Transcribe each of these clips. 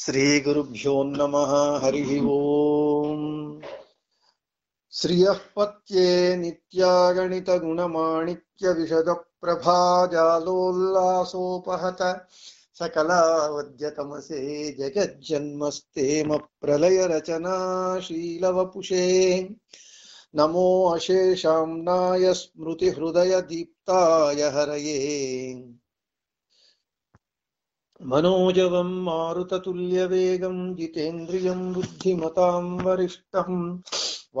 श्रीगुरुभ्यो नमः हरिः ओम् श्रियः पत्ये नित्यागणितगुणमाणिक्यविशदप्रभाजालोल्लासोपहत सकलावद्यतमसे जगज्जन्मस्तेमप्रलयरचनाशीलवपुषे नमो अशेषाम्नाय स्मृतिहृदयदीप्ताय हरये मनोजवं मारुततुल्यवेगं जितेन्द्रियं बुद्धिमतां वरिष्ठं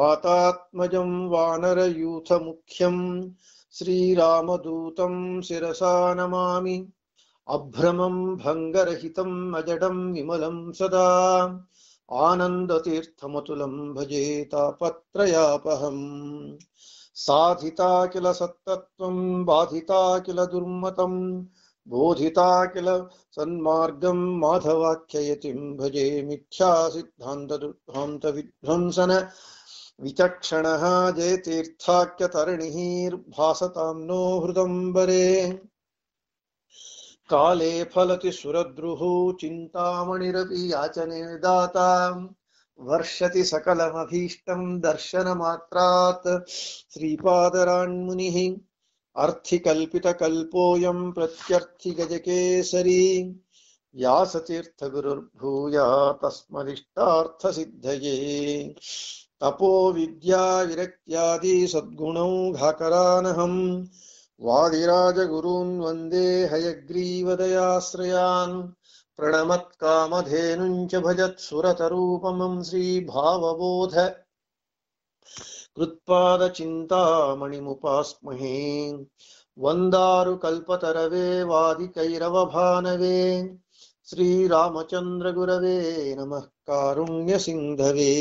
वातात्मजं वानरयूथमुख्यं श्रीरामदूतं शिरसा नमामि अभ्रमं भङ्गरहितम् अजडं विमलं सदा आनन्दतीर्थमतुलं भजे तापत्रयापहम् साधिता किल सत्तत्वं बाधिता किल दुर्मतम् बोधिता किल सन्मार्गं माधवाख्ययतिं भजे मिथ्या जय तीर्थाख्य जयतीर्थाख्यतरणिर्भासतां नो हृदंबरे काले फलति सुरद्रुः चिन्तामणिरपि याचने दाता वर्षति सकलमभीष्टं दर्शनमात्रात् श्रीपादरान्मुनिः अर्थिकल्पितकल्पोऽयं प्रत्यर्थिगजकेसरी व्यासतीर्थगुरुर्भूयः तस्मदिष्टार्थसिद्धये तपो विद्याविरक्त्यादिसद्गुणौ घाकरानहम् वादिराजगुरून् वन्दे हयग्रीवदयाश्रयान् प्रणमत्कामधेनुञ्च भजत्सुरतरूपमं श्रीभावबोध कृत्पादचिन्तामणिमुपास्महे वन्दारुकल्पतरवे वादिकैरवभानवे श्रीरामचन्द्रगुरवे नमः कारुण्यसिन्धवे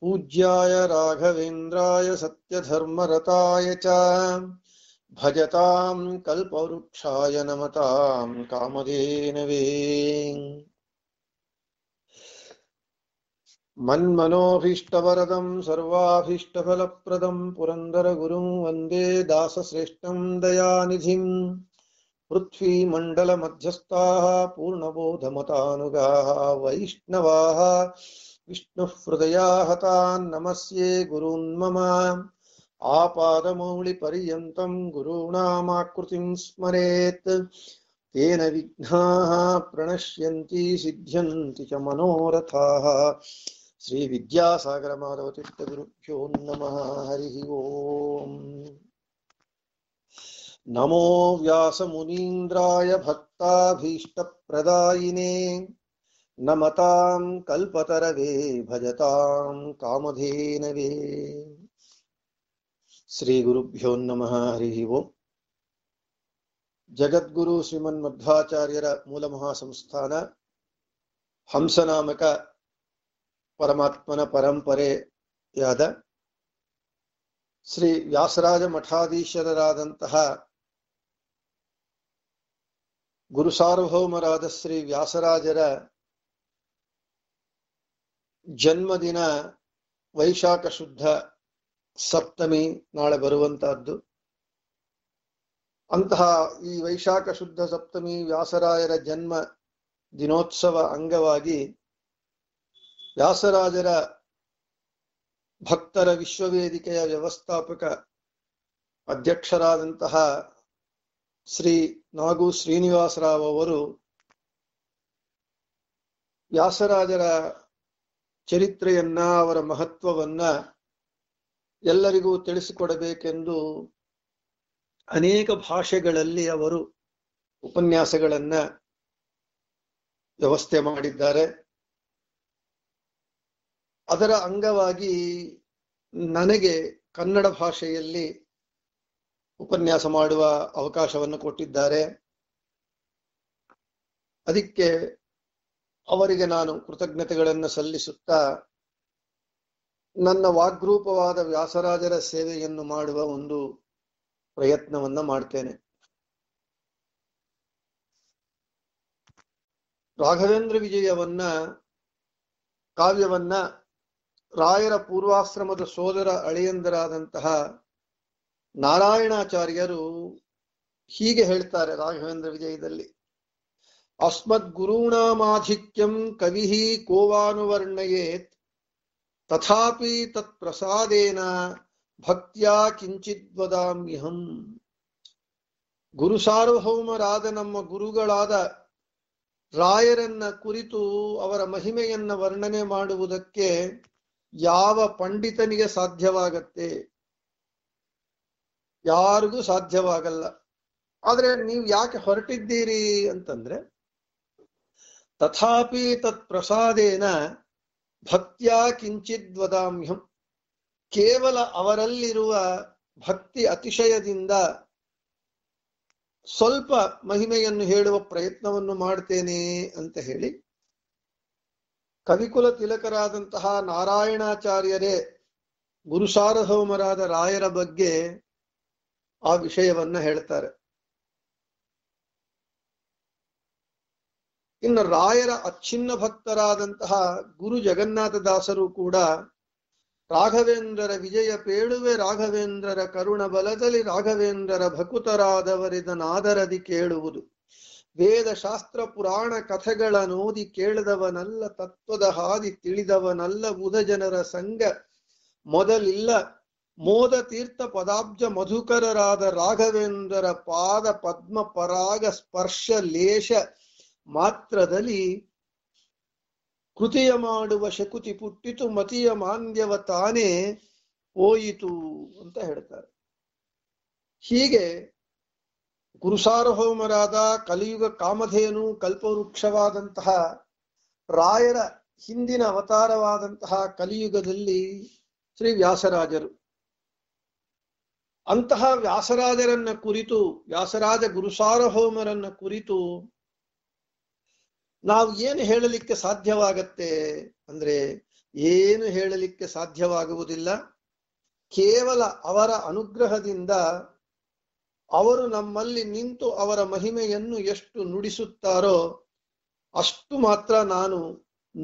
पूज्याय राघवेन्द्राय सत्यधर्मरताय च भजतां कल्पवृक्षाय नमतां कामधेनवे मन्मनोऽभीष्टवरदम् सर्वाभीष्टफलप्रदम् पुरन्दरगुरुम् वन्दे दासश्रेष्ठम् दयानिधिम् पृथ्वीमण्डलमध्यस्थाः पूर्णबोधमतानुगाः वैष्णवाः हृदयाहतान् नमस्ये गुरून्मम आपादमौळिपर्यन्तम् गुरूणामाकृतिम् स्मरेत् तेन विघ्नाः प्रणश्यन्ति सिध्यन्ति च मनोरथाः श्रीविद्यासागरमाधवतीर्थगुरुभ्यो नमः हरिः ओम् नमो व्यासमुनीन्द्राय भक्ताभीष्टप्रदायिने नमतां कल्पतरवे भजतां कामधेनवे श्रीगुरुभ्यो नमः हरिः ओम् ಜಗದ್ಗುರು ಶ್ರೀಮನ್ಮಧ್ವಾಚಾರ್ಯರ ಮೂಲಮಹಾಸಂಸ್ಥಾನ ಹಂಸನಾಮಕ ಪರಮಾತ್ಮನ ಪರಂಪರೆಯಾದ ಶ್ರೀ ವ್ಯಾಸರಾಜ ಮಠಾಧೀಶರಾದಂತಹ ಗುರು ಸಾರ್ವಭೌಮರಾದ ಶ್ರೀ ವ್ಯಾಸರಾಜರ ಜನ್ಮದಿನ ವೈಶಾಖ ಶುದ್ಧ ಸಪ್ತಮಿ ನಾಳೆ ಬರುವಂತಹದ್ದು ಅಂತಹ ಈ ವೈಶಾಖ ಶುದ್ಧ ಸಪ್ತಮಿ ವ್ಯಾಸರಾಯರ ಜನ್ಮ ದಿನೋತ್ಸವ ಅಂಗವಾಗಿ ವ್ಯಾಸರಾಜರ ಭಕ್ತರ ವಿಶ್ವವೇದಿಕೆಯ ವ್ಯವಸ್ಥಾಪಕ ಅಧ್ಯಕ್ಷರಾದಂತಹ ಶ್ರೀ ನಾಗು ಶ್ರೀನಿವಾಸರಾವ್ ಅವರು ವ್ಯಾಸರಾಜರ ಚರಿತ್ರೆಯನ್ನ ಅವರ ಮಹತ್ವವನ್ನ ಎಲ್ಲರಿಗೂ ತಿಳಿಸಿಕೊಡಬೇಕೆಂದು ಅನೇಕ ಭಾಷೆಗಳಲ್ಲಿ ಅವರು ಉಪನ್ಯಾಸಗಳನ್ನ ವ್ಯವಸ್ಥೆ ಮಾಡಿದ್ದಾರೆ ಅದರ ಅಂಗವಾಗಿ ನನಗೆ ಕನ್ನಡ ಭಾಷೆಯಲ್ಲಿ ಉಪನ್ಯಾಸ ಮಾಡುವ ಅವಕಾಶವನ್ನು ಕೊಟ್ಟಿದ್ದಾರೆ ಅದಕ್ಕೆ ಅವರಿಗೆ ನಾನು ಕೃತಜ್ಞತೆಗಳನ್ನು ಸಲ್ಲಿಸುತ್ತಾ ನನ್ನ ವಾಗ್ರೂಪವಾದ ವ್ಯಾಸರಾಜರ ಸೇವೆಯನ್ನು ಮಾಡುವ ಒಂದು ಪ್ರಯತ್ನವನ್ನ ಮಾಡ್ತೇನೆ ರಾಘವೇಂದ್ರ ವಿಜಯವನ್ನ ಕಾವ್ಯವನ್ನ ರಾಯರ ಪೂರ್ವಾಶ್ರಮದ ಸೋದರ ಅಳಿಯಂದರಾದಂತಹ ನಾರಾಯಣಾಚಾರ್ಯರು ಹೀಗೆ ಹೇಳ್ತಾರೆ ರಾಘವೇಂದ್ರ ವಿಜಯದಲ್ಲಿ ಅಸ್ಮದ್ ಗುರುಣಾಮಾಧಿಕ್ಯಂ ಕವಿಹಿ ಕೋವಾನುವರ್ಣಯೇತ್ ತಥಾಪಿ ತತ್ ಪ್ರಸಾದೇನ ಭಕ್ತಿಯ ಕಿಂಚಿತ್ ವದಾಮ್ಯಹಂ ಗುರು ಸಾರ್ವಭೌಮರಾದ ನಮ್ಮ ಗುರುಗಳಾದ ರಾಯರನ್ನ ಕುರಿತು ಅವರ ಮಹಿಮೆಯನ್ನ ವರ್ಣನೆ ಮಾಡುವುದಕ್ಕೆ ಯಾವ ಪಂಡಿತನಿಗೆ ಸಾಧ್ಯವಾಗತ್ತೆ ಯಾರಿಗೂ ಸಾಧ್ಯವಾಗಲ್ಲ ಆದ್ರೆ ನೀವು ಯಾಕೆ ಹೊರಟಿದ್ದೀರಿ ಅಂತಂದ್ರೆ ತಥಾಪಿ ತತ್ ಪ್ರಸಾದೇನ ಭಕ್ತ್ಯಾ ಕಿಂಚಿದ್ವದಾಮ್ಯಂ ಕೇವಲ ಅವರಲ್ಲಿರುವ ಭಕ್ತಿ ಅತಿಶಯದಿಂದ ಸ್ವಲ್ಪ ಮಹಿಮೆಯನ್ನು ಹೇಳುವ ಪ್ರಯತ್ನವನ್ನು ಮಾಡ್ತೇನೆ ಅಂತ ಹೇಳಿ ಕವಿಕುಲ ತಿಲಕರಾದಂತಹ ನಾರಾಯಣಾಚಾರ್ಯರೇ ಗುರುಸಾರ್ವಭೌಮರಾದ ರಾಯರ ಬಗ್ಗೆ ಆ ವಿಷಯವನ್ನ ಹೇಳ್ತಾರೆ ಇನ್ನು ರಾಯರ ಅಚ್ಛಿನ್ನ ಭಕ್ತರಾದಂತಹ ಗುರು ಜಗನ್ನಾಥ ದಾಸರು ಕೂಡ ರಾಘವೇಂದ್ರರ ವಿಜಯ ಪೇಳುವೆ ರಾಘವೇಂದ್ರರ ಕರುಣ ಬಲದಲ್ಲಿ ರಾಘವೇಂದ್ರರ ಭಕುತರಾದವರಿದ ನಾದರದಿ ಕೇಳುವುದು ವೇದ ಶಾಸ್ತ್ರ ಪುರಾಣ ಕಥೆಗಳ ನೋದಿ ಕೇಳದವನಲ್ಲ ತತ್ವದ ಹಾದಿ ತಿಳಿದವನಲ್ಲ ಬುಧ ಜನರ ಸಂಘ ಮೊದಲಿಲ್ಲ ಮೋದ ತೀರ್ಥ ಪದಾಬ್ಜ ಮಧುಕರರಾದ ರಾಘವೇಂದ್ರರ ಪಾದ ಪದ್ಮ ಪರಾಗ ಸ್ಪರ್ಶ ಲೇಷ ಮಾತ್ರದಲ್ಲಿ ಕೃತಿಯ ಮಾಡುವ ಶಕುತಿ ಪುಟ್ಟಿತು ಮತಿಯ ಮಾಂದ್ಯವ ತಾನೇ ಹೋಯಿತು ಅಂತ ಹೇಳ್ತಾರೆ ಹೀಗೆ ಕುರುಸಾರ್ವಭೌಮರಾದ ಕಲಿಯುಗ ಕಾಮಧೇನು ಕಲ್ಪವೃಕ್ಷವಾದಂತಹ ರಾಯರ ಹಿಂದಿನ ಅವತಾರವಾದಂತಹ ಕಲಿಯುಗದಲ್ಲಿ ಶ್ರೀ ವ್ಯಾಸರಾಜರು ಅಂತಹ ವ್ಯಾಸರಾಜರನ್ನ ಕುರಿತು ವ್ಯಾಸರಾಜ ಹೋಮರನ್ನ ಕುರಿತು ನಾವು ಏನು ಹೇಳಲಿಕ್ಕೆ ಸಾಧ್ಯವಾಗತ್ತೆ ಅಂದ್ರೆ ಏನು ಹೇಳಲಿಕ್ಕೆ ಸಾಧ್ಯವಾಗುವುದಿಲ್ಲ ಕೇವಲ ಅವರ ಅನುಗ್ರಹದಿಂದ ಅವರು ನಮ್ಮಲ್ಲಿ ನಿಂತು ಅವರ ಮಹಿಮೆಯನ್ನು ಎಷ್ಟು ನುಡಿಸುತ್ತಾರೋ ಅಷ್ಟು ಮಾತ್ರ ನಾನು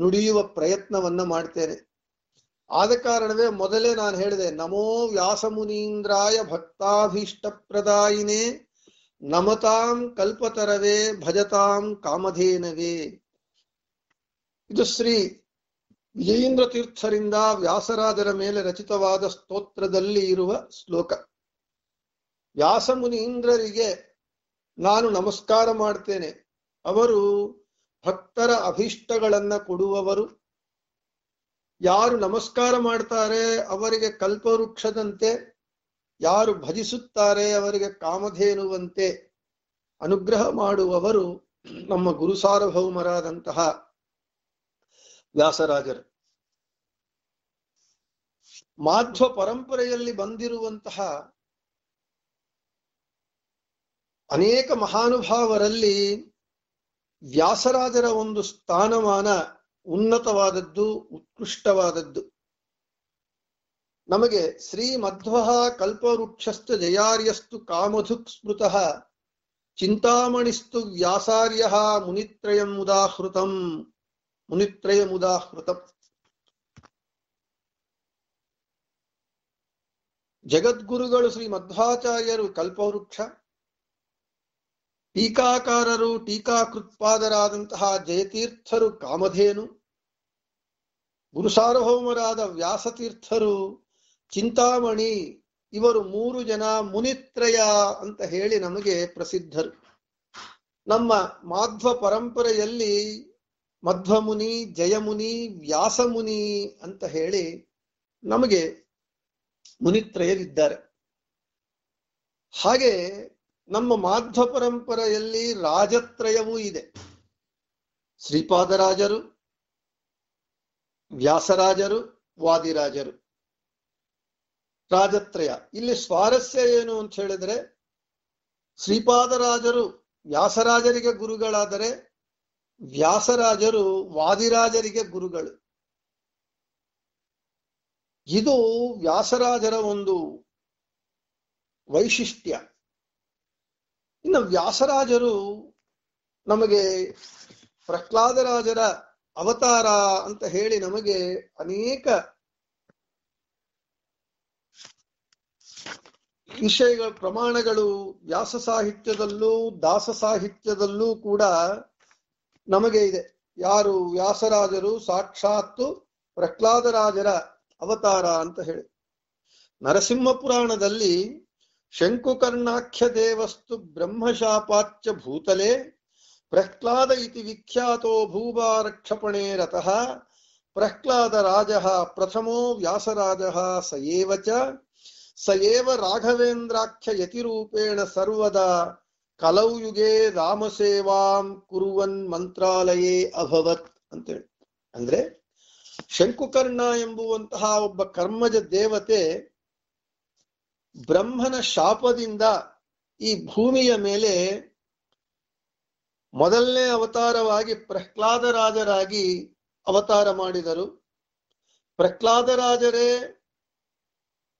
ನುಡಿಯುವ ಪ್ರಯತ್ನವನ್ನ ಮಾಡ್ತೇನೆ ಆದ ಕಾರಣವೇ ಮೊದಲೇ ನಾನು ಹೇಳಿದೆ ನಮೋ ವ್ಯಾಸಮುನೀಂದ್ರಾಯ ಭಕ್ತಾಭೀಷ್ಟ ನಮತಾಂ ಕಲ್ಪತರವೇ ಭಜತಾಂ ಕಾಮಧೇನವೇ ಇದು ಶ್ರೀ ವಿಜಯೇಂದ್ರ ತೀರ್ಥರಿಂದ ವ್ಯಾಸರಾದರ ಮೇಲೆ ರಚಿತವಾದ ಸ್ತೋತ್ರದಲ್ಲಿ ಇರುವ ಶ್ಲೋಕ ವ್ಯಾಸ ಇಂದ್ರರಿಗೆ ನಾನು ನಮಸ್ಕಾರ ಮಾಡ್ತೇನೆ ಅವರು ಭಕ್ತರ ಅಭಿಷ್ಟಗಳನ್ನ ಕೊಡುವವರು ಯಾರು ನಮಸ್ಕಾರ ಮಾಡ್ತಾರೆ ಅವರಿಗೆ ಕಲ್ಪವೃಕ್ಷದಂತೆ ಯಾರು ಭಜಿಸುತ್ತಾರೆ ಅವರಿಗೆ ಕಾಮಧೇನುವಂತೆ ಅನುಗ್ರಹ ಮಾಡುವವರು ನಮ್ಮ ಗುರು ಸಾರ್ವಭೌಮರಾದಂತಹ ವ್ಯಾಸರಾಜರು ಮಾಧ್ವ ಪರಂಪರೆಯಲ್ಲಿ ಬಂದಿರುವಂತಹ ಅನೇಕ ಮಹಾನುಭಾವರಲ್ಲಿ ವ್ಯಾಸರಾಜರ ಒಂದು ಸ್ಥಾನಮಾನ ಉನ್ನತವಾದದ್ದು ಉತ್ಕೃಷ್ಟವಾದದ್ದು ನಮಗೆ ಶ್ರೀ ಮಧ್ವ ಕಲ್ಪವೃಕ್ಷಸ್ತು ಜಯಾರ್ಯಸ್ತು ಕಾಮಧುಕ್ ಸ್ಮೃತಃ ಚಿಂತಾಮಣಿಸ್ತು ವ್ಯಾಸಾರ್ಯ ಮುನಿತ್ರಯಂ ಉದಾಹೃತಂ ಮುನಿತ್ರಯಂ ಉದಾಹೃತಂ ಜಗದ್ಗುರುಗಳು ಶ್ರೀ ಮಧ್ವಾಚಾರ್ಯರು ಕಲ್ಪವೃಕ್ಷ ಟೀಕಾಕಾರರು ಟೀಕಾಕೃತ್ಪಾದರಾದಂತಹ ಜಯತೀರ್ಥರು ಕಾಮಧೇನು ಗುರುಸಾರ್ವಭೌಮರಾದ ವ್ಯಾಸತೀರ್ಥರು ಚಿಂತಾಮಣಿ ಇವರು ಮೂರು ಜನ ಮುನಿತ್ರಯ ಅಂತ ಹೇಳಿ ನಮಗೆ ಪ್ರಸಿದ್ಧರು ನಮ್ಮ ಮಾಧ್ವ ಪರಂಪರೆಯಲ್ಲಿ ಮಧ್ವಮುನಿ ಜಯಮುನಿ ವ್ಯಾಸಮುನಿ ಅಂತ ಹೇಳಿ ನಮಗೆ ಮುನಿತ್ರಯರಿದ್ದಾರೆ ಹಾಗೆ ನಮ್ಮ ಮಾಧ್ವ ಪರಂಪರೆಯಲ್ಲಿ ರಾಜತ್ರಯವೂ ಇದೆ ಶ್ರೀಪಾದರಾಜರು ವ್ಯಾಸರಾಜರು ವಾದಿರಾಜರು ರಾಜತ್ರಯ ಇಲ್ಲಿ ಸ್ವಾರಸ್ಯ ಏನು ಅಂತ ಹೇಳಿದ್ರೆ ಶ್ರೀಪಾದರಾಜರು ವ್ಯಾಸರಾಜರಿಗೆ ಗುರುಗಳಾದರೆ ವ್ಯಾಸರಾಜರು ವಾದಿರಾಜರಿಗೆ ಗುರುಗಳು ಇದು ವ್ಯಾಸರಾಜರ ಒಂದು ವೈಶಿಷ್ಟ್ಯ ಇನ್ನು ವ್ಯಾಸರಾಜರು ನಮಗೆ ಪ್ರಹ್ಲಾದರಾಜರ ಅವತಾರ ಅಂತ ಹೇಳಿ ನಮಗೆ ಅನೇಕ ವಿಷಯಗಳ ಪ್ರಮಾಣಗಳು ವ್ಯಾಸ ಸಾಹಿತ್ಯದಲ್ಲೂ ದಾಸ ಸಾಹಿತ್ಯದಲ್ಲೂ ಕೂಡ ನಮಗೆ ಇದೆ ಯಾರು ವ್ಯಾಸರಾಜರು ಸಾಕ್ಷಾತ್ತು ಪ್ರಹ್ಲಾದರಾಜರ ಅವತಾರ ಅಂತ ಹೇಳಿ ನರಸಿಂಹ ಪುರಾಣದಲ್ಲಿ ಶಂಕುಕರ್ಣಾಖ್ಯ ದೇವಸ್ತು ಬ್ರಹ್ಮಶಾಪಾಚ್ಯ ಭೂತಲೆ ಪ್ರಹ್ಲಾದ ಇತಿ ವಿಖ್ಯಾತೋ ಭೂಭಾರಕ್ಷಪಣೆ ರಥ ಪ್ರಹ್ಲಾದ ರಾಜಃ ಪ್ರಥಮೋ ವ್ಯಾಸರಾಜಃ ಸಯೇವ ಚ ಸಯೇವ ರಾಘವೇಂದ್ರಾಖ್ಯ ಯತಿರೂಪೇಣ ಸರ್ವದಾ ಕಲೌ ರಾಮಸೇವಾಂ ಕುರುವನ್ ಮಂತ್ರಾಲಯೇ ಅಭವತ್ ಅಂತೇಳಿ ಅಂದ್ರೆ ಶಂಕುಕರ್ಣ ಎಂಬುವಂತಹ ಒಬ್ಬ ಕರ್ಮಜ ದೇವತೆ ಬ್ರಹ್ಮನ ಶಾಪದಿಂದ ಈ ಭೂಮಿಯ ಮೇಲೆ ಮೊದಲನೇ ಅವತಾರವಾಗಿ ಪ್ರಹ್ಲಾದರಾಜರಾಗಿ ಅವತಾರ ಮಾಡಿದರು ಪ್ರಹ್ಲಾದರಾಜರೇ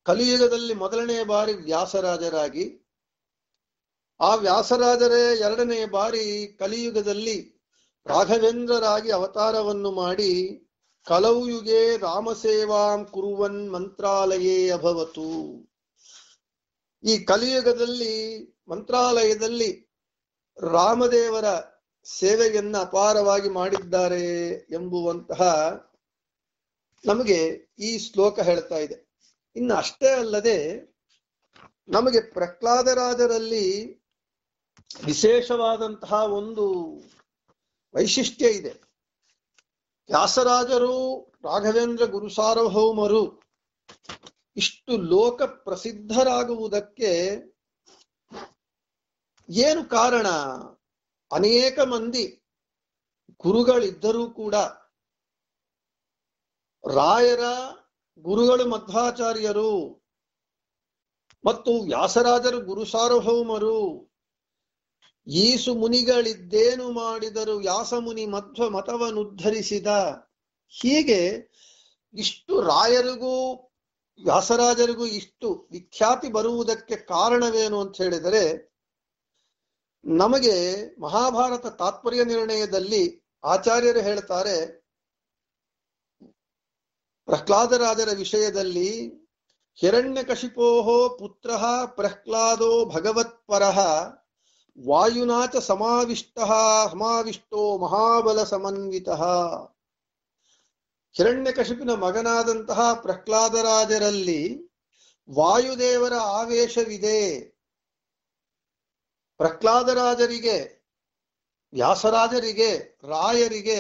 ಕಲಿಯುಗದಲ್ಲಿ ಮೊದಲನೇ ಬಾರಿ ವ್ಯಾಸರಾಜರಾಗಿ ಆ ವ್ಯಾಸರಾಜರೇ ಎರಡನೇ ಬಾರಿ ಕಲಿಯುಗದಲ್ಲಿ ರಾಘವೇಂದ್ರರಾಗಿ ಅವತಾರವನ್ನು ಮಾಡಿ ಕಲೌಯುಗೆ ರಾಮಸೇವಾಂ ಕುರುವನ್ ಮಂತ್ರಾಲಯೇ ಅಭವತು ಈ ಕಲಿಯುಗದಲ್ಲಿ ಮಂತ್ರಾಲಯದಲ್ಲಿ ರಾಮದೇವರ ಸೇವೆಯನ್ನ ಅಪಾರವಾಗಿ ಮಾಡಿದ್ದಾರೆ ಎಂಬುವಂತಹ ನಮಗೆ ಈ ಶ್ಲೋಕ ಹೇಳ್ತಾ ಇದೆ ಇನ್ನು ಅಷ್ಟೇ ಅಲ್ಲದೆ ನಮಗೆ ಪ್ರಹ್ಲಾದರಾಜರಲ್ಲಿ ವಿಶೇಷವಾದಂತಹ ಒಂದು ವೈಶಿಷ್ಟ್ಯ ಇದೆ ವ್ಯಾಸರಾಜರು ರಾಘವೇಂದ್ರ ಗುರು ಇಷ್ಟು ಲೋಕ ಪ್ರಸಿದ್ಧರಾಗುವುದಕ್ಕೆ ಏನು ಕಾರಣ ಅನೇಕ ಮಂದಿ ಗುರುಗಳಿದ್ದರೂ ಕೂಡ ರಾಯರ ಗುರುಗಳು ಮಧ್ವಾಚಾರ್ಯರು ಮತ್ತು ವ್ಯಾಸರಾಜರು ಗುರು ಸಾರ್ವಭೌಮರು ಈಸು ಮುನಿಗಳಿದ್ದೇನು ಮಾಡಿದರು ವ್ಯಾಸ ಮುನಿ ಮಧ್ವ ಮತವನ್ನುದ್ಧರಿಸಿದ ಹೀಗೆ ಇಷ್ಟು ರಾಯರಿಗೂ ವ್ಯಾಸರಾಜರಿಗೂ ಇಷ್ಟು ವಿಖ್ಯಾತಿ ಬರುವುದಕ್ಕೆ ಕಾರಣವೇನು ಅಂತ ಹೇಳಿದರೆ ನಮಗೆ ಮಹಾಭಾರತ ತಾತ್ಪರ್ಯ ನಿರ್ಣಯದಲ್ಲಿ ಆಚಾರ್ಯರು ಹೇಳ್ತಾರೆ ಪ್ರಹ್ಲಾದರಾಜರ ವಿಷಯದಲ್ಲಿ ಹಿರಣ್ಯಕಶಿಪೋಹೋ ಪುತ್ರ ಪ್ರಹ್ಲಾದೋ ಭಗವತ್ಪರ ವಾಯುನಾಚ ಸಮಾವಿಷ್ಟ ಸಮಾವಿಷ್ಟೋ ಮಹಾಬಲ ಸಮನ್ವಿತಃ ಹಿರಣ್ಯಕಶಿಪಿನ ಮಗನಾದಂತಹ ಪ್ರಹ್ಲಾದರಾಜರಲ್ಲಿ ವಾಯುದೇವರ ಆವೇಶವಿದೆ ಪ್ರಹ್ಲಾದರಾಜರಿಗೆ ವ್ಯಾಸರಾಜರಿಗೆ ರಾಯರಿಗೆ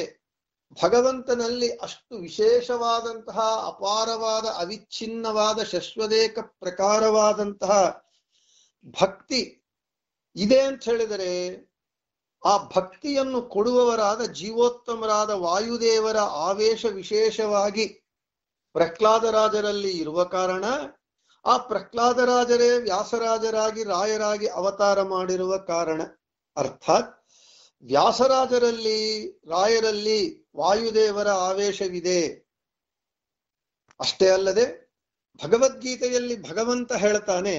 ಭಗವಂತನಲ್ಲಿ ಅಷ್ಟು ವಿಶೇಷವಾದಂತಹ ಅಪಾರವಾದ ಅವಿಚ್ಛಿನ್ನವಾದ ಶಶ್ವದೇಕ ಪ್ರಕಾರವಾದಂತಹ ಭಕ್ತಿ ಇದೆ ಅಂತ ಹೇಳಿದರೆ ಆ ಭಕ್ತಿಯನ್ನು ಕೊಡುವವರಾದ ಜೀವೋತ್ತಮರಾದ ವಾಯುದೇವರ ಆವೇಶ ವಿಶೇಷವಾಗಿ ಪ್ರಹ್ಲಾದರಾಜರಲ್ಲಿ ಇರುವ ಕಾರಣ ಆ ಪ್ರಹ್ಲಾದರಾಜರೇ ವ್ಯಾಸರಾಜರಾಗಿ ರಾಯರಾಗಿ ಅವತಾರ ಮಾಡಿರುವ ಕಾರಣ ಅರ್ಥಾತ್ ವ್ಯಾಸರಾಜರಲ್ಲಿ ರಾಯರಲ್ಲಿ ವಾಯುದೇವರ ಆವೇಶವಿದೆ ಅಷ್ಟೇ ಅಲ್ಲದೆ ಭಗವದ್ಗೀತೆಯಲ್ಲಿ ಭಗವಂತ ಹೇಳ್ತಾನೆ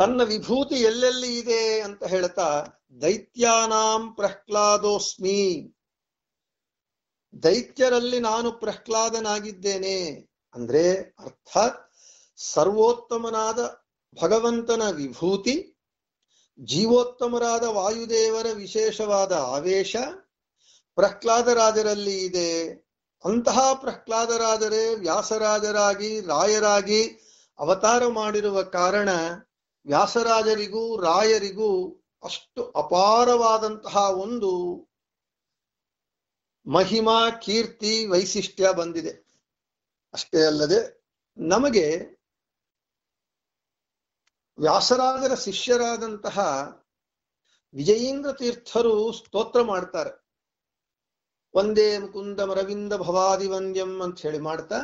ತನ್ನ ವಿಭೂತಿ ಎಲ್ಲೆಲ್ಲಿ ಇದೆ ಅಂತ ಹೇಳ್ತಾ ದೈತ್ಯಾನಾಂ ಪ್ರಹ್ಲಾದೋಸ್ಮಿ ದೈತ್ಯರಲ್ಲಿ ನಾನು ಪ್ರಹ್ಲಾದನಾಗಿದ್ದೇನೆ ಅಂದ್ರೆ ಅರ್ಥಾತ್ ಸರ್ವೋತ್ತಮನಾದ ಭಗವಂತನ ವಿಭೂತಿ ಜೀವೋತ್ತಮರಾದ ವಾಯುದೇವರ ವಿಶೇಷವಾದ ಆವೇಶ ಪ್ರಹ್ಲಾದರಾಜರಲ್ಲಿ ಇದೆ ಅಂತಹ ಪ್ರಹ್ಲಾದರಾಜರೇ ವ್ಯಾಸರಾಜರಾಗಿ ರಾಯರಾಗಿ ಅವತಾರ ಮಾಡಿರುವ ಕಾರಣ ವ್ಯಾಸರಾಜರಿಗೂ ರಾಯರಿಗೂ ಅಷ್ಟು ಅಪಾರವಾದಂತಹ ಒಂದು ಮಹಿಮಾ ಕೀರ್ತಿ ವೈಶಿಷ್ಟ್ಯ ಬಂದಿದೆ ಅಷ್ಟೇ ಅಲ್ಲದೆ ನಮಗೆ ವ್ಯಾಸರಾಜರ ಶಿಷ್ಯರಾದಂತಹ ವಿಜಯೇಂದ್ರ ತೀರ್ಥರು ಸ್ತೋತ್ರ ಮಾಡ್ತಾರೆ ಒಂದೇ ಮುಕುಂದ ರವಿಂದ ಭವಾದಿ ವಂದ್ಯಂ ಅಂತ ಹೇಳಿ ಮಾಡ್ತಾ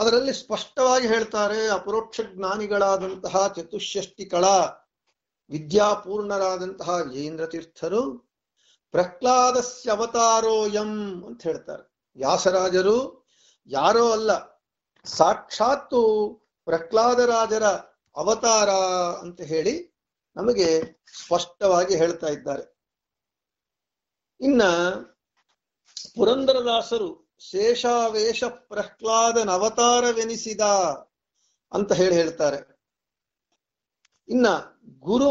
ಅದರಲ್ಲಿ ಸ್ಪಷ್ಟವಾಗಿ ಹೇಳ್ತಾರೆ ಅಪರೋಕ್ಷ ಜ್ಞಾನಿಗಳಾದಂತಹ ಕಳ ವಿದ್ಯಾಪೂರ್ಣರಾದಂತಹ ಜಯೇಂದ್ರ ತೀರ್ಥರು ಪ್ರಹ್ಲಾದಸ್ಯ ಅವತಾರೋಯಂ ಅಂತ ಹೇಳ್ತಾರೆ ವ್ಯಾಸರಾಜರು ಯಾರೋ ಅಲ್ಲ ಸಾಕ್ಷಾತ್ತು ಪ್ರಹ್ಲಾದರಾಜರ ಅವತಾರ ಅಂತ ಹೇಳಿ ನಮಗೆ ಸ್ಪಷ್ಟವಾಗಿ ಹೇಳ್ತಾ ಇದ್ದಾರೆ ಇನ್ನ ಪುರಂದರದಾಸರು ಶೇಷಾವೇಶ ಪ್ರಹ್ಲಾದನವತಾರವೆನಿಸಿದ ಅಂತ ಹೇಳಿ ಹೇಳ್ತಾರೆ ಇನ್ನ ಗುರು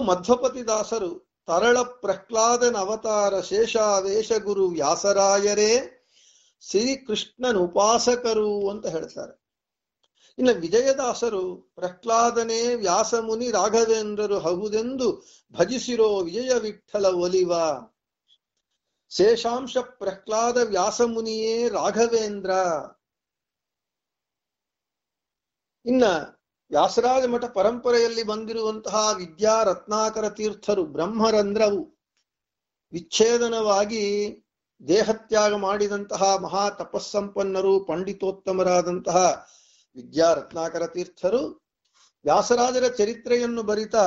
ದಾಸರು ತರಳ ಪ್ರಹ್ಲಾದನ ಅವತಾರ ಶೇಷಾವೇಶ ಗುರು ವ್ಯಾಸರಾಯರೇ ಶ್ರೀಕೃಷ್ಣನ ಉಪಾಸಕರು ಅಂತ ಹೇಳ್ತಾರೆ ಇನ್ನು ವಿಜಯದಾಸರು ಪ್ರಹ್ಲಾದನೇ ವ್ಯಾಸಮುನಿ ರಾಘವೇಂದ್ರರು ಹೌದೆಂದು ಭಜಿಸಿರೋ ವಿಜಯ ವಿಠಲ ಒಲಿವ ಶೇಷಾಂಶ ಪ್ರಹ್ಲಾದ ವ್ಯಾಸಮುನಿಯೇ ರಾಘವೇಂದ್ರ ಇನ್ನ ವ್ಯಾಸರಾಜ ಮಠ ಪರಂಪರೆಯಲ್ಲಿ ಬಂದಿರುವಂತಹ ವಿದ್ಯಾ ರತ್ನಾಕರ ತೀರ್ಥರು ಬ್ರಹ್ಮರಂಧ್ರವು ವಿಚ್ಛೇದನವಾಗಿ ದೇಹತ್ಯಾಗ ಮಾಡಿದಂತಹ ಮಹಾ ತಪಸ್ಸಂಪನ್ನರು ಪಂಡಿತೋತ್ತಮರಾದಂತಹ ವಿದ್ಯಾ ರತ್ನಾಕರ ತೀರ್ಥರು ವ್ಯಾಸರಾಜರ ಚರಿತ್ರೆಯನ್ನು ಬರಿತ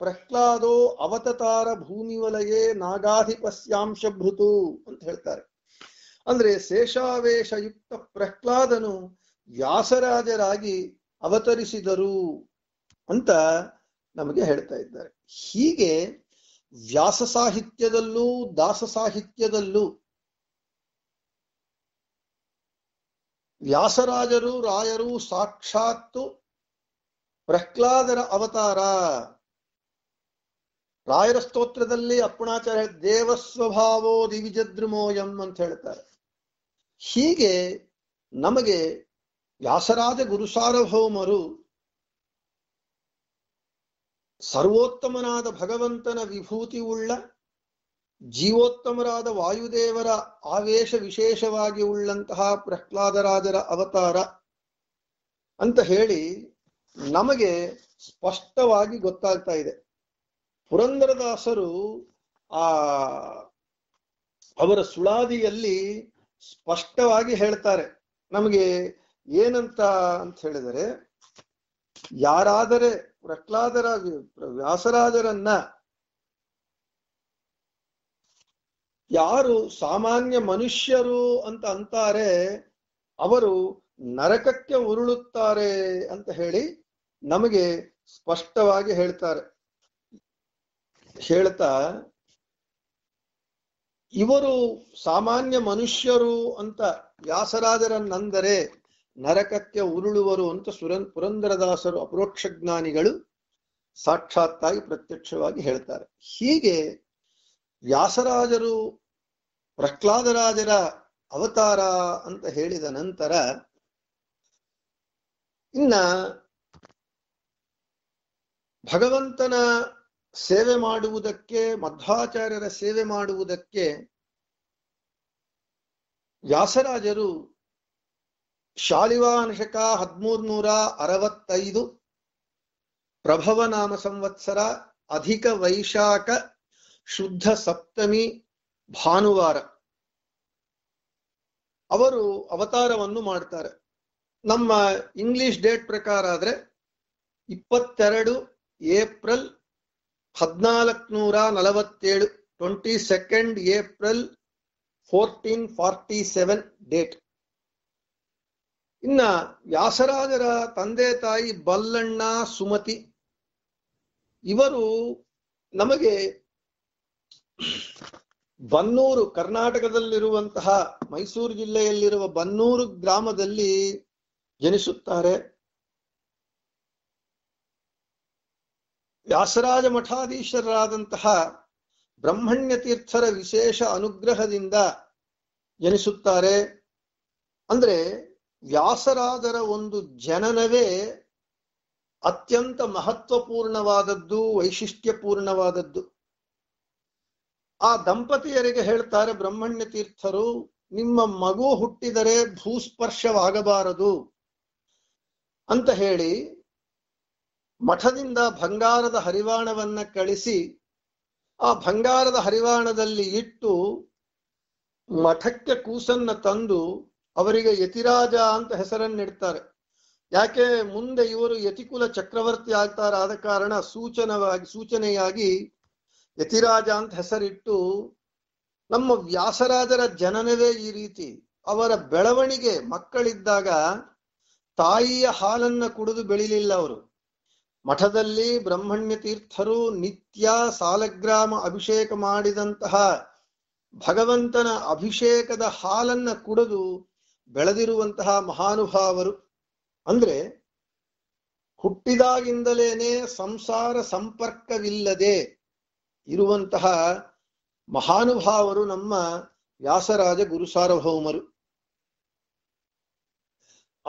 ಪ್ರಹ್ಲಾದೋ ಅವತತಾರ ಭೂಮಿ ವಲಯೇ ಭೃತು ಅಂತ ಹೇಳ್ತಾರೆ ಅಂದ್ರೆ ಶೇಷಾವೇಶಯುಕ್ತ ಪ್ರಹ್ಲಾದನು ವ್ಯಾಸರಾಜರಾಗಿ ಅವತರಿಸಿದರು ಅಂತ ನಮಗೆ ಹೇಳ್ತಾ ಇದ್ದಾರೆ ಹೀಗೆ ವ್ಯಾಸ ಸಾಹಿತ್ಯದಲ್ಲೂ ದಾಸ ಸಾಹಿತ್ಯದಲ್ಲೂ ವ್ಯಾಸರಾಜರು ರಾಯರು ಸಾಕ್ಷಾತ್ತು ಪ್ರಹ್ಲಾದರ ಅವತಾರ ರಾಯರ ಸ್ತೋತ್ರದಲ್ಲಿ ಅಪ್ಪಣಾಚಾರ್ಯ ದೇವಸ್ವಭಾವೋ ದಿವಿಜದ್ರಮೋಯಂ ಅಂತ ಹೇಳ್ತಾರೆ ಹೀಗೆ ನಮಗೆ ವ್ಯಾಸರಾಜ ಗುರುಸಾರ್ವಭೌಮರು ಸರ್ವೋತ್ತಮನಾದ ಭಗವಂತನ ವಿಭೂತಿ ಉಳ್ಳ ಜೀವೋತ್ತಮರಾದ ವಾಯುದೇವರ ಆವೇಶ ವಿಶೇಷವಾಗಿ ಉಳ್ಳಂತಹ ಪ್ರಹ್ಲಾದರಾಜರ ಅವತಾರ ಅಂತ ಹೇಳಿ ನಮಗೆ ಸ್ಪಷ್ಟವಾಗಿ ಗೊತ್ತಾಗ್ತಾ ಇದೆ ಪುರಂದರದಾಸರು ಆ ಅವರ ಸುಳಾದಿಯಲ್ಲಿ ಸ್ಪಷ್ಟವಾಗಿ ಹೇಳ್ತಾರೆ ನಮಗೆ ಏನಂತ ಅಂತ ಹೇಳಿದರೆ ಯಾರಾದರೆ ಪ್ರಹ್ಲಾದರ ವ್ಯಾಸರಾಜರನ್ನ ಯಾರು ಸಾಮಾನ್ಯ ಮನುಷ್ಯರು ಅಂತ ಅಂತಾರೆ ಅವರು ನರಕಕ್ಕೆ ಉರುಳುತ್ತಾರೆ ಅಂತ ಹೇಳಿ ನಮಗೆ ಸ್ಪಷ್ಟವಾಗಿ ಹೇಳ್ತಾರೆ ಹೇಳ್ತಾ ಇವರು ಸಾಮಾನ್ಯ ಮನುಷ್ಯರು ಅಂತ ವ್ಯಾಸರಾಜರನ್ನಂದರೆ ನರಕಕ್ಕೆ ಉರುಳುವರು ಅಂತ ಸುರ ಪುರಂದರದಾಸರು ಅಪರೋಕ್ಷ ಜ್ಞಾನಿಗಳು ಸಾಕ್ಷಾತ್ತಾಗಿ ಪ್ರತ್ಯಕ್ಷವಾಗಿ ಹೇಳ್ತಾರೆ ಹೀಗೆ ವ್ಯಾಸರಾಜರು ಪ್ರಹ್ಲಾದರಾಜರ ಅವತಾರ ಅಂತ ಹೇಳಿದ ನಂತರ ಇನ್ನ ಭಗವಂತನ ಸೇವೆ ಮಾಡುವುದಕ್ಕೆ ಮಧ್ವಾಚಾರ್ಯರ ಸೇವೆ ಮಾಡುವುದಕ್ಕೆ ವ್ಯಾಸರಾಜರು ಶಾಲಿವಾನಶಕ ಹದಿಮೂರ್ನೂರ ಅರವತ್ತೈದು ಪ್ರಭವನಾಮ ಸಂವತ್ಸರ ಅಧಿಕ ವೈಶಾಖ ಶುದ್ಧ ಸಪ್ತಮಿ ಭಾನುವಾರ ಅವರು ಅವತಾರವನ್ನು ಮಾಡ್ತಾರೆ ನಮ್ಮ ಇಂಗ್ಲಿಷ್ ಡೇಟ್ ಪ್ರಕಾರ ಆದ್ರೆ ಇಪ್ಪತ್ತೆರಡು ಏಪ್ರಿಲ್ ಹದಿನಾಲ್ಕುನೂರ ನಲವತ್ತೇಳು twenty second April fourteen forty seven date ಇನ್ನ ವ್ಯಾಸರಾಜರ ತಂದೆ ತಾಯಿ ಬಲ್ಲಣ್ಣ ಸುಮತಿ ಇವರು ನಮಗೆ ಬನ್ನೂರು ಕರ್ನಾಟಕದಲ್ಲಿರುವಂತಹ ಮೈಸೂರು ಜಿಲ್ಲೆಯಲ್ಲಿರುವ ಬನ್ನೂರು ಗ್ರಾಮದಲ್ಲಿ ಜನಿಸುತ್ತಾರೆ ವ್ಯಾಸರಾಜ ಮಠಾಧೀಶರಾದಂತಹ ಬ್ರಹ್ಮಣ್ಯ ತೀರ್ಥರ ವಿಶೇಷ ಅನುಗ್ರಹದಿಂದ ಜನಿಸುತ್ತಾರೆ ಅಂದ್ರೆ ವ್ಯಾಸರಾದರ ಒಂದು ಜನನವೇ ಅತ್ಯಂತ ಮಹತ್ವಪೂರ್ಣವಾದದ್ದು ವೈಶಿಷ್ಟ್ಯಪೂರ್ಣವಾದದ್ದು ಆ ದಂಪತಿಯರಿಗೆ ಹೇಳ್ತಾರೆ ಬ್ರಹ್ಮಣ್ಯ ತೀರ್ಥರು ನಿಮ್ಮ ಮಗು ಹುಟ್ಟಿದರೆ ಭೂಸ್ಪರ್ಶವಾಗಬಾರದು ಅಂತ ಹೇಳಿ ಮಠದಿಂದ ಬಂಗಾರದ ಹರಿವಾಣವನ್ನ ಕಳಿಸಿ ಆ ಬಂಗಾರದ ಹರಿವಾಣದಲ್ಲಿ ಇಟ್ಟು ಮಠಕ್ಕೆ ಕೂಸನ್ನ ತಂದು ಅವರಿಗೆ ಯತಿರಾಜ ಅಂತ ಹೆಸರನ್ನಿಡ್ತಾರೆ ಯಾಕೆ ಮುಂದೆ ಇವರು ಯತಿಕುಲ ಚಕ್ರವರ್ತಿ ಆಗ್ತಾರೆ ಆದ ಕಾರಣ ಸೂಚನವಾಗಿ ಸೂಚನೆಯಾಗಿ ಯತಿರಾಜ ಅಂತ ಹೆಸರಿಟ್ಟು ನಮ್ಮ ವ್ಯಾಸರಾಜರ ಜನನವೇ ಈ ರೀತಿ ಅವರ ಬೆಳವಣಿಗೆ ಮಕ್ಕಳಿದ್ದಾಗ ತಾಯಿಯ ಹಾಲನ್ನ ಕುಡಿದು ಬೆಳಿಲಿಲ್ಲ ಅವರು ಮಠದಲ್ಲಿ ಬ್ರಹ್ಮಣ್ಯ ತೀರ್ಥರು ನಿತ್ಯ ಸಾಲಗ್ರಾಮ ಅಭಿಷೇಕ ಮಾಡಿದಂತಹ ಭಗವಂತನ ಅಭಿಷೇಕದ ಹಾಲನ್ನ ಕುಡಿದು ಬೆಳೆದಿರುವಂತಹ ಮಹಾನುಭಾವರು ಅಂದ್ರೆ ಹುಟ್ಟಿದಾಗಿಂದಲೇನೆ ಸಂಸಾರ ಸಂಪರ್ಕವಿಲ್ಲದೆ ಇರುವಂತಹ ಮಹಾನುಭಾವರು ನಮ್ಮ ವ್ಯಾಸರಾಜ ಗುರುಸಾರ್ವಭೌಮರು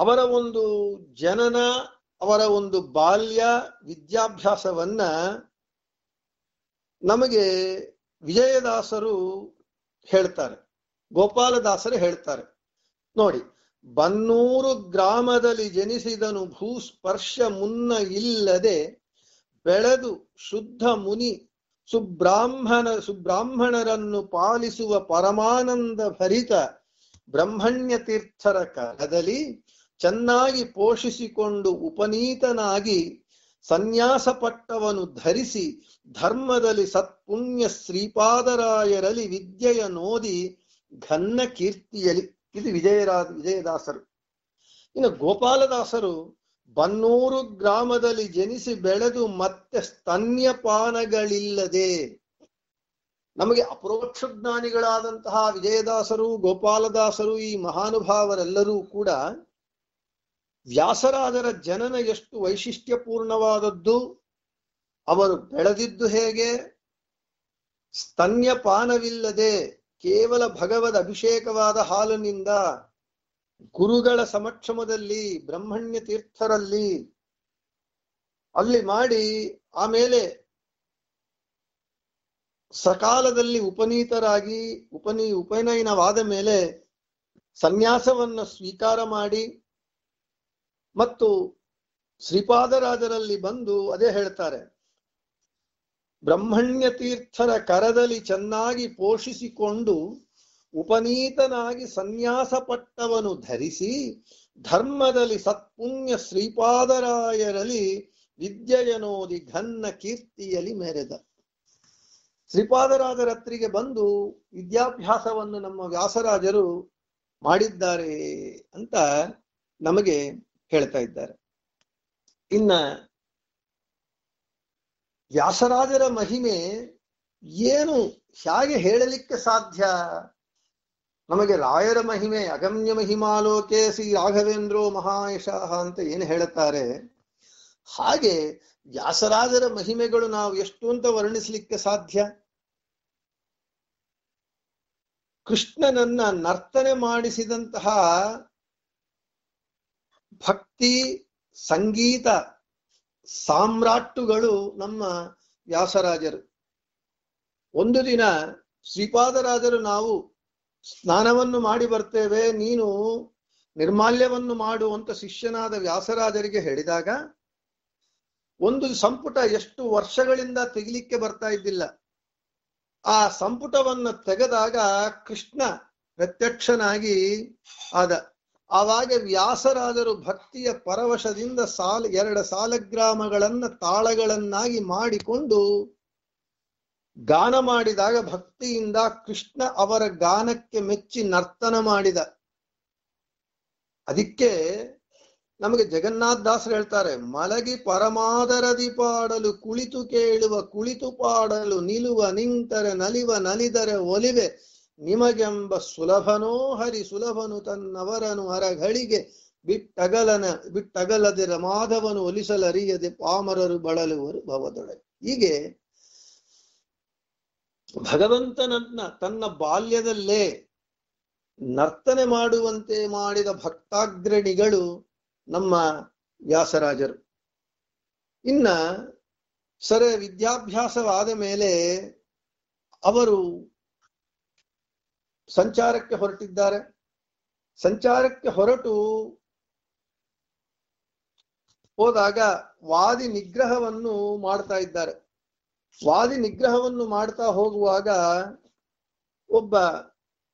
ಅವರ ಒಂದು ಜನನ ಅವರ ಒಂದು ಬಾಲ್ಯ ವಿದ್ಯಾಭ್ಯಾಸವನ್ನ ನಮಗೆ ವಿಜಯದಾಸರು ಹೇಳ್ತಾರೆ ಗೋಪಾಲದಾಸರು ಹೇಳ್ತಾರೆ ನೋಡಿ ಬನ್ನೂರು ಗ್ರಾಮದಲ್ಲಿ ಜನಿಸಿದನು ಭೂಸ್ಪರ್ಶ ಮುನ್ನ ಇಲ್ಲದೆ ಬೆಳೆದು ಶುದ್ಧ ಮುನಿ ಸುಬ್ರಾಹ್ಮಣ ಸುಬ್ರಾಹ್ಮಣರನ್ನು ಪಾಲಿಸುವ ಪರಮಾನಂದ ಭರಿತ ಬ್ರಹ್ಮಣ್ಯ ತೀರ್ಥರ ಕಾಲದಲ್ಲಿ ಚೆನ್ನಾಗಿ ಪೋಷಿಸಿಕೊಂಡು ಉಪನೀತನಾಗಿ ಸನ್ಯಾಸ ಪಟ್ಟವನು ಧರಿಸಿ ಧರ್ಮದಲ್ಲಿ ಸತ್ಪುಣ್ಯ ಶ್ರೀಪಾದರಾಯರಲಿ ವಿದ್ಯೆಯ ನೋದಿ ಘನ್ನ ಕೀರ್ತಿಯಲಿ ಇದು ವಿಜಯರಾ ವಿಜಯದಾಸರು ಇನ್ನು ಗೋಪಾಲದಾಸರು ಬನ್ನೂರು ಗ್ರಾಮದಲ್ಲಿ ಜನಿಸಿ ಬೆಳೆದು ಮತ್ತೆ ಸ್ತನ್ಯಪಾನಗಳಿಲ್ಲದೆ ನಮಗೆ ಅಪರೋಕ್ಷ ಜ್ಞಾನಿಗಳಾದಂತಹ ವಿಜಯದಾಸರು ಗೋಪಾಲದಾಸರು ಈ ಮಹಾನುಭಾವರೆಲ್ಲರೂ ಕೂಡ ವ್ಯಾಸರಾಜರ ಜನನ ಎಷ್ಟು ವೈಶಿಷ್ಟ್ಯಪೂರ್ಣವಾದದ್ದು ಅವರು ಬೆಳೆದಿದ್ದು ಹೇಗೆ ಸ್ತನ್ಯಪಾನವಿಲ್ಲದೆ ಕೇವಲ ಭಗವದ್ ಅಭಿಷೇಕವಾದ ಹಾಲಿನಿಂದ ಗುರುಗಳ ಸಮಕ್ಷಮದಲ್ಲಿ ಬ್ರಹ್ಮಣ್ಯ ತೀರ್ಥರಲ್ಲಿ ಅಲ್ಲಿ ಮಾಡಿ ಆಮೇಲೆ ಸಕಾಲದಲ್ಲಿ ಉಪನೀತರಾಗಿ ಉಪನೀ ಉಪನಯನವಾದ ಮೇಲೆ ಸನ್ಯಾಸವನ್ನು ಸ್ವೀಕಾರ ಮಾಡಿ ಮತ್ತು ಶ್ರೀಪಾದರಾಜರಲ್ಲಿ ಬಂದು ಅದೇ ಹೇಳ್ತಾರೆ ಬ್ರಹ್ಮಣ್ಯ ತೀರ್ಥರ ಕರದಲ್ಲಿ ಚೆನ್ನಾಗಿ ಪೋಷಿಸಿಕೊಂಡು ಉಪನೀತನಾಗಿ ಸನ್ಯಾಸ ಪಟ್ಟವನು ಧರಿಸಿ ಧರ್ಮದಲ್ಲಿ ಸತ್ಪುಣ್ಯ ಶ್ರೀಪಾದರಾಯರಲ್ಲಿ ವಿದ್ಯೆಯನೋದಿ ಘನ್ನ ಕೀರ್ತಿಯಲ್ಲಿ ಮೆರೆದ ಶ್ರೀಪಾದರಾಜರತ್ರಿಗೆ ಬಂದು ವಿದ್ಯಾಭ್ಯಾಸವನ್ನು ನಮ್ಮ ವ್ಯಾಸರಾಜರು ಮಾಡಿದ್ದಾರೆ ಅಂತ ನಮಗೆ ಹೇಳ್ತಾ ಇದ್ದಾರೆ ಇನ್ನ ವ್ಯಾಸರಾಜರ ಮಹಿಮೆ ಏನು ಹೇಗೆ ಹೇಳಲಿಕ್ಕೆ ಸಾಧ್ಯ ನಮಗೆ ರಾಯರ ಮಹಿಮೆ ಅಗಮ್ಯ ಮಹಿಮಾಲೋಕೆ ಶ್ರೀ ರಾಘವೇಂದ್ರೋ ಮಹಾಯಶ ಅಂತ ಏನು ಹೇಳುತ್ತಾರೆ ಹಾಗೆ ವ್ಯಾಸರಾಜರ ಮಹಿಮೆಗಳು ನಾವು ಎಷ್ಟು ಅಂತ ವರ್ಣಿಸಲಿಕ್ಕೆ ಸಾಧ್ಯ ಕೃಷ್ಣನನ್ನ ನರ್ತನೆ ಮಾಡಿಸಿದಂತಹ ಭಕ್ತಿ ಸಂಗೀತ ಸಾಮ್ರಾಟುಗಳು ನಮ್ಮ ವ್ಯಾಸರಾಜರು ಒಂದು ದಿನ ಶ್ರೀಪಾದರಾಜರು ನಾವು ಸ್ನಾನವನ್ನು ಮಾಡಿ ಬರ್ತೇವೆ ನೀನು ನಿರ್ಮಾಲ್ಯವನ್ನು ಮಾಡುವಂತ ಶಿಷ್ಯನಾದ ವ್ಯಾಸರಾಜರಿಗೆ ಹೇಳಿದಾಗ ಒಂದು ಸಂಪುಟ ಎಷ್ಟು ವರ್ಷಗಳಿಂದ ತೆಗಿಲಿಕ್ಕೆ ಬರ್ತಾ ಇದ್ದಿಲ್ಲ ಆ ಸಂಪುಟವನ್ನು ತೆಗೆದಾಗ ಕೃಷ್ಣ ಪ್ರತ್ಯಕ್ಷನಾಗಿ ಆದ ಆವಾಗ ವ್ಯಾಸರಾದರು ಭಕ್ತಿಯ ಪರವಶದಿಂದ ಸಾಲ ಎರಡು ಸಾಲಗ್ರಾಮಗಳನ್ನ ತಾಳಗಳನ್ನಾಗಿ ಮಾಡಿಕೊಂಡು ಗಾನ ಮಾಡಿದಾಗ ಭಕ್ತಿಯಿಂದ ಕೃಷ್ಣ ಅವರ ಗಾನಕ್ಕೆ ಮೆಚ್ಚಿ ನರ್ತನ ಮಾಡಿದ ಅದಕ್ಕೆ ನಮಗೆ ಜಗನ್ನಾಥ ದಾಸರು ಹೇಳ್ತಾರೆ ಮಲಗಿ ಪರಮಾದರದಿ ಪಾಡಲು ಕುಳಿತು ಕೇಳುವ ಕುಳಿತು ಪಾಡಲು ನಿಲುವ ನಿಂತರೆ ನಲಿವ ನಲಿದರೆ ಒಲಿವೆ ನಿಮಗೆಂಬ ಸುಲಭನೋ ಹರಿ ಸುಲಭನು ತನ್ನವರನು ಹರಗಳಿಗೆ ಬಿಟ್ಟಗಲನ ಬಿಟ್ಟಗಲದೆ ಮಾಧವನು ಒಲಿಸಲರಿಯದೆ ಪಾಮರರು ಬಳಲುವರು ಭವದೊಳಗೆ ಹೀಗೆ ಭಗವಂತನನ್ನ ತನ್ನ ಬಾಲ್ಯದಲ್ಲೇ ನರ್ತನೆ ಮಾಡುವಂತೆ ಮಾಡಿದ ಭಕ್ತಾಗ್ರಣಿಗಳು ನಮ್ಮ ವ್ಯಾಸರಾಜರು ಇನ್ನ ಸರ ವಿದ್ಯಾಭ್ಯಾಸವಾದ ಮೇಲೆ ಅವರು ಸಂಚಾರಕ್ಕೆ ಹೊರಟಿದ್ದಾರೆ ಸಂಚಾರಕ್ಕೆ ಹೊರಟು ಹೋದಾಗ ವಾದಿ ನಿಗ್ರಹವನ್ನು ಮಾಡ್ತಾ ಇದ್ದಾರೆ ವಾದಿ ನಿಗ್ರಹವನ್ನು ಮಾಡ್ತಾ ಹೋಗುವಾಗ ಒಬ್ಬ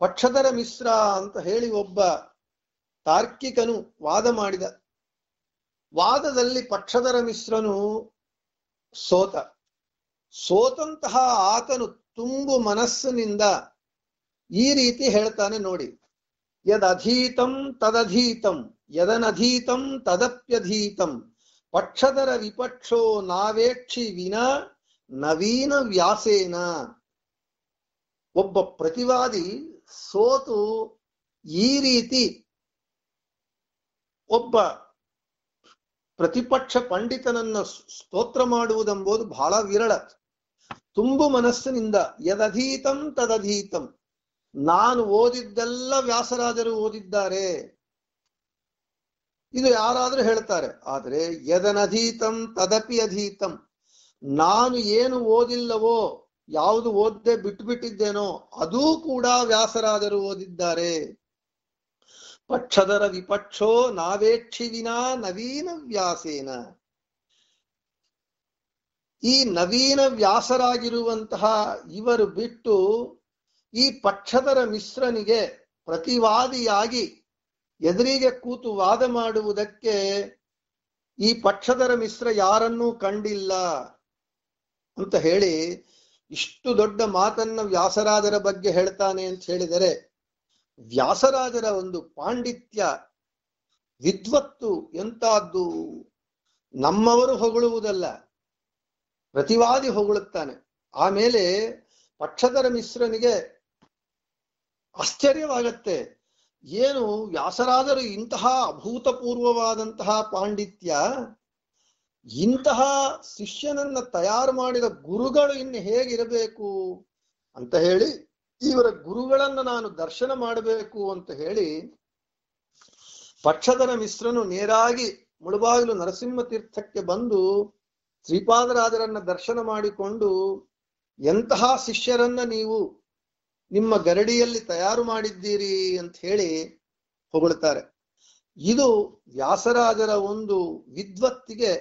ಪಕ್ಷಧರ ಮಿಶ್ರ ಅಂತ ಹೇಳಿ ಒಬ್ಬ ತಾರ್ಕಿಕನು ವಾದ ಮಾಡಿದ ವಾದದಲ್ಲಿ ಪಕ್ಷಧರ ಮಿಶ್ರನು ಸೋತ ಸೋತಂತಹ ಆತನು ತುಂಬು ಮನಸ್ಸಿನಿಂದ ಈ ರೀತಿ ಹೇಳ್ತಾನೆ ನೋಡಿ ಯದಧೀತಂ ತದಧೀತಂ ಯದನಧೀತಂ ತದಪ್ಯಧೀತಂ ಪಕ್ಷದರ ವಿಪಕ್ಷೋ ನಾವೇಕ್ಷಿ ವಿನ ನವೀನ ವ್ಯಾಸೇನ ಒಬ್ಬ ಪ್ರತಿವಾದಿ ಸೋತು ಈ ರೀತಿ ಒಬ್ಬ ಪ್ರತಿಪಕ್ಷ ಪಂಡಿತನನ್ನ ಸ್ತೋತ್ರ ಮಾಡುವುದೆಂಬುದು ಬಹಳ ವಿರಳ ತುಂಬು ಮನಸ್ಸಿನಿಂದ ಯದಧೀತಂ ತದಧೀತಂ ನಾನು ಓದಿದ್ದೆಲ್ಲ ವ್ಯಾಸರಾಜರು ಓದಿದ್ದಾರೆ ಇದು ಯಾರಾದರೂ ಹೇಳ್ತಾರೆ ಆದರೆ ಯದನಧೀತಂ ತದಪಿ ಅಧೀತಂ ನಾನು ಏನು ಓದಿಲ್ಲವೋ ಯಾವುದು ಓದ್ದೆ ಬಿಟ್ಟಿದ್ದೇನೋ ಅದೂ ಕೂಡ ವ್ಯಾಸರಾದರು ಓದಿದ್ದಾರೆ ಪಕ್ಷದರ ವಿಪಕ್ಷೋ ನಾವೇಕ್ಷಿವಿನ ನವೀನ ವ್ಯಾಸೇನ ಈ ನವೀನ ವ್ಯಾಸರಾಗಿರುವಂತಹ ಇವರು ಬಿಟ್ಟು ಈ ಪಕ್ಷದರ ಮಿಶ್ರನಿಗೆ ಪ್ರತಿವಾದಿಯಾಗಿ ಎದುರಿಗೆ ಕೂತು ವಾದ ಮಾಡುವುದಕ್ಕೆ ಈ ಪಕ್ಷಧರ ಮಿಶ್ರ ಯಾರನ್ನೂ ಕಂಡಿಲ್ಲ ಅಂತ ಹೇಳಿ ಇಷ್ಟು ದೊಡ್ಡ ಮಾತನ್ನ ವ್ಯಾಸರಾಜರ ಬಗ್ಗೆ ಹೇಳ್ತಾನೆ ಅಂತ ಹೇಳಿದರೆ ವ್ಯಾಸರಾಜರ ಒಂದು ಪಾಂಡಿತ್ಯ ವಿದ್ವತ್ತು ಎಂತಾದ್ದು ನಮ್ಮವರು ಹೊಗಳುವುದಲ್ಲ ಪ್ರತಿವಾದಿ ಹೊಗಳುತ್ತಾನೆ ಆಮೇಲೆ ಪಕ್ಷಧರ ಮಿಶ್ರನಿಗೆ ಆಶ್ಚರ್ಯವಾಗತ್ತೆ ಏನು ವ್ಯಾಸರಾದರು ಇಂತಹ ಅಭೂತಪೂರ್ವವಾದಂತಹ ಪಾಂಡಿತ್ಯ ಇಂತಹ ಶಿಷ್ಯನನ್ನ ತಯಾರು ಮಾಡಿದ ಗುರುಗಳು ಇನ್ನು ಹೇಗಿರಬೇಕು ಅಂತ ಹೇಳಿ ಇವರ ಗುರುಗಳನ್ನ ನಾನು ದರ್ಶನ ಮಾಡಬೇಕು ಅಂತ ಹೇಳಿ ಪಕ್ಷಧನ ಮಿಶ್ರನು ನೇರಾಗಿ ಮುಳುಬಾಗಿಲು ನರಸಿಂಹ ತೀರ್ಥಕ್ಕೆ ಬಂದು ಶ್ರೀಪಾದರಾಜರನ್ನ ದರ್ಶನ ಮಾಡಿಕೊಂಡು ಎಂತಹ ಶಿಷ್ಯರನ್ನ ನೀವು ನಿಮ್ಮ ಗರಡಿಯಲ್ಲಿ ತಯಾರು ಮಾಡಿದ್ದೀರಿ ಅಂತ ಹೇಳಿ ಹೊಗಳ್ತಾರೆ ಇದು ವ್ಯಾಸರಾಜರ ಒಂದು ವಿದ್ವತ್ತಿಗೆ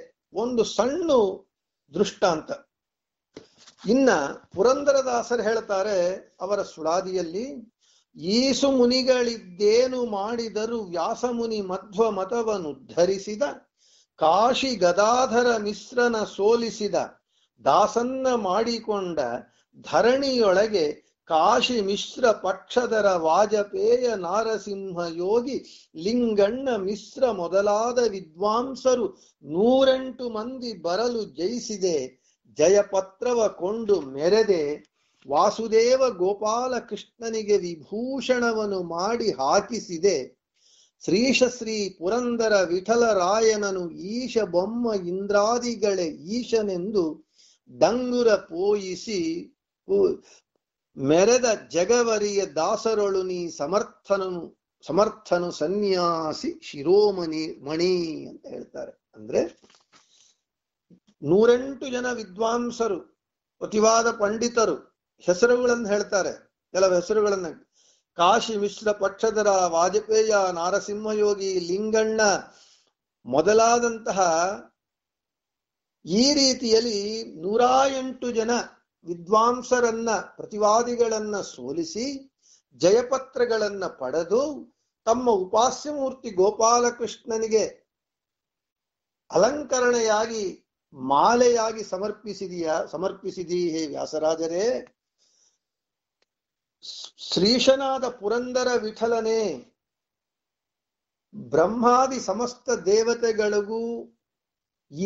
ಒಂದು ಸಣ್ಣ ದೃಷ್ಟಾಂತ ಇನ್ನ ಪುರಂದರದಾಸರು ಹೇಳ್ತಾರೆ ಅವರ ಸುಳಾದಿಯಲ್ಲಿ ಈಸು ಮುನಿಗಳಿದ್ದೇನು ಮಾಡಿದರು ವ್ಯಾಸಮುನಿ ಮಧ್ವ ಧರಿಸಿದ ಕಾಶಿ ಗದಾಧರ ಮಿಶ್ರನ ಸೋಲಿಸಿದ ದಾಸನ್ನ ಮಾಡಿಕೊಂಡ ಧರಣಿಯೊಳಗೆ ಕಾಶಿ ಮಿಶ್ರ ಪಕ್ಷಧರ ವಾಜಪೇಯ ನಾರಸಿಂಹ ಯೋಗಿ ಲಿಂಗಣ್ಣ ಮಿಶ್ರ ಮೊದಲಾದ ವಿದ್ವಾಂಸರು ನೂರೆಂಟು ಮಂದಿ ಬರಲು ಜಯಿಸಿದೆ ಜಯಪತ್ರವ ಕೊಂಡು ಮೆರೆದೆ ವಾಸುದೇವ ಗೋಪಾಲಕೃಷ್ಣನಿಗೆ ವಿಭೂಷಣವನ್ನು ಮಾಡಿ ಹಾಕಿಸಿದೆ ಶ್ರೀಶಶ್ರೀ ಪುರಂದರ ವಿಠಲರಾಯನನು ಈಶ ಬೊಮ್ಮ ಇಂದ್ರಾದಿಗಳೇ ಈಶನೆಂದು ಡಂಗುರ ಪೋಯಿಸಿ ಮೆರೆದ ಜಗವರಿಯ ದಾಸರೊಳು ನೀ ಸಮರ್ಥನನು ಸಮರ್ಥನು ಸನ್ಯಾಸಿ ಶಿರೋಮಣಿ ಮಣಿ ಅಂತ ಹೇಳ್ತಾರೆ ಅಂದ್ರೆ ನೂರೆಂಟು ಜನ ವಿದ್ವಾಂಸರು ಪ್ರತಿವಾದ ಪಂಡಿತರು ಹೆಸರುಗಳನ್ನು ಹೇಳ್ತಾರೆ ಕೆಲವು ಹೆಸರುಗಳನ್ನ ಕಾಶಿ ಮಿಶ್ರ ಪಕ್ಷಧರ ವಾಜಪೇಯ ನಾರಸಿಂಹಯೋಗಿ ಲಿಂಗಣ್ಣ ಮೊದಲಾದಂತಹ ಈ ರೀತಿಯಲ್ಲಿ ನೂರ ಎಂಟು ಜನ ವಿದ್ವಾಂಸರನ್ನ ಪ್ರತಿವಾದಿಗಳನ್ನ ಸೋಲಿಸಿ ಜಯಪತ್ರಗಳನ್ನ ಪಡೆದು ತಮ್ಮ ಉಪಾಸ್ಯಮೂರ್ತಿ ಗೋಪಾಲಕೃಷ್ಣನಿಗೆ ಅಲಂಕರಣೆಯಾಗಿ ಮಾಲೆಯಾಗಿ ಸಮರ್ಪಿಸಿದೀಯ ಸಮರ್ಪಿಸಿದಿ ಹೇ ವ್ಯಾಸರಾಜರೇ ಶ್ರೀಶನಾದ ಪುರಂದರ ವಿಠಲನೇ ಬ್ರಹ್ಮಾದಿ ಸಮಸ್ತ ದೇವತೆಗಳಿಗೂ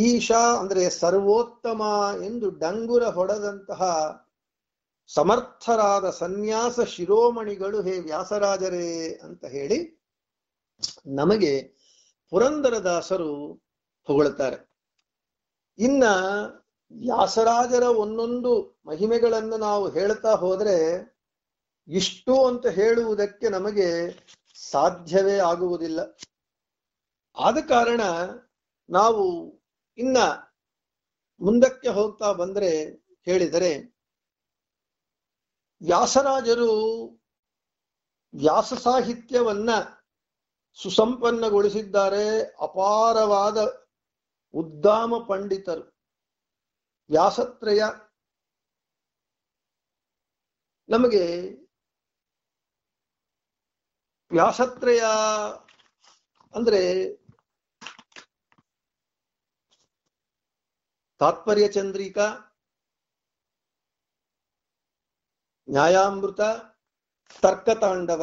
ಈಶಾ ಅಂದ್ರೆ ಸರ್ವೋತ್ತಮ ಎಂದು ಡಂಗುರ ಹೊಡೆದಂತಹ ಸಮರ್ಥರಾದ ಸನ್ಯಾಸ ಶಿರೋಮಣಿಗಳು ಹೇ ವ್ಯಾಸರಾಜರೇ ಅಂತ ಹೇಳಿ ನಮಗೆ ಪುರಂದರದಾಸರು ಹೊಗಳುತ್ತಾರೆ ಇನ್ನ ವ್ಯಾಸರಾಜರ ಒಂದೊಂದು ಮಹಿಮೆಗಳನ್ನು ನಾವು ಹೇಳ್ತಾ ಹೋದ್ರೆ ಇಷ್ಟು ಅಂತ ಹೇಳುವುದಕ್ಕೆ ನಮಗೆ ಸಾಧ್ಯವೇ ಆಗುವುದಿಲ್ಲ ಆದ ಕಾರಣ ನಾವು ಇನ್ನ ಮುಂದಕ್ಕೆ ಹೋಗ್ತಾ ಬಂದ್ರೆ ಹೇಳಿದರೆ ವ್ಯಾಸರಾಜರು ವ್ಯಾಸ ಸಾಹಿತ್ಯವನ್ನ ಸುಸಂಪನ್ನಗೊಳಿಸಿದ್ದಾರೆ ಅಪಾರವಾದ ಉದ್ದಾಮ ಪಂಡಿತರು ವ್ಯಾಸತ್ರಯ ನಮಗೆ ವ್ಯಾಸತ್ರಯ ಅಂದ್ರೆ ತಾತ್ಪರ್ಯ ಚಂದ್ರಿಕ ನ್ಯಾಯಾಮೃತ ತರ್ಕತಾಂಡವ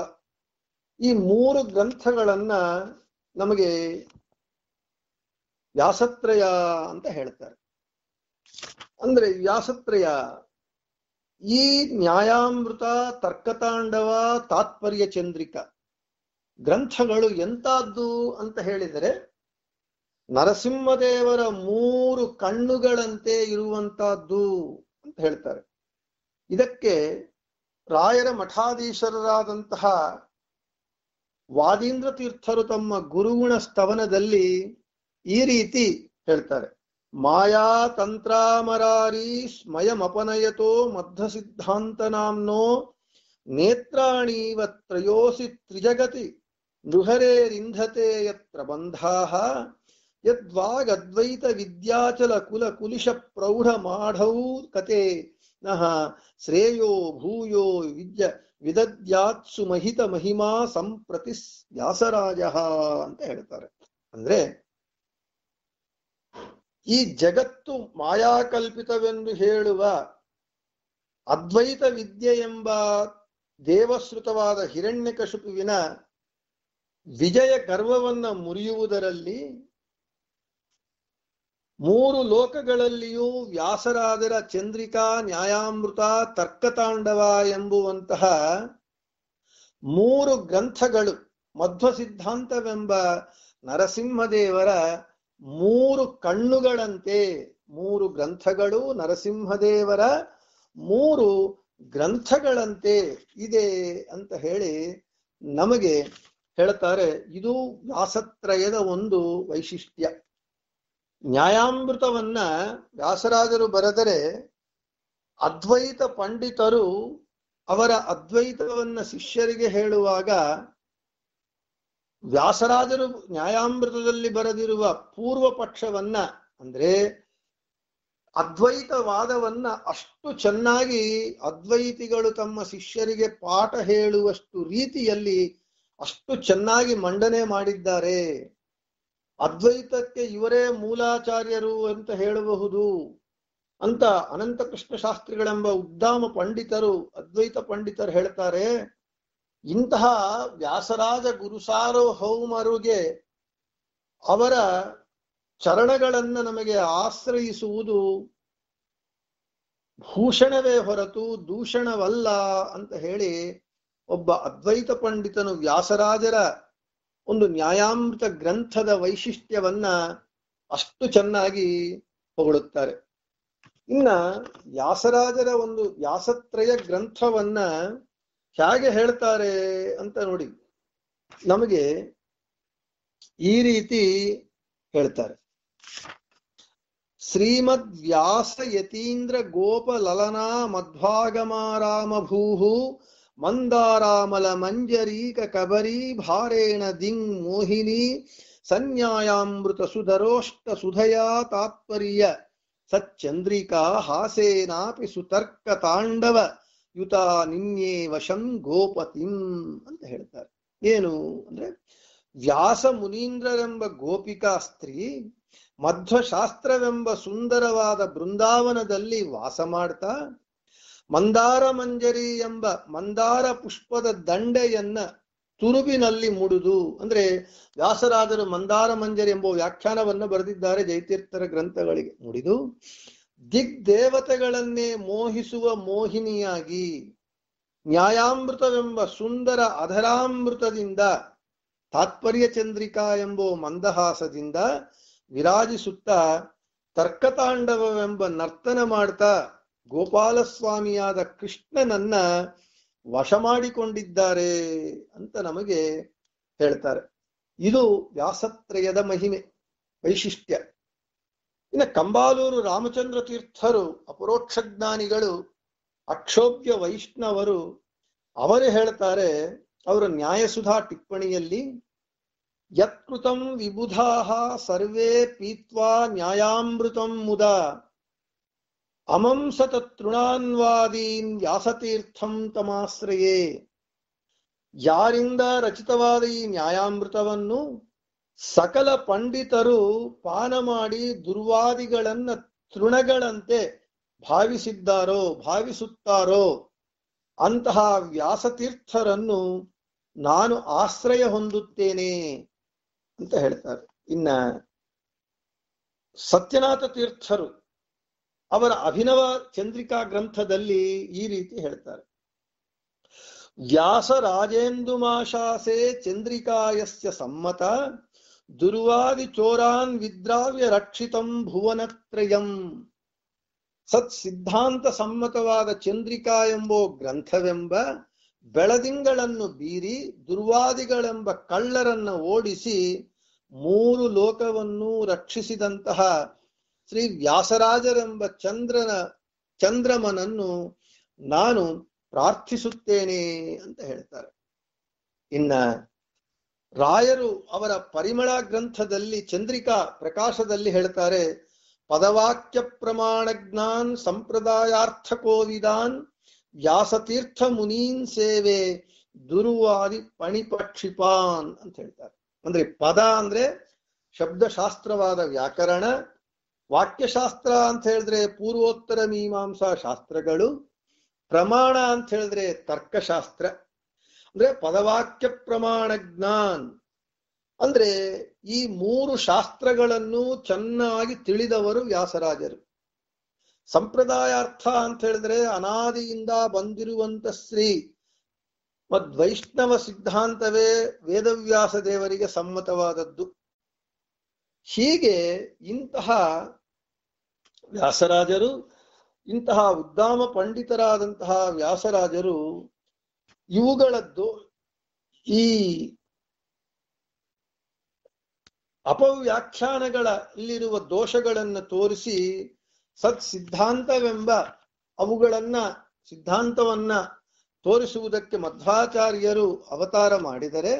ಈ ಮೂರು ಗ್ರಂಥಗಳನ್ನ ನಮಗೆ ವ್ಯಾಸತ್ರಯ ಅಂತ ಹೇಳ್ತಾರೆ ಅಂದ್ರೆ ವ್ಯಾಸತ್ರಯ ಈ ನ್ಯಾಯಾಮೃತ ತರ್ಕತಾಂಡವ ತಾತ್ಪರ್ಯ ಚಂದ್ರಿಕ ಗ್ರಂಥಗಳು ಎಂತಾದ್ದು ಅಂತ ಹೇಳಿದರೆ ನರಸಿಂಹದೇವರ ಮೂರು ಕಣ್ಣುಗಳಂತೆ ಇರುವಂತಹದ್ದು ಅಂತ ಹೇಳ್ತಾರೆ ಇದಕ್ಕೆ ರಾಯರ ಮಠಾಧೀಶರಾದಂತಹ ವಾದೀಂದ್ರ ತೀರ್ಥರು ತಮ್ಮ ಗುರುಗುಣ ಸ್ತವನದಲ್ಲಿ ಈ ರೀತಿ ಹೇಳ್ತಾರೆ ಮಾಯಾ ತಂತ್ರಾಮರಾರಿ ಸ್ಮಯಮಪನಯತೋ ಮಧ್ಯ ಸಿದ್ಧಾಂತ ನಾಮ್ನೋ ನೇತ್ರಾಣೀವ ತ್ರಯೋಸಿ ತ್ರಿಜಗತಿ ನೃಹರೇರಿಂಧತೆ ಯತ್ರ ಬಂಧಾ ಯದ್ವಾಗದ್ವೈತ ವಿದ್ಯಾಚಲ ಕುಲ ಕುಲಿಶ ಪ್ರೌಢ ಮಾಢೌ ಕತೆ ನಃ ಶ್ರೇಯೋ ಭೂಯೋ ವಿದ್ಯ ವಿದದ್ಯಾತ್ಸು ಮಹಿತ ಮಹಿಮಾ ಸಂಪ್ರತಿ ವ್ಯಾಸರಾಜ ಅಂತ ಹೇಳ್ತಾರೆ ಅಂದ್ರೆ ಈ ಜಗತ್ತು ಮಾಯಾಕಲ್ಪಿತವೆಂದು ಹೇಳುವ ಅದ್ವೈತ ವಿದ್ಯೆ ಎಂಬ ದೇವಶ್ರುತವಾದ ಹಿರಣ್ಯಕಶುಪುವಿನ ವಿಜಯ ಗರ್ವವನ್ನು ಮುರಿಯುವುದರಲ್ಲಿ ಮೂರು ಲೋಕಗಳಲ್ಲಿಯೂ ವ್ಯಾಸರಾದರ ಚಂದ್ರಿಕಾ ನ್ಯಾಯಾಮೃತ ತರ್ಕತಾಂಡವ ಎಂಬುವಂತಹ ಮೂರು ಗ್ರಂಥಗಳು ಮಧ್ವ ಸಿದ್ಧಾಂತವೆಂಬ ನರಸಿಂಹದೇವರ ಮೂರು ಕಣ್ಣುಗಳಂತೆ ಮೂರು ಗ್ರಂಥಗಳು ನರಸಿಂಹದೇವರ ಮೂರು ಗ್ರಂಥಗಳಂತೆ ಇದೆ ಅಂತ ಹೇಳಿ ನಮಗೆ ಹೇಳ್ತಾರೆ ಇದು ವ್ಯಾಸತ್ರಯದ ಒಂದು ವೈಶಿಷ್ಟ್ಯ ನ್ಯಾಯಾಮೃತವನ್ನ ವ್ಯಾಸರಾಜರು ಬರೆದರೆ ಅದ್ವೈತ ಪಂಡಿತರು ಅವರ ಅದ್ವೈತವನ್ನ ಶಿಷ್ಯರಿಗೆ ಹೇಳುವಾಗ ವ್ಯಾಸರಾಜರು ನ್ಯಾಯಾಮೃತದಲ್ಲಿ ಬರೆದಿರುವ ಪೂರ್ವ ಪಕ್ಷವನ್ನ ಅಂದ್ರೆ ಅದ್ವೈತವಾದವನ್ನ ಅಷ್ಟು ಚೆನ್ನಾಗಿ ಅದ್ವೈತಿಗಳು ತಮ್ಮ ಶಿಷ್ಯರಿಗೆ ಪಾಠ ಹೇಳುವಷ್ಟು ರೀತಿಯಲ್ಲಿ ಅಷ್ಟು ಚೆನ್ನಾಗಿ ಮಂಡನೆ ಮಾಡಿದ್ದಾರೆ ಅದ್ವೈತಕ್ಕೆ ಇವರೇ ಮೂಲಾಚಾರ್ಯರು ಅಂತ ಹೇಳಬಹುದು ಅಂತ ಅನಂತ ಕೃಷ್ಣ ಶಾಸ್ತ್ರಿಗಳೆಂಬ ಉದ್ದಾಮ ಪಂಡಿತರು ಅದ್ವೈತ ಪಂಡಿತರು ಹೇಳ್ತಾರೆ ಇಂತಹ ವ್ಯಾಸರಾಜ ಗುರುಸಾರೋ ಹೌಮರುಗೆ ಅವರ ಚರಣಗಳನ್ನ ನಮಗೆ ಆಶ್ರಯಿಸುವುದು ಭೂಷಣವೇ ಹೊರತು ದೂಷಣವಲ್ಲ ಅಂತ ಹೇಳಿ ಒಬ್ಬ ಅದ್ವೈತ ಪಂಡಿತನು ವ್ಯಾಸರಾಜರ ಒಂದು ನ್ಯಾಯಾಮೃತ ಗ್ರಂಥದ ವೈಶಿಷ್ಟ್ಯವನ್ನ ಅಷ್ಟು ಚೆನ್ನಾಗಿ ಹೊಗಳುತ್ತಾರೆ ಇನ್ನ ವ್ಯಾಸರಾಜರ ಒಂದು ವ್ಯಾಸತ್ರಯ ಗ್ರಂಥವನ್ನ ಹೇಗೆ ಹೇಳ್ತಾರೆ ಅಂತ ನೋಡಿ ನಮಗೆ ಈ ರೀತಿ ಹೇಳ್ತಾರೆ ಶ್ರೀಮದ್ ವ್ಯಾಸ ಯತೀಂದ್ರ ಗೋಪ ಲಲನಾ ಮಧ್ವಾಗಮಾರಾಮ ಮಂದಾರಾಮಲ ಮಂಜರೀಕ ಕಬರಿ ಭಾರೇಣ ದಿಂಗ್ ಮೋಹಿನಿ ಸನ್ಯಾಯಾಮೃತ ಸುಧರೋಷ್ಟ ಸುಧಯಾ ತಾತ್ಪರ್ಯ ಸಚ್ಚಂದ್ರಿಕಾ ಹಾಸೇನಾಪಿ ಸುತರ್ಕ ತಾಂಡವ ಯುತ ನಿನ್ಯೇ ವಶಂ ಗೋಪತಿಂ ಅಂತ ಹೇಳ್ತಾರೆ ಏನು ಅಂದ್ರೆ ವ್ಯಾಸ ಮುನೀಂದ್ರರೆಂಬ ಗೋಪಿಕಾ ಸ್ತ್ರೀ ಮಧ್ವಶಾಸ್ತ್ರವೆಂಬ ಸುಂದರವಾದ ಬೃಂದಾವನದಲ್ಲಿ ವಾಸ ಮಾಡ್ತಾ ಮಂದಾರ ಮಂಜರಿ ಎಂಬ ಮಂದಾರ ಪುಷ್ಪದ ದಂಡೆಯನ್ನ ತುರುಬಿನಲ್ಲಿ ಮುಡಿದು ಅಂದ್ರೆ ವ್ಯಾಸರಾದರು ಮಂದಾರ ಮಂಜರಿ ಎಂಬ ವ್ಯಾಖ್ಯಾನವನ್ನು ಬರೆದಿದ್ದಾರೆ ಜೈತೀರ್ಥರ ಗ್ರಂಥಗಳಿಗೆ ಮುಡಿದು ದೇವತೆಗಳನ್ನೇ ಮೋಹಿಸುವ ಮೋಹಿನಿಯಾಗಿ ನ್ಯಾಯಾಮೃತವೆಂಬ ಸುಂದರ ಅಧರಾಮೃತದಿಂದ ತಾತ್ಪರ್ಯ ಚಂದ್ರಿಕಾ ಎಂಬ ಮಂದಹಾಸದಿಂದ ವಿರಾಜಿಸುತ್ತ ತರ್ಕತಾಂಡವವೆಂಬ ನರ್ತನ ಮಾಡ್ತಾ ಗೋಪಾಲಸ್ವಾಮಿಯಾದ ಕೃಷ್ಣನನ್ನ ವಶ ಮಾಡಿಕೊಂಡಿದ್ದಾರೆ ಅಂತ ನಮಗೆ ಹೇಳ್ತಾರೆ ಇದು ವ್ಯಾಸತ್ರಯದ ಮಹಿಮೆ ವೈಶಿಷ್ಟ್ಯ ಇನ್ನು ಕಂಬಾಲೂರು ರಾಮಚಂದ್ರ ತೀರ್ಥರು ಅಪರೋಕ್ಷ ಜ್ಞಾನಿಗಳು ಅಕ್ಷೋಭ್ಯ ವೈಷ್ಣವರು ಅವರು ಹೇಳ್ತಾರೆ ಅವರ ನ್ಯಾಯಸುಧಾ ಟಿಪ್ಪಣಿಯಲ್ಲಿ ಯತ್ಕೃತಂ ವಿಬುಧಾಹ ಸರ್ವೇ ಪೀತ್ವಾ ನ್ಯಾಯಾಮೃತಂ ಮುದ ಅಮಂಸತ ತೃಣಾನ್ವಾದೀನ್ ವ್ಯಾಸತೀರ್ಥಂ ತಮಾಶ್ರಯೇ ಯಾರಿಂದ ರಚಿತವಾದ ಈ ನ್ಯಾಯಾಮೃತವನ್ನು ಸಕಲ ಪಂಡಿತರು ಪಾನ ಮಾಡಿ ದುರ್ವಾದಿಗಳನ್ನ ತೃಣಗಳಂತೆ ಭಾವಿಸಿದ್ದಾರೋ ಭಾವಿಸುತ್ತಾರೋ ಅಂತಹ ವ್ಯಾಸತೀರ್ಥರನ್ನು ನಾನು ಆಶ್ರಯ ಹೊಂದುತ್ತೇನೆ ಅಂತ ಹೇಳ್ತಾರೆ ಇನ್ನ ಸತ್ಯನಾಥ ತೀರ್ಥರು ಅವರ ಅಭಿನವ ಚಂದ್ರಿಕಾ ಗ್ರಂಥದಲ್ಲಿ ಈ ರೀತಿ ಹೇಳ್ತಾರೆ ವ್ಯಾಸ ಮಾಶಾಸೆ ಚಂದ್ರಿಕಾಯಸ್ಯ ಸಮ್ಮತ ದುರ್ವಾದಿ ಚೋರಾನ್ ವಿದ್ರಾವ್ಯ ರಕ್ಷಿತಂ ಭುವನತ್ರಯಂ ಸತ್ ಸಿದ್ಧಾಂತ ಸಮ್ಮತವಾದ ಚಂದ್ರಿಕಾ ಎಂಬೋ ಗ್ರಂಥವೆಂಬ ಬೆಳದಿಂಗಳನ್ನು ಬೀರಿ ದುರ್ವಾದಿಗಳೆಂಬ ಕಳ್ಳರನ್ನ ಓಡಿಸಿ ಮೂರು ಲೋಕವನ್ನು ರಕ್ಷಿಸಿದಂತಹ ಶ್ರೀ ವ್ಯಾಸರಾಜರೆಂಬ ಚಂದ್ರನ ಚಂದ್ರಮನನ್ನು ನಾನು ಪ್ರಾರ್ಥಿಸುತ್ತೇನೆ ಅಂತ ಹೇಳ್ತಾರೆ ಇನ್ನ ರಾಯರು ಅವರ ಪರಿಮಳ ಗ್ರಂಥದಲ್ಲಿ ಚಂದ್ರಿಕಾ ಪ್ರಕಾಶದಲ್ಲಿ ಹೇಳ್ತಾರೆ ಪದವಾಕ್ಯ ಪ್ರಮಾಣ ಜ್ಞಾನ್ ಸಂಪ್ರದಾಯಾರ್ಥ ಕೋವಿದಾನ್ ವ್ಯಾಸತೀರ್ಥ ಮುನೀನ್ ಸೇವೆ ದುರುವಾದಿ ಪಣಿಪಕ್ಷಿಪಾನ್ ಅಂತ ಹೇಳ್ತಾರೆ ಅಂದ್ರೆ ಪದ ಅಂದ್ರೆ ಶಬ್ದಶಾಸ್ತ್ರವಾದ ವ್ಯಾಕರಣ ವಾಕ್ಯಶಾಸ್ತ್ರ ಅಂತ ಹೇಳಿದ್ರೆ ಪೂರ್ವೋತ್ತರ ಮೀಮಾಂಸಾ ಶಾಸ್ತ್ರಗಳು ಪ್ರಮಾಣ ಅಂತ ಹೇಳಿದ್ರೆ ತರ್ಕಶಾಸ್ತ್ರ ಅಂದ್ರೆ ಪದವಾಕ್ಯ ಪ್ರಮಾಣ ಜ್ಞಾನ್ ಅಂದ್ರೆ ಈ ಮೂರು ಶಾಸ್ತ್ರಗಳನ್ನು ಚೆನ್ನಾಗಿ ತಿಳಿದವರು ವ್ಯಾಸರಾಜರು ಸಂಪ್ರದಾಯಾರ್ಥ ಅಂತ ಹೇಳಿದ್ರೆ ಅನಾದಿಯಿಂದ ಬಂದಿರುವಂತ ಶ್ರೀ ಮದ್ವೈಷ್ಣವ ಸಿದ್ಧಾಂತವೇ ವೇದವ್ಯಾಸ ದೇವರಿಗೆ ಸಮ್ಮತವಾದದ್ದು ಹೀಗೆ ಇಂತಹ ವ್ಯಾಸರಾಜರು ಇಂತಹ ಉದ್ದಾಮ ಪಂಡಿತರಾದಂತಹ ವ್ಯಾಸರಾಜರು ಇವುಗಳದ್ದು ಈ ಅಪವ್ಯಾಖ್ಯಾನಗಳ ಇಲ್ಲಿರುವ ದೋಷಗಳನ್ನು ತೋರಿಸಿ ಸತ್ ಸಿದ್ಧಾಂತವೆಂಬ ಅವುಗಳನ್ನ ಸಿದ್ಧಾಂತವನ್ನ ತೋರಿಸುವುದಕ್ಕೆ ಮಧ್ವಾಚಾರ್ಯರು ಅವತಾರ ಮಾಡಿದರೆ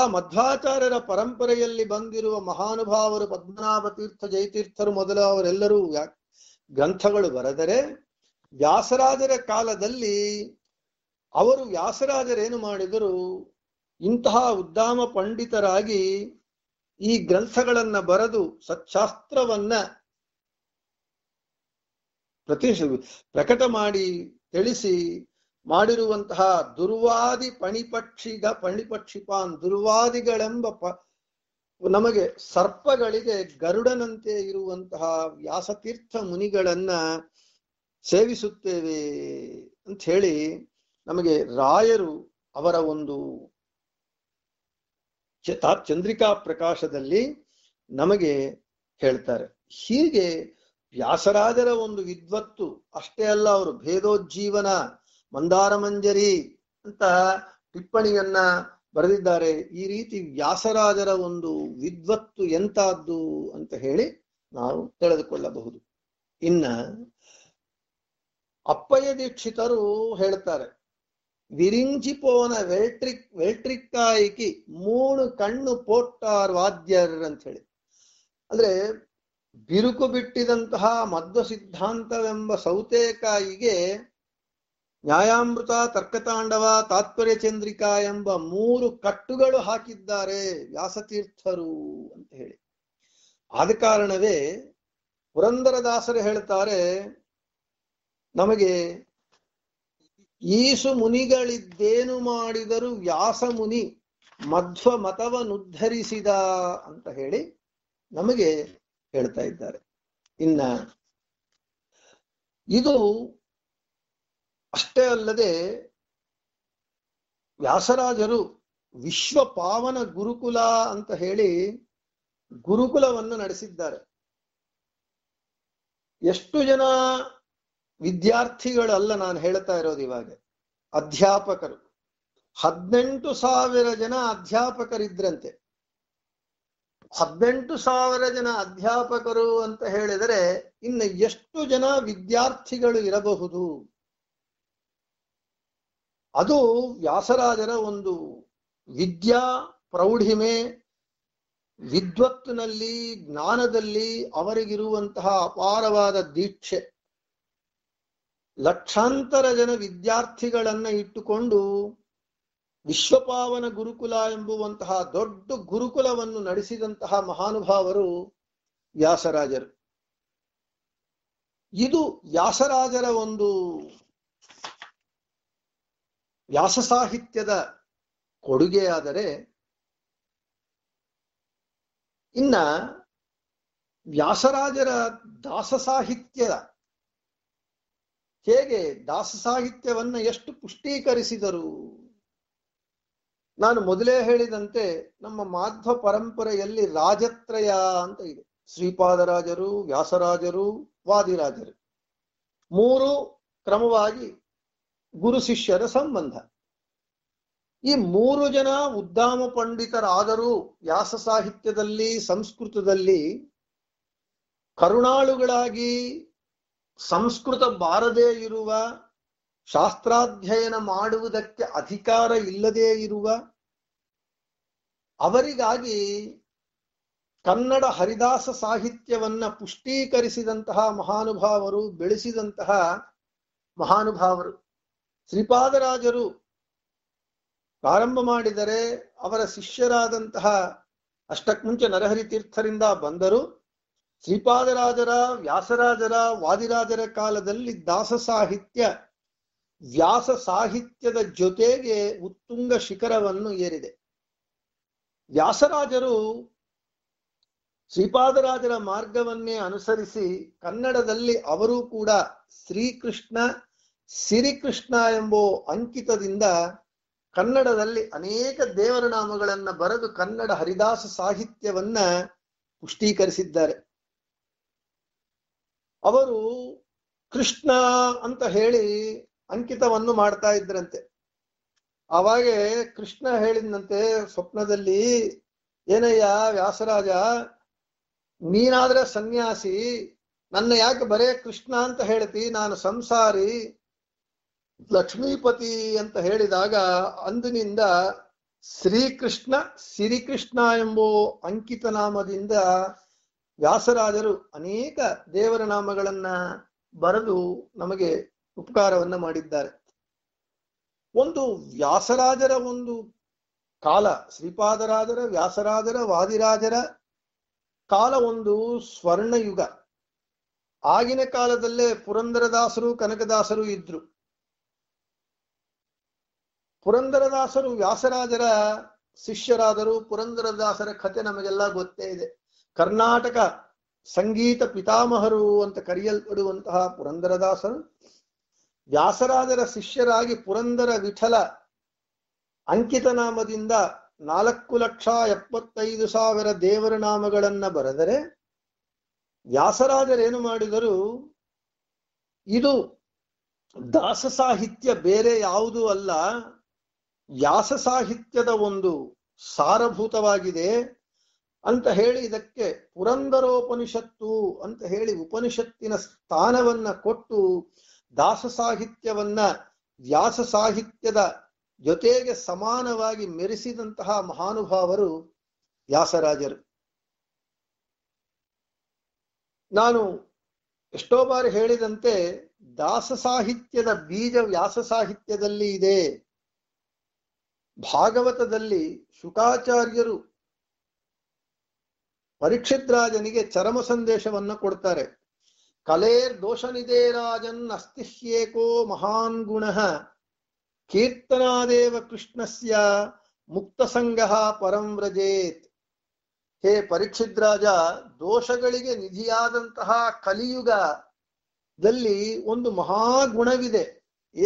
ಆ ಮಧ್ವಾಚಾರ್ಯರ ಪರಂಪರೆಯಲ್ಲಿ ಬಂದಿರುವ ಮಹಾನುಭಾವರು ಪದ್ಮನಾಭ ತೀರ್ಥ ಜಯತೀರ್ಥರು ವ್ಯಾ ಗ್ರಂಥಗಳು ಬರೆದರೆ ವ್ಯಾಸರಾಜರ ಕಾಲದಲ್ಲಿ ಅವರು ವ್ಯಾಸರಾಜರೇನು ಮಾಡಿದರು ಇಂತಹ ಉದ್ದಾಮ ಪಂಡಿತರಾಗಿ ಈ ಗ್ರಂಥಗಳನ್ನ ಬರೆದು ಸತ್ಶಾಸ್ತ್ರವನ್ನ ಪ್ರತಿ ಪ್ರಕಟ ಮಾಡಿ ತಿಳಿಸಿ ಮಾಡಿರುವಂತಹ ದುರ್ವಾದಿ ಪಣಿಪಕ್ಷಿಗ ಪಣಿಪಕ್ಷಿಪಾನ್ ದುರ್ವಾದಿಗಳೆಂಬ ಪ ನಮಗೆ ಸರ್ಪಗಳಿಗೆ ಗರುಡನಂತೆ ಇರುವಂತಹ ವ್ಯಾಸತೀರ್ಥ ಮುನಿಗಳನ್ನ ಸೇವಿಸುತ್ತೇವೆ ಅಂತ ಹೇಳಿ ನಮಗೆ ರಾಯರು ಅವರ ಒಂದು ಚಂದ್ರಿಕಾ ಪ್ರಕಾಶದಲ್ಲಿ ನಮಗೆ ಹೇಳ್ತಾರೆ ಹೀಗೆ ವ್ಯಾಸರಾಜರ ಒಂದು ವಿದ್ವತ್ತು ಅಷ್ಟೇ ಅಲ್ಲ ಅವರು ಭೇದೋಜ್ಜೀವನ ಮಂದಾರ ಮಂಜರಿ ಅಂತ ಟಿಪ್ಪಣಿಯನ್ನ ಬರೆದಿದ್ದಾರೆ ಈ ರೀತಿ ವ್ಯಾಸರಾಜರ ಒಂದು ವಿದ್ವತ್ತು ಎಂತಾದ್ದು ಅಂತ ಹೇಳಿ ನಾವು ತಿಳಿದುಕೊಳ್ಳಬಹುದು ಇನ್ನ ಅಪ್ಪಯ್ಯ ದೀಕ್ಷಿತರು ಹೇಳ್ತಾರೆ ವಿರಿಂಜಿಪೋನ ವೆಲ್ಟ್ರಿಕ್ ವೆಲ್ಟ್ರಿಕ್ಕಾಯಿಕಿ ಮೂಣು ಕಣ್ಣು ಪೋಟ್ಟಾರ್ ವಾದ್ಯರ್ ಅಂತ ಹೇಳಿ ಅಂದ್ರೆ ಬಿರುಕು ಬಿಟ್ಟಿದಂತಹ ಮದ್ವ ಸಿದ್ಧಾಂತವೆಂಬ ಸೌತೆಕಾಯಿಗೆ ನ್ಯಾಯಾಮೃತ ತರ್ಕತಾಂಡವ ತಾತ್ಪರ್ಯ ಚಂದ್ರಿಕಾ ಎಂಬ ಮೂರು ಕಟ್ಟುಗಳು ಹಾಕಿದ್ದಾರೆ ವ್ಯಾಸತೀರ್ಥರು ಅಂತ ಹೇಳಿ ಆದ ಕಾರಣವೇ ಪುರಂದರದಾಸರು ಹೇಳ್ತಾರೆ ನಮಗೆ ಈಸು ಮುನಿಗಳಿದ್ದೇನು ಮಾಡಿದರು ವ್ಯಾಸ ಮುನಿ ಮಧ್ವ ಮತವನ್ನುದ್ಧರಿಸಿದ ಅಂತ ಹೇಳಿ ನಮಗೆ ಹೇಳ್ತಾ ಇದ್ದಾರೆ ಇನ್ನ ಇದು ಅಷ್ಟೇ ಅಲ್ಲದೆ ವ್ಯಾಸರಾಜರು ವಿಶ್ವ ಪಾವನ ಗುರುಕುಲ ಅಂತ ಹೇಳಿ ಗುರುಕುಲವನ್ನು ನಡೆಸಿದ್ದಾರೆ ಎಷ್ಟು ಜನ ವಿದ್ಯಾರ್ಥಿಗಳಲ್ಲ ನಾನು ಹೇಳ್ತಾ ಇರೋದು ಇವಾಗ ಅಧ್ಯಾಪಕರು ಹದಿನೆಂಟು ಸಾವಿರ ಜನ ಅಧ್ಯಾಪಕರಿದ್ರಂತೆ ಹದಿನೆಂಟು ಸಾವಿರ ಜನ ಅಧ್ಯಾಪಕರು ಅಂತ ಹೇಳಿದರೆ ಇನ್ನು ಎಷ್ಟು ಜನ ವಿದ್ಯಾರ್ಥಿಗಳು ಇರಬಹುದು ಅದು ವ್ಯಾಸರಾಜರ ಒಂದು ವಿದ್ಯಾ ಪ್ರೌಢಿಮೆ ವಿದ್ವತ್ತಿನಲ್ಲಿ ಜ್ಞಾನದಲ್ಲಿ ಅವರಿಗಿರುವಂತಹ ಅಪಾರವಾದ ದೀಕ್ಷೆ ಲಕ್ಷಾಂತರ ಜನ ವಿದ್ಯಾರ್ಥಿಗಳನ್ನ ಇಟ್ಟುಕೊಂಡು ವಿಶ್ವಪಾವನ ಗುರುಕುಲ ಎಂಬುವಂತಹ ದೊಡ್ಡ ಗುರುಕುಲವನ್ನು ನಡೆಸಿದಂತಹ ಮಹಾನುಭಾವರು ವ್ಯಾಸರಾಜರು ಇದು ವ್ಯಾಸರಾಜರ ಒಂದು ವ್ಯಾಸ ಸಾಹಿತ್ಯದ ಕೊಡುಗೆಯಾದರೆ ಇನ್ನ ವ್ಯಾಸರಾಜರ ದಾಸ ಸಾಹಿತ್ಯದ ಹೇಗೆ ದಾಸ ಸಾಹಿತ್ಯವನ್ನು ಎಷ್ಟು ಪುಷ್ಟೀಕರಿಸಿದರು ನಾನು ಮೊದಲೇ ಹೇಳಿದಂತೆ ನಮ್ಮ ಮಾಧ್ವ ಪರಂಪರೆಯಲ್ಲಿ ರಾಜತ್ರಯ ಅಂತ ಇದೆ ಶ್ರೀಪಾದರಾಜರು ವ್ಯಾಸರಾಜರು ವಾದಿರಾಜರು ಮೂರು ಕ್ರಮವಾಗಿ ಗುರು ಶಿಷ್ಯರ ಸಂಬಂಧ ಈ ಮೂರು ಜನ ಉದ್ದಾಮ ಪಂಡಿತರಾದರೂ ವ್ಯಾಸ ಸಾಹಿತ್ಯದಲ್ಲಿ ಸಂಸ್ಕೃತದಲ್ಲಿ ಕರುಣಾಳುಗಳಾಗಿ ಸಂಸ್ಕೃತ ಬಾರದೇ ಇರುವ ಶಾಸ್ತ್ರಾಧ್ಯಯನ ಮಾಡುವುದಕ್ಕೆ ಅಧಿಕಾರ ಇಲ್ಲದೇ ಇರುವ ಅವರಿಗಾಗಿ ಕನ್ನಡ ಹರಿದಾಸ ಸಾಹಿತ್ಯವನ್ನ ಪುಷ್ಟೀಕರಿಸಿದಂತಹ ಮಹಾನುಭಾವರು ಬೆಳೆಸಿದಂತಹ ಮಹಾನುಭಾವರು ಶ್ರೀಪಾದರಾಜರು ಪ್ರಾರಂಭ ಮಾಡಿದರೆ ಅವರ ಶಿಷ್ಯರಾದಂತಹ ಅಷ್ಟಕ್ಕೆ ಮುಂಚೆ ನರಹರಿ ತೀರ್ಥರಿಂದ ಬಂದರು ಶ್ರೀಪಾದರಾಜರ ವ್ಯಾಸರಾಜರ ವಾದಿರಾಜರ ಕಾಲದಲ್ಲಿ ದಾಸ ಸಾಹಿತ್ಯ ವ್ಯಾಸ ಸಾಹಿತ್ಯದ ಜೊತೆಗೆ ಉತ್ತುಂಗ ಶಿಖರವನ್ನು ಏರಿದೆ ವ್ಯಾಸರಾಜರು ಶ್ರೀಪಾದರಾಜರ ಮಾರ್ಗವನ್ನೇ ಅನುಸರಿಸಿ ಕನ್ನಡದಲ್ಲಿ ಅವರು ಕೂಡ ಶ್ರೀಕೃಷ್ಣ ಶ್ರೀಕೃಷ್ಣ ಎಂಬ ಅಂಕಿತದಿಂದ ಕನ್ನಡದಲ್ಲಿ ಅನೇಕ ದೇವರ ನಾಮಗಳನ್ನ ಬರೆದು ಕನ್ನಡ ಹರಿದಾಸ ಸಾಹಿತ್ಯವನ್ನ ಪುಷ್ಟೀಕರಿಸಿದ್ದಾರೆ ಅವರು ಕೃಷ್ಣ ಅಂತ ಹೇಳಿ ಅಂಕಿತವನ್ನು ಮಾಡ್ತಾ ಇದ್ರಂತೆ ಅವಾಗೇ ಕೃಷ್ಣ ಹೇಳಿದಂತೆ ಸ್ವಪ್ನದಲ್ಲಿ ಏನಯ್ಯ ವ್ಯಾಸರಾಜ ನೀನಾದ್ರೆ ಸನ್ಯಾಸಿ ನನ್ನ ಯಾಕೆ ಬರೇ ಕೃಷ್ಣ ಅಂತ ಹೇಳ್ತಿ ನಾನು ಸಂಸಾರಿ ಲಕ್ಷ್ಮೀಪತಿ ಅಂತ ಹೇಳಿದಾಗ ಅಂದಿನಿಂದ ಶ್ರೀಕೃಷ್ಣ ಶ್ರೀಕೃಷ್ಣ ಎಂಬೋ ಅಂಕಿತ ನಾಮದಿಂದ ವ್ಯಾಸರಾಜರು ಅನೇಕ ದೇವರ ನಾಮಗಳನ್ನ ಬರೆದು ನಮಗೆ ಉಪಕಾರವನ್ನ ಮಾಡಿದ್ದಾರೆ ಒಂದು ವ್ಯಾಸರಾಜರ ಒಂದು ಕಾಲ ಶ್ರೀಪಾದರಾಜರ ವ್ಯಾಸರಾಜರ ವಾದಿರಾಜರ ಕಾಲ ಒಂದು ಸ್ವರ್ಣಯುಗ ಆಗಿನ ಕಾಲದಲ್ಲೇ ಪುರಂದರದಾಸರು ಕನಕದಾಸರು ಇದ್ರು ಪುರಂದರದಾಸರು ವ್ಯಾಸರಾಜರ ಶಿಷ್ಯರಾದರು ಪುರಂದರದಾಸರ ಕಥೆ ನಮಗೆಲ್ಲ ಗೊತ್ತೇ ಇದೆ ಕರ್ನಾಟಕ ಸಂಗೀತ ಪಿತಾಮಹರು ಅಂತ ಕರೆಯಲ್ಪಡುವಂತಹ ಪುರಂದರದಾಸರು ವ್ಯಾಸರಾಜರ ಶಿಷ್ಯರಾಗಿ ಪುರಂದರ ವಿಠಲ ಅಂಕಿತ ನಾಮದಿಂದ ನಾಲ್ಕು ಲಕ್ಷ ಎಪ್ಪತ್ತೈದು ಸಾವಿರ ದೇವರ ನಾಮಗಳನ್ನ ಬರೆದರೆ ವ್ಯಾಸರಾಜರೇನು ಮಾಡಿದರು ಇದು ದಾಸ ಸಾಹಿತ್ಯ ಬೇರೆ ಯಾವುದೂ ಅಲ್ಲ ವ್ಯಾಸ ಸಾಹಿತ್ಯದ ಒಂದು ಸಾರಭೂತವಾಗಿದೆ ಅಂತ ಹೇಳಿ ಇದಕ್ಕೆ ಪುರಂದರೋಪನಿಷತ್ತು ಅಂತ ಹೇಳಿ ಉಪನಿಷತ್ತಿನ ಸ್ಥಾನವನ್ನ ಕೊಟ್ಟು ದಾಸ ಸಾಹಿತ್ಯವನ್ನ ವ್ಯಾಸ ಸಾಹಿತ್ಯದ ಜೊತೆಗೆ ಸಮಾನವಾಗಿ ಮೆರೆಸಿದಂತಹ ಮಹಾನುಭಾವರು ವ್ಯಾಸರಾಜರು ನಾನು ಎಷ್ಟೋ ಬಾರಿ ಹೇಳಿದಂತೆ ದಾಸ ಸಾಹಿತ್ಯದ ಬೀಜ ವ್ಯಾಸ ಸಾಹಿತ್ಯದಲ್ಲಿ ಇದೆ ಭಾಗವತದಲ್ಲಿ ಶುಕಾಚಾರ್ಯರು ರಾಜನಿಗೆ ಚರಮ ಸಂದೇಶವನ್ನು ಕೊಡ್ತಾರೆ ಕಲೇರ್ ದೋಷನಿದೇ ರಾಜನ್ ಅಸ್ತಿಹ್ಯೇಕೋ ಮಹಾನ್ ಗುಣ ಕೀರ್ತನಾದೇವ ಕೃಷ್ಣಸ್ಯ ಸಂಘ ಪರಂ ವ್ರಜೇತ್ ಹೇ ರಾಜ ದೋಷಗಳಿಗೆ ನಿಧಿಯಾದಂತಹ ಕಲಿಯುಗದಲ್ಲಿ ಒಂದು ಮಹಾಗುಣವಿದೆ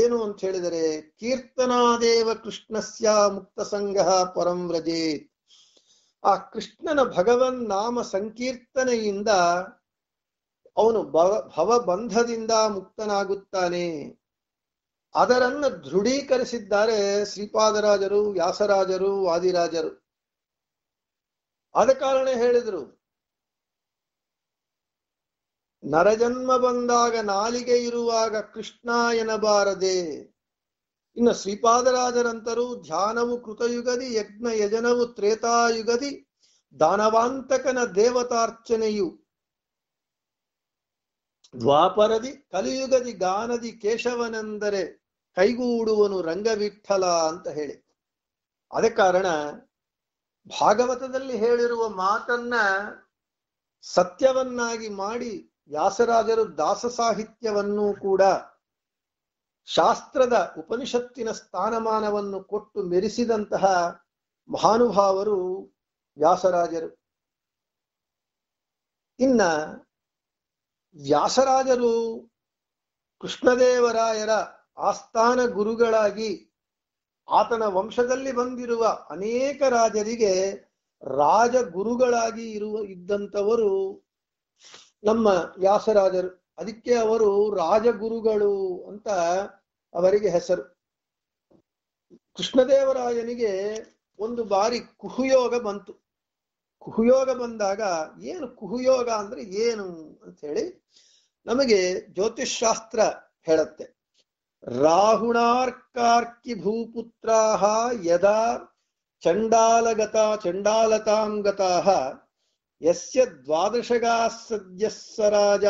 ಏನು ಅಂತ ಹೇಳಿದರೆ ಕೀರ್ತನಾದೇವ ಕೃಷ್ಣಸ್ಯ ಮುಕ್ತ ಸಂಘ ಪರಂ ವ್ರಜೇತ್ ಆ ಕೃಷ್ಣನ ಭಗವನ್ ನಾಮ ಸಂಕೀರ್ತನೆಯಿಂದ ಅವನು ಭವ ಭವಬಂಧದಿಂದ ಮುಕ್ತನಾಗುತ್ತಾನೆ ಅದರನ್ನ ದೃಢೀಕರಿಸಿದ್ದಾರೆ ಶ್ರೀಪಾದರಾಜರು ವ್ಯಾಸರಾಜರು ವಾದಿರಾಜರು ಆದ ಕಾರಣ ಹೇಳಿದರು ನರಜನ್ಮ ಬಂದಾಗ ನಾಲಿಗೆ ಇರುವಾಗ ಕೃಷ್ಣ ಎನಬಾರದೆ ಇನ್ನು ಶ್ರೀಪಾದರಾಜರಂತರು ಧ್ಯಾನವು ಕೃತಯುಗದಿ ಯಜ್ಞ ಯಜನವು ತ್ರೇತಾಯುಗದಿ ದಾನವಾಂತಕನ ದೇವತಾರ್ಚನೆಯು ದ್ವಾಪರದಿ ಕಲಿಯುಗದಿ ಗಾನದಿ ಕೇಶವನೆಂದರೆ ಕೈಗೂಡುವನು ರಂಗವಿಠಲ ಅಂತ ಹೇಳಿ ಅದ ಕಾರಣ ಭಾಗವತದಲ್ಲಿ ಹೇಳಿರುವ ಮಾತನ್ನ ಸತ್ಯವನ್ನಾಗಿ ಮಾಡಿ ವ್ಯಾಸರಾಜರು ದಾಸ ಸಾಹಿತ್ಯವನ್ನು ಕೂಡ ಶಾಸ್ತ್ರದ ಉಪನಿಷತ್ತಿನ ಸ್ಥಾನಮಾನವನ್ನು ಕೊಟ್ಟು ಮೆರೆಸಿದಂತಹ ಮಹಾನುಭಾವರು ವ್ಯಾಸರಾಜರು ಇನ್ನ ವ್ಯಾಸರಾಜರು ಕೃಷ್ಣದೇವರಾಯರ ಆಸ್ಥಾನ ಗುರುಗಳಾಗಿ ಆತನ ವಂಶದಲ್ಲಿ ಬಂದಿರುವ ಅನೇಕ ರಾಜರಿಗೆ ರಾಜಗುರುಗಳಾಗಿ ಇರುವ ಇದ್ದಂಥವರು ನಮ್ಮ ವ್ಯಾಸರಾಜರು ಅದಕ್ಕೆ ಅವರು ರಾಜಗುರುಗಳು ಅಂತ ಅವರಿಗೆ ಹೆಸರು ಕೃಷ್ಣದೇವರಾಯನಿಗೆ ಒಂದು ಬಾರಿ ಕುಹುಯೋಗ ಬಂತು ಕುಹುಯೋಗ ಬಂದಾಗ ಏನು ಕುಹುಯೋಗ ಅಂದ್ರೆ ಏನು ಅಂತ ಹೇಳಿ ನಮಗೆ ಶಾಸ್ತ್ರ ಹೇಳುತ್ತೆ ರಾಹುಣಾರ್ಕಾರ್ಕಿ ಭೂಪುತ್ರಾಹ ಯದಾ ಚಂಡಾಲಗತ ಚಂಡಾಲತಾಂಗತಾ ಯಸ್ಯ ದ್ವಾದಶಗಾ ರಾಜ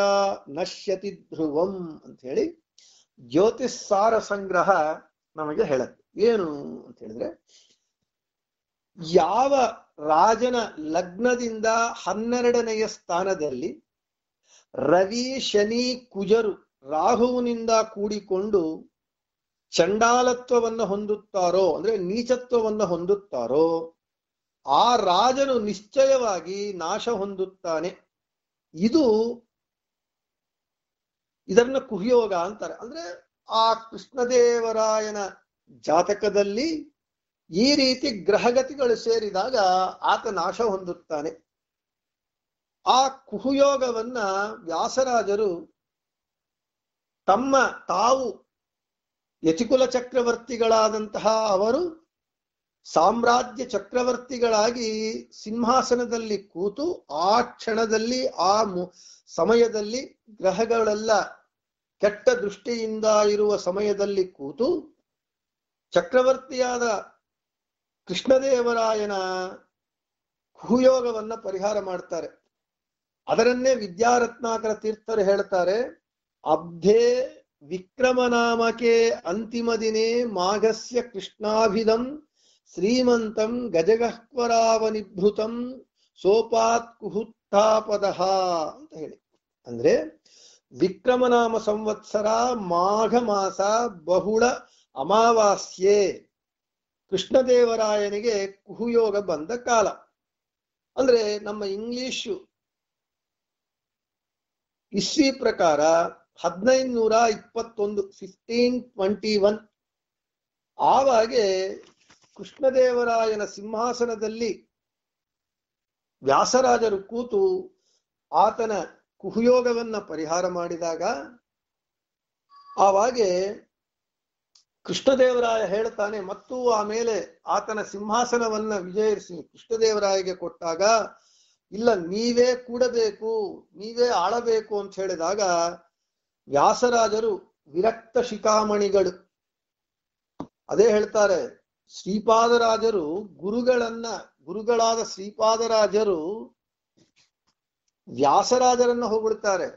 ನಶ್ಯತಿ ಧ್ರುವಂ ಅಂತ ಹೇಳಿ ಜ್ಯೋತಿಸ್ಸಾರ ಸಂಗ್ರಹ ನಮಗೆ ಹೇಳುತ್ತೆ ಏನು ಅಂತ ಹೇಳಿದ್ರೆ ಯಾವ ರಾಜನ ಲಗ್ನದಿಂದ ಹನ್ನೆರಡನೆಯ ಸ್ಥಾನದಲ್ಲಿ ರವಿ ಶನಿ ಕುಜರು ರಾಹುವಿನಿಂದ ಕೂಡಿಕೊಂಡು ಚಂಡಾಲತ್ವವನ್ನು ಹೊಂದುತ್ತಾರೋ ಅಂದ್ರೆ ನೀಚತ್ವವನ್ನು ಹೊಂದುತ್ತಾರೋ ಆ ರಾಜನು ನಿಶ್ಚಯವಾಗಿ ನಾಶ ಹೊಂದುತ್ತಾನೆ ಇದು ಇದನ್ನ ಕುಹಿಯೋಗ ಅಂತಾರೆ ಅಂದ್ರೆ ಆ ಕೃಷ್ಣದೇವರಾಯನ ಜಾತಕದಲ್ಲಿ ಈ ರೀತಿ ಗ್ರಹಗತಿಗಳು ಸೇರಿದಾಗ ಆತ ನಾಶ ಹೊಂದುತ್ತಾನೆ ಆ ಕುಹುಯೋಗವನ್ನ ವ್ಯಾಸರಾಜರು ತಮ್ಮ ತಾವು ಯತಿಕುಲ ಚಕ್ರವರ್ತಿಗಳಾದಂತಹ ಅವರು ಸಾಮ್ರಾಜ್ಯ ಚಕ್ರವರ್ತಿಗಳಾಗಿ ಸಿಂಹಾಸನದಲ್ಲಿ ಕೂತು ಆ ಕ್ಷಣದಲ್ಲಿ ಆ ಸಮಯದಲ್ಲಿ ಗ್ರಹಗಳೆಲ್ಲ ಕೆಟ್ಟ ದೃಷ್ಟಿಯಿಂದ ಇರುವ ಸಮಯದಲ್ಲಿ ಕೂತು ಚಕ್ರವರ್ತಿಯಾದ ಕೃಷ್ಣದೇವರಾಯನ ಕುಯೋಗವನ್ನ ಪರಿಹಾರ ಮಾಡ್ತಾರೆ ಅದರನ್ನೇ ವಿದ್ಯಾರತ್ನಾಕರ ತೀರ್ಥರು ಹೇಳ್ತಾರೆ ಅಬ್ಧೇ ವಿಕ್ರಮನಾಮಕೆ ಅಂತಿಮ ದಿನೇ ಮಾಘಸ್ಯ ಕೃಷ್ಣಾಭಿಧಂ ಶ್ರೀಮಂತಂ ಗಜಗಹ್ವರಾವನಿಭೃತಂ ಸೋಪಾತ್ ಕುಹುತ್ತಾಪದಹ ಅಂತ ಹೇಳಿ ಅಂದ್ರೆ ವಿಕ್ರಮನಾಮ ಸಂವತ್ಸರ ಮಾಘ ಮಾಸ ಬಹುಳ ಅಮಾವಾಸ್ಯೆ ಕೃಷ್ಣದೇವರಾಯನಿಗೆ ಕುಹುಯೋಗ ಬಂದ ಕಾಲ ಅಂದ್ರೆ ನಮ್ಮ ಇಂಗ್ಲಿಶು ಇಸ್ವಿ ಪ್ರಕಾರ ಹದಿನೈದು ನೂರ ಇಪ್ಪತ್ತೊಂದು ಫಿಫ್ಟೀನ್ ಟ್ವೆಂಟಿ ಒನ್ ಆವಾಗೆ ಕೃಷ್ಣದೇವರಾಯನ ಸಿಂಹಾಸನದಲ್ಲಿ ವ್ಯಾಸರಾಜರು ಕೂತು ಆತನ ಕುಹುಯೋಗವನ್ನ ಪರಿಹಾರ ಮಾಡಿದಾಗ ಆವಾಗೆ ಕೃಷ್ಣದೇವರಾಯ ಹೇಳ್ತಾನೆ ಮತ್ತು ಆಮೇಲೆ ಆತನ ಸಿಂಹಾಸನವನ್ನ ವಿಜಯಿಸಿ ಕೃಷ್ಣದೇವರಾಯಗೆ ಕೊಟ್ಟಾಗ ಇಲ್ಲ ನೀವೇ ಕೂಡಬೇಕು ನೀವೇ ಆಳಬೇಕು ಅಂತ ಹೇಳಿದಾಗ ವ್ಯಾಸರಾಜರು ವಿರಕ್ತ ಶಿಖಾಮಣಿಗಳು ಅದೇ ಹೇಳ್ತಾರೆ ಶ್ರೀಪಾದರಾಜರು ಗುರುಗಳನ್ನ ಗುರುಗಳಾದ ಶ್ರೀಪಾದರಾಜರು ವ್ಯಾಸರಾಜರನ್ನ ಹೋಗ್ಬಿಡ್ತಾರೆ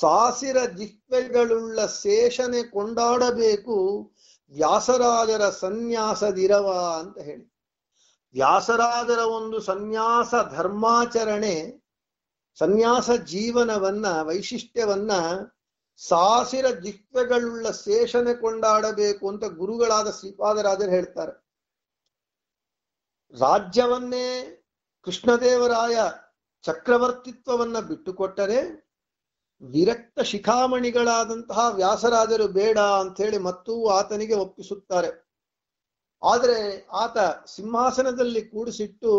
ಸಾಸಿರ ಜಿಹ್ವೆಗಳುಳ್ಳ ಶೇಷನೆ ಕೊಂಡಾಡಬೇಕು ವ್ಯಾಸರಾಜರ ದಿರವ ಅಂತ ಹೇಳಿ ವ್ಯಾಸರಾಜರ ಒಂದು ಸನ್ಯಾಸ ಧರ್ಮಾಚರಣೆ ಸನ್ಯಾಸ ಜೀವನವನ್ನ ವೈಶಿಷ್ಟ್ಯವನ್ನ ಸಾಸಿರ ದಿಕ್ವೆಗಳುಳ್ಳ ಶೇಷನೆ ಕೊಂಡಾಡಬೇಕು ಅಂತ ಗುರುಗಳಾದ ಶ್ರೀಪಾದರಾಜರು ಹೇಳ್ತಾರೆ ರಾಜ್ಯವನ್ನೇ ಕೃಷ್ಣದೇವರಾಯ ಚಕ್ರವರ್ತಿತ್ವವನ್ನ ಬಿಟ್ಟುಕೊಟ್ಟರೆ ವಿರಕ್ತ ಶಿಖಾಮಣಿಗಳಾದಂತಹ ವ್ಯಾಸರಾಜರು ಬೇಡ ಅಂತ ಹೇಳಿ ಮತ್ತೂ ಆತನಿಗೆ ಒಪ್ಪಿಸುತ್ತಾರೆ ಆದರೆ ಆತ ಸಿಂಹಾಸನದಲ್ಲಿ ಕೂಡಿಸಿಟ್ಟು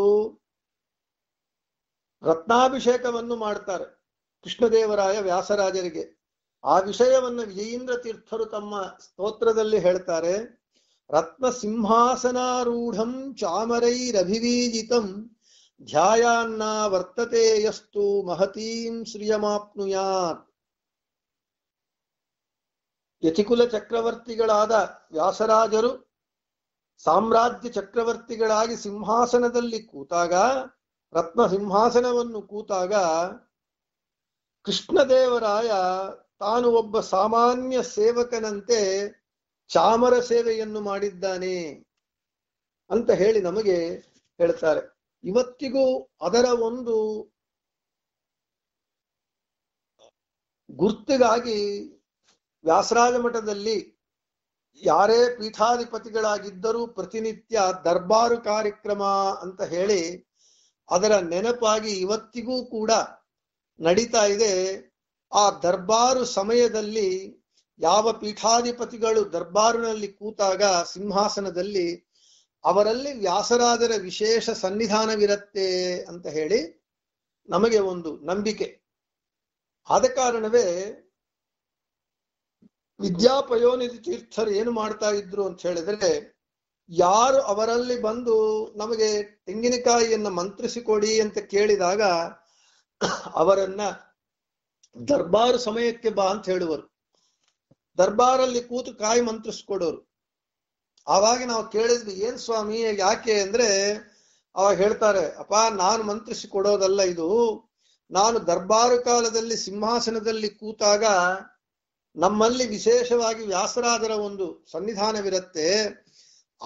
ರತ್ನಾಭಿಷೇಕವನ್ನು ಮಾಡ್ತಾರೆ ಕೃಷ್ಣದೇವರಾಯ ವ್ಯಾಸರಾಜರಿಗೆ ಆ ವಿಷಯವನ್ನ ವಿಜಯೇಂದ್ರ ತೀರ್ಥರು ತಮ್ಮ ಸ್ತೋತ್ರದಲ್ಲಿ ಹೇಳ್ತಾರೆ ರತ್ನ ಸಿಂಹಾಸನಾರೂಢಂ ಚಾಮರೈರಭಿವೀಜಿತಂ ಧ್ಯಾಯಾನ್ನ ವರ್ತತೆ ಯಸ್ತು ಮಹತೀಂ ಶ್ರಿಯಮಾಪ್ನುಯಾತ್ ಯತಿಕುಲ ಚಕ್ರವರ್ತಿಗಳಾದ ವ್ಯಾಸರಾಜರು ಸಾಮ್ರಾಜ್ಯ ಚಕ್ರವರ್ತಿಗಳಾಗಿ ಸಿಂಹಾಸನದಲ್ಲಿ ಕೂತಾಗ ರತ್ನ ಸಿಂಹಾಸನವನ್ನು ಕೂತಾಗ ಕೃಷ್ಣದೇವರಾಯ ತಾನು ಒಬ್ಬ ಸಾಮಾನ್ಯ ಸೇವಕನಂತೆ ಚಾಮರ ಸೇವೆಯನ್ನು ಮಾಡಿದ್ದಾನೆ ಅಂತ ಹೇಳಿ ನಮಗೆ ಹೇಳ್ತಾರೆ ಇವತ್ತಿಗೂ ಅದರ ಒಂದು ಗುರ್ತಿಗಾಗಿ ವ್ಯಾಸರಾಜ ಮಠದಲ್ಲಿ ಯಾರೇ ಪೀಠಾಧಿಪತಿಗಳಾಗಿದ್ದರೂ ಪ್ರತಿನಿತ್ಯ ದರ್ಬಾರು ಕಾರ್ಯಕ್ರಮ ಅಂತ ಹೇಳಿ ಅದರ ನೆನಪಾಗಿ ಇವತ್ತಿಗೂ ಕೂಡ ನಡೀತಾ ಇದೆ ಆ ದರ್ಬಾರು ಸಮಯದಲ್ಲಿ ಯಾವ ಪೀಠಾಧಿಪತಿಗಳು ದರ್ಬಾರಿನಲ್ಲಿ ಕೂತಾಗ ಸಿಂಹಾಸನದಲ್ಲಿ ಅವರಲ್ಲಿ ವ್ಯಾಸರಾಜರ ವಿಶೇಷ ಸನ್ನಿಧಾನವಿರತ್ತೆ ಅಂತ ಹೇಳಿ ನಮಗೆ ಒಂದು ನಂಬಿಕೆ ಆದ ಕಾರಣವೇ ವಿದ್ಯಾಪಯೋನಿಧಿ ತೀರ್ಥರು ಏನು ಮಾಡ್ತಾ ಇದ್ರು ಅಂತ ಹೇಳಿದ್ರೆ ಯಾರು ಅವರಲ್ಲಿ ಬಂದು ನಮಗೆ ತೆಂಗಿನಕಾಯಿಯನ್ನು ಮಂತ್ರಿಸಿಕೊಡಿ ಅಂತ ಕೇಳಿದಾಗ ಅವರನ್ನ ದರ್ಬಾರ್ ಸಮಯಕ್ಕೆ ಬಾ ಅಂತ ಹೇಳುವರು ದರ್ಬಾರಲ್ಲಿ ಕೂತು ಕಾಯಿ ಮಂತ್ರಿಸ್ಕೊಡೋರು ಆವಾಗ ನಾವು ಕೇಳಿದ್ವಿ ಏನ್ ಸ್ವಾಮಿ ಯಾಕೆ ಅಂದ್ರೆ ಅವಾಗ ಹೇಳ್ತಾರೆ ಅಪ್ಪ ನಾನು ಮಂತ್ರಿಸಿ ಕೊಡೋದಲ್ಲ ಇದು ನಾನು ದರ್ಬಾರು ಕಾಲದಲ್ಲಿ ಸಿಂಹಾಸನದಲ್ಲಿ ಕೂತಾಗ ನಮ್ಮಲ್ಲಿ ವಿಶೇಷವಾಗಿ ವ್ಯಾಸರಾದರ ಒಂದು ಸನ್ನಿಧಾನವಿರುತ್ತೆ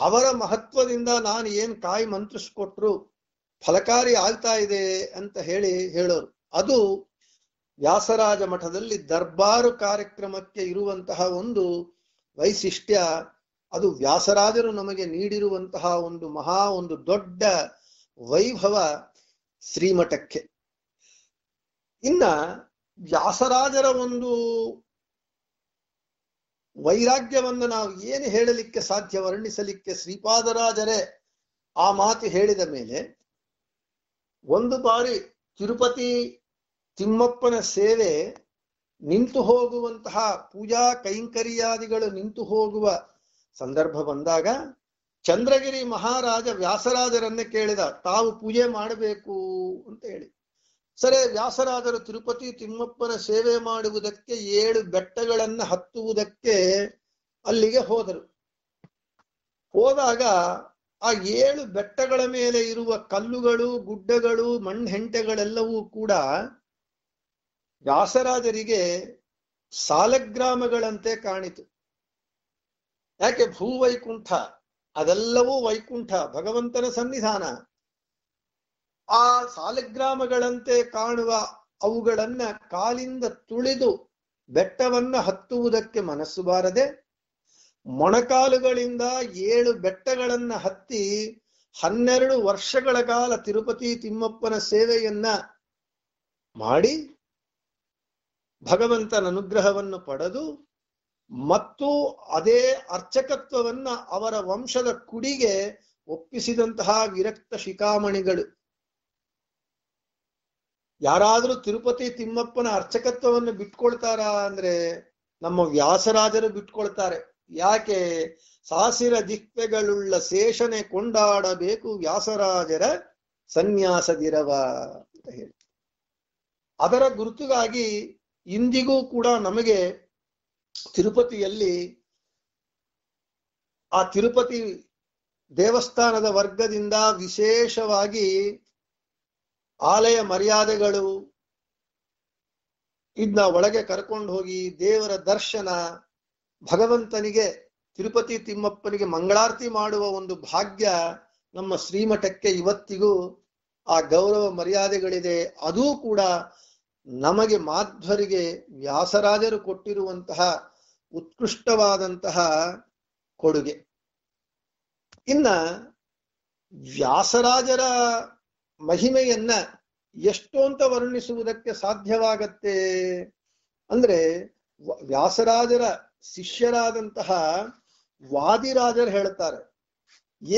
ಅವರ ಮಹತ್ವದಿಂದ ನಾನು ಏನ್ ಕಾಯಿ ಮಂತ್ರಿಸ್ಕೊಟ್ರು ಫಲಕಾರಿ ಆಗ್ತಾ ಇದೆ ಅಂತ ಹೇಳಿ ಹೇಳೋರು ಅದು ವ್ಯಾಸರಾಜ ಮಠದಲ್ಲಿ ದರ್ಬಾರು ಕಾರ್ಯಕ್ರಮಕ್ಕೆ ಇರುವಂತಹ ಒಂದು ವೈಶಿಷ್ಟ್ಯ ಅದು ವ್ಯಾಸರಾಜರು ನಮಗೆ ನೀಡಿರುವಂತಹ ಒಂದು ಮಹಾ ಒಂದು ದೊಡ್ಡ ವೈಭವ ಶ್ರೀಮಠಕ್ಕೆ ಇನ್ನ ವ್ಯಾಸರಾಜರ ಒಂದು ವೈರಾಗ್ಯವನ್ನು ನಾವು ಏನು ಹೇಳಲಿಕ್ಕೆ ಸಾಧ್ಯ ವರ್ಣಿಸಲಿಕ್ಕೆ ಶ್ರೀಪಾದರಾಜರೇ ಆ ಮಾತು ಹೇಳಿದ ಮೇಲೆ ಒಂದು ಬಾರಿ ತಿರುಪತಿ ತಿಮ್ಮಪ್ಪನ ಸೇವೆ ನಿಂತು ಹೋಗುವಂತಹ ಪೂಜಾ ಕೈಂಕರ್ಯಾದಿಗಳು ನಿಂತು ಹೋಗುವ ಸಂದರ್ಭ ಬಂದಾಗ ಚಂದ್ರಗಿರಿ ಮಹಾರಾಜ ವ್ಯಾಸರಾಜರನ್ನೇ ಕೇಳಿದ ತಾವು ಪೂಜೆ ಮಾಡಬೇಕು ಅಂತ ಹೇಳಿ ಸರಿ ವ್ಯಾಸರಾಜರು ತಿರುಪತಿ ತಿಮ್ಮಪ್ಪನ ಸೇವೆ ಮಾಡುವುದಕ್ಕೆ ಏಳು ಬೆಟ್ಟಗಳನ್ನು ಹತ್ತುವುದಕ್ಕೆ ಅಲ್ಲಿಗೆ ಹೋದರು ಹೋದಾಗ ಆ ಏಳು ಬೆಟ್ಟಗಳ ಮೇಲೆ ಇರುವ ಕಲ್ಲುಗಳು ಗುಡ್ಡಗಳು ಮಣ್ಣೆಂಟೆಗಳೆಲ್ಲವೂ ಕೂಡ ವ್ಯಾಸರಾಜರಿಗೆ ಸಾಲಗ್ರಾಮಗಳಂತೆ ಕಾಣಿತು ಯಾಕೆ ಭೂವೈಕುಂಠ ಅದೆಲ್ಲವೂ ವೈಕುಂಠ ಭಗವಂತನ ಸನ್ನಿಧಾನ ಆ ಸಾಲಗ್ರಾಮಗಳಂತೆ ಕಾಣುವ ಅವುಗಳನ್ನ ಕಾಲಿಂದ ತುಳಿದು ಬೆಟ್ಟವನ್ನ ಹತ್ತುವುದಕ್ಕೆ ಮನಸ್ಸು ಬಾರದೆ ಮೊಣಕಾಲುಗಳಿಂದ ಏಳು ಬೆಟ್ಟಗಳನ್ನ ಹತ್ತಿ ಹನ್ನೆರಡು ವರ್ಷಗಳ ಕಾಲ ತಿರುಪತಿ ತಿಮ್ಮಪ್ಪನ ಸೇವೆಯನ್ನ ಮಾಡಿ ಭಗವಂತನ ಅನುಗ್ರಹವನ್ನು ಪಡೆದು ಮತ್ತು ಅದೇ ಅರ್ಚಕತ್ವವನ್ನ ಅವರ ವಂಶದ ಕುಡಿಗೆ ಒಪ್ಪಿಸಿದಂತಹ ವಿರಕ್ತ ಶಿಖಾಮಣಿಗಳು ಯಾರಾದರೂ ತಿರುಪತಿ ತಿಮ್ಮಪ್ಪನ ಅರ್ಚಕತ್ವವನ್ನು ಬಿಟ್ಕೊಳ್ತಾರಾ ಅಂದ್ರೆ ನಮ್ಮ ವ್ಯಾಸರಾಜರು ಬಿಟ್ಕೊಳ್ತಾರೆ ಯಾಕೆ ಸಾಸಿರ ದಿಕ್ಕೆಗಳುಳ್ಳ ಶೇಷನೆ ಕೊಂಡಾಡಬೇಕು ವ್ಯಾಸರಾಜರ ಸನ್ಯಾಸದಿರವ ಅಂತ ಹೇಳಿ ಅದರ ಗುರುತುಗಾಗಿ ಇಂದಿಗೂ ಕೂಡ ನಮಗೆ ತಿರುಪತಿಯಲ್ಲಿ ಆ ತಿರುಪತಿ ದೇವಸ್ಥಾನದ ವರ್ಗದಿಂದ ವಿಶೇಷವಾಗಿ ಆಲಯ ಮರ್ಯಾದೆಗಳು ಇದನ್ನ ಒಳಗೆ ಕರ್ಕೊಂಡು ಹೋಗಿ ದೇವರ ದರ್ಶನ ಭಗವಂತನಿಗೆ ತಿರುಪತಿ ತಿಮ್ಮಪ್ಪನಿಗೆ ಮಂಗಳಾರತಿ ಮಾಡುವ ಒಂದು ಭಾಗ್ಯ ನಮ್ಮ ಶ್ರೀಮಠಕ್ಕೆ ಇವತ್ತಿಗೂ ಆ ಗೌರವ ಮರ್ಯಾದೆಗಳಿದೆ ಅದೂ ಕೂಡ ನಮಗೆ ಮಾಧ್ವರಿಗೆ ವ್ಯಾಸರಾಜರು ಕೊಟ್ಟಿರುವಂತಹ ಉತ್ಕೃಷ್ಟವಾದಂತಹ ಕೊಡುಗೆ ಇನ್ನ ವ್ಯಾಸರಾಜರ ಮಹಿಮೆಯನ್ನ ಎಷ್ಟು ಅಂತ ವರ್ಣಿಸುವುದಕ್ಕೆ ಸಾಧ್ಯವಾಗತ್ತೆ ಅಂದ್ರೆ ವ್ಯಾಸರಾಜರ ಶಿಷ್ಯರಾದಂತಹ ವಾದಿರಾಜರು ಹೇಳ್ತಾರೆ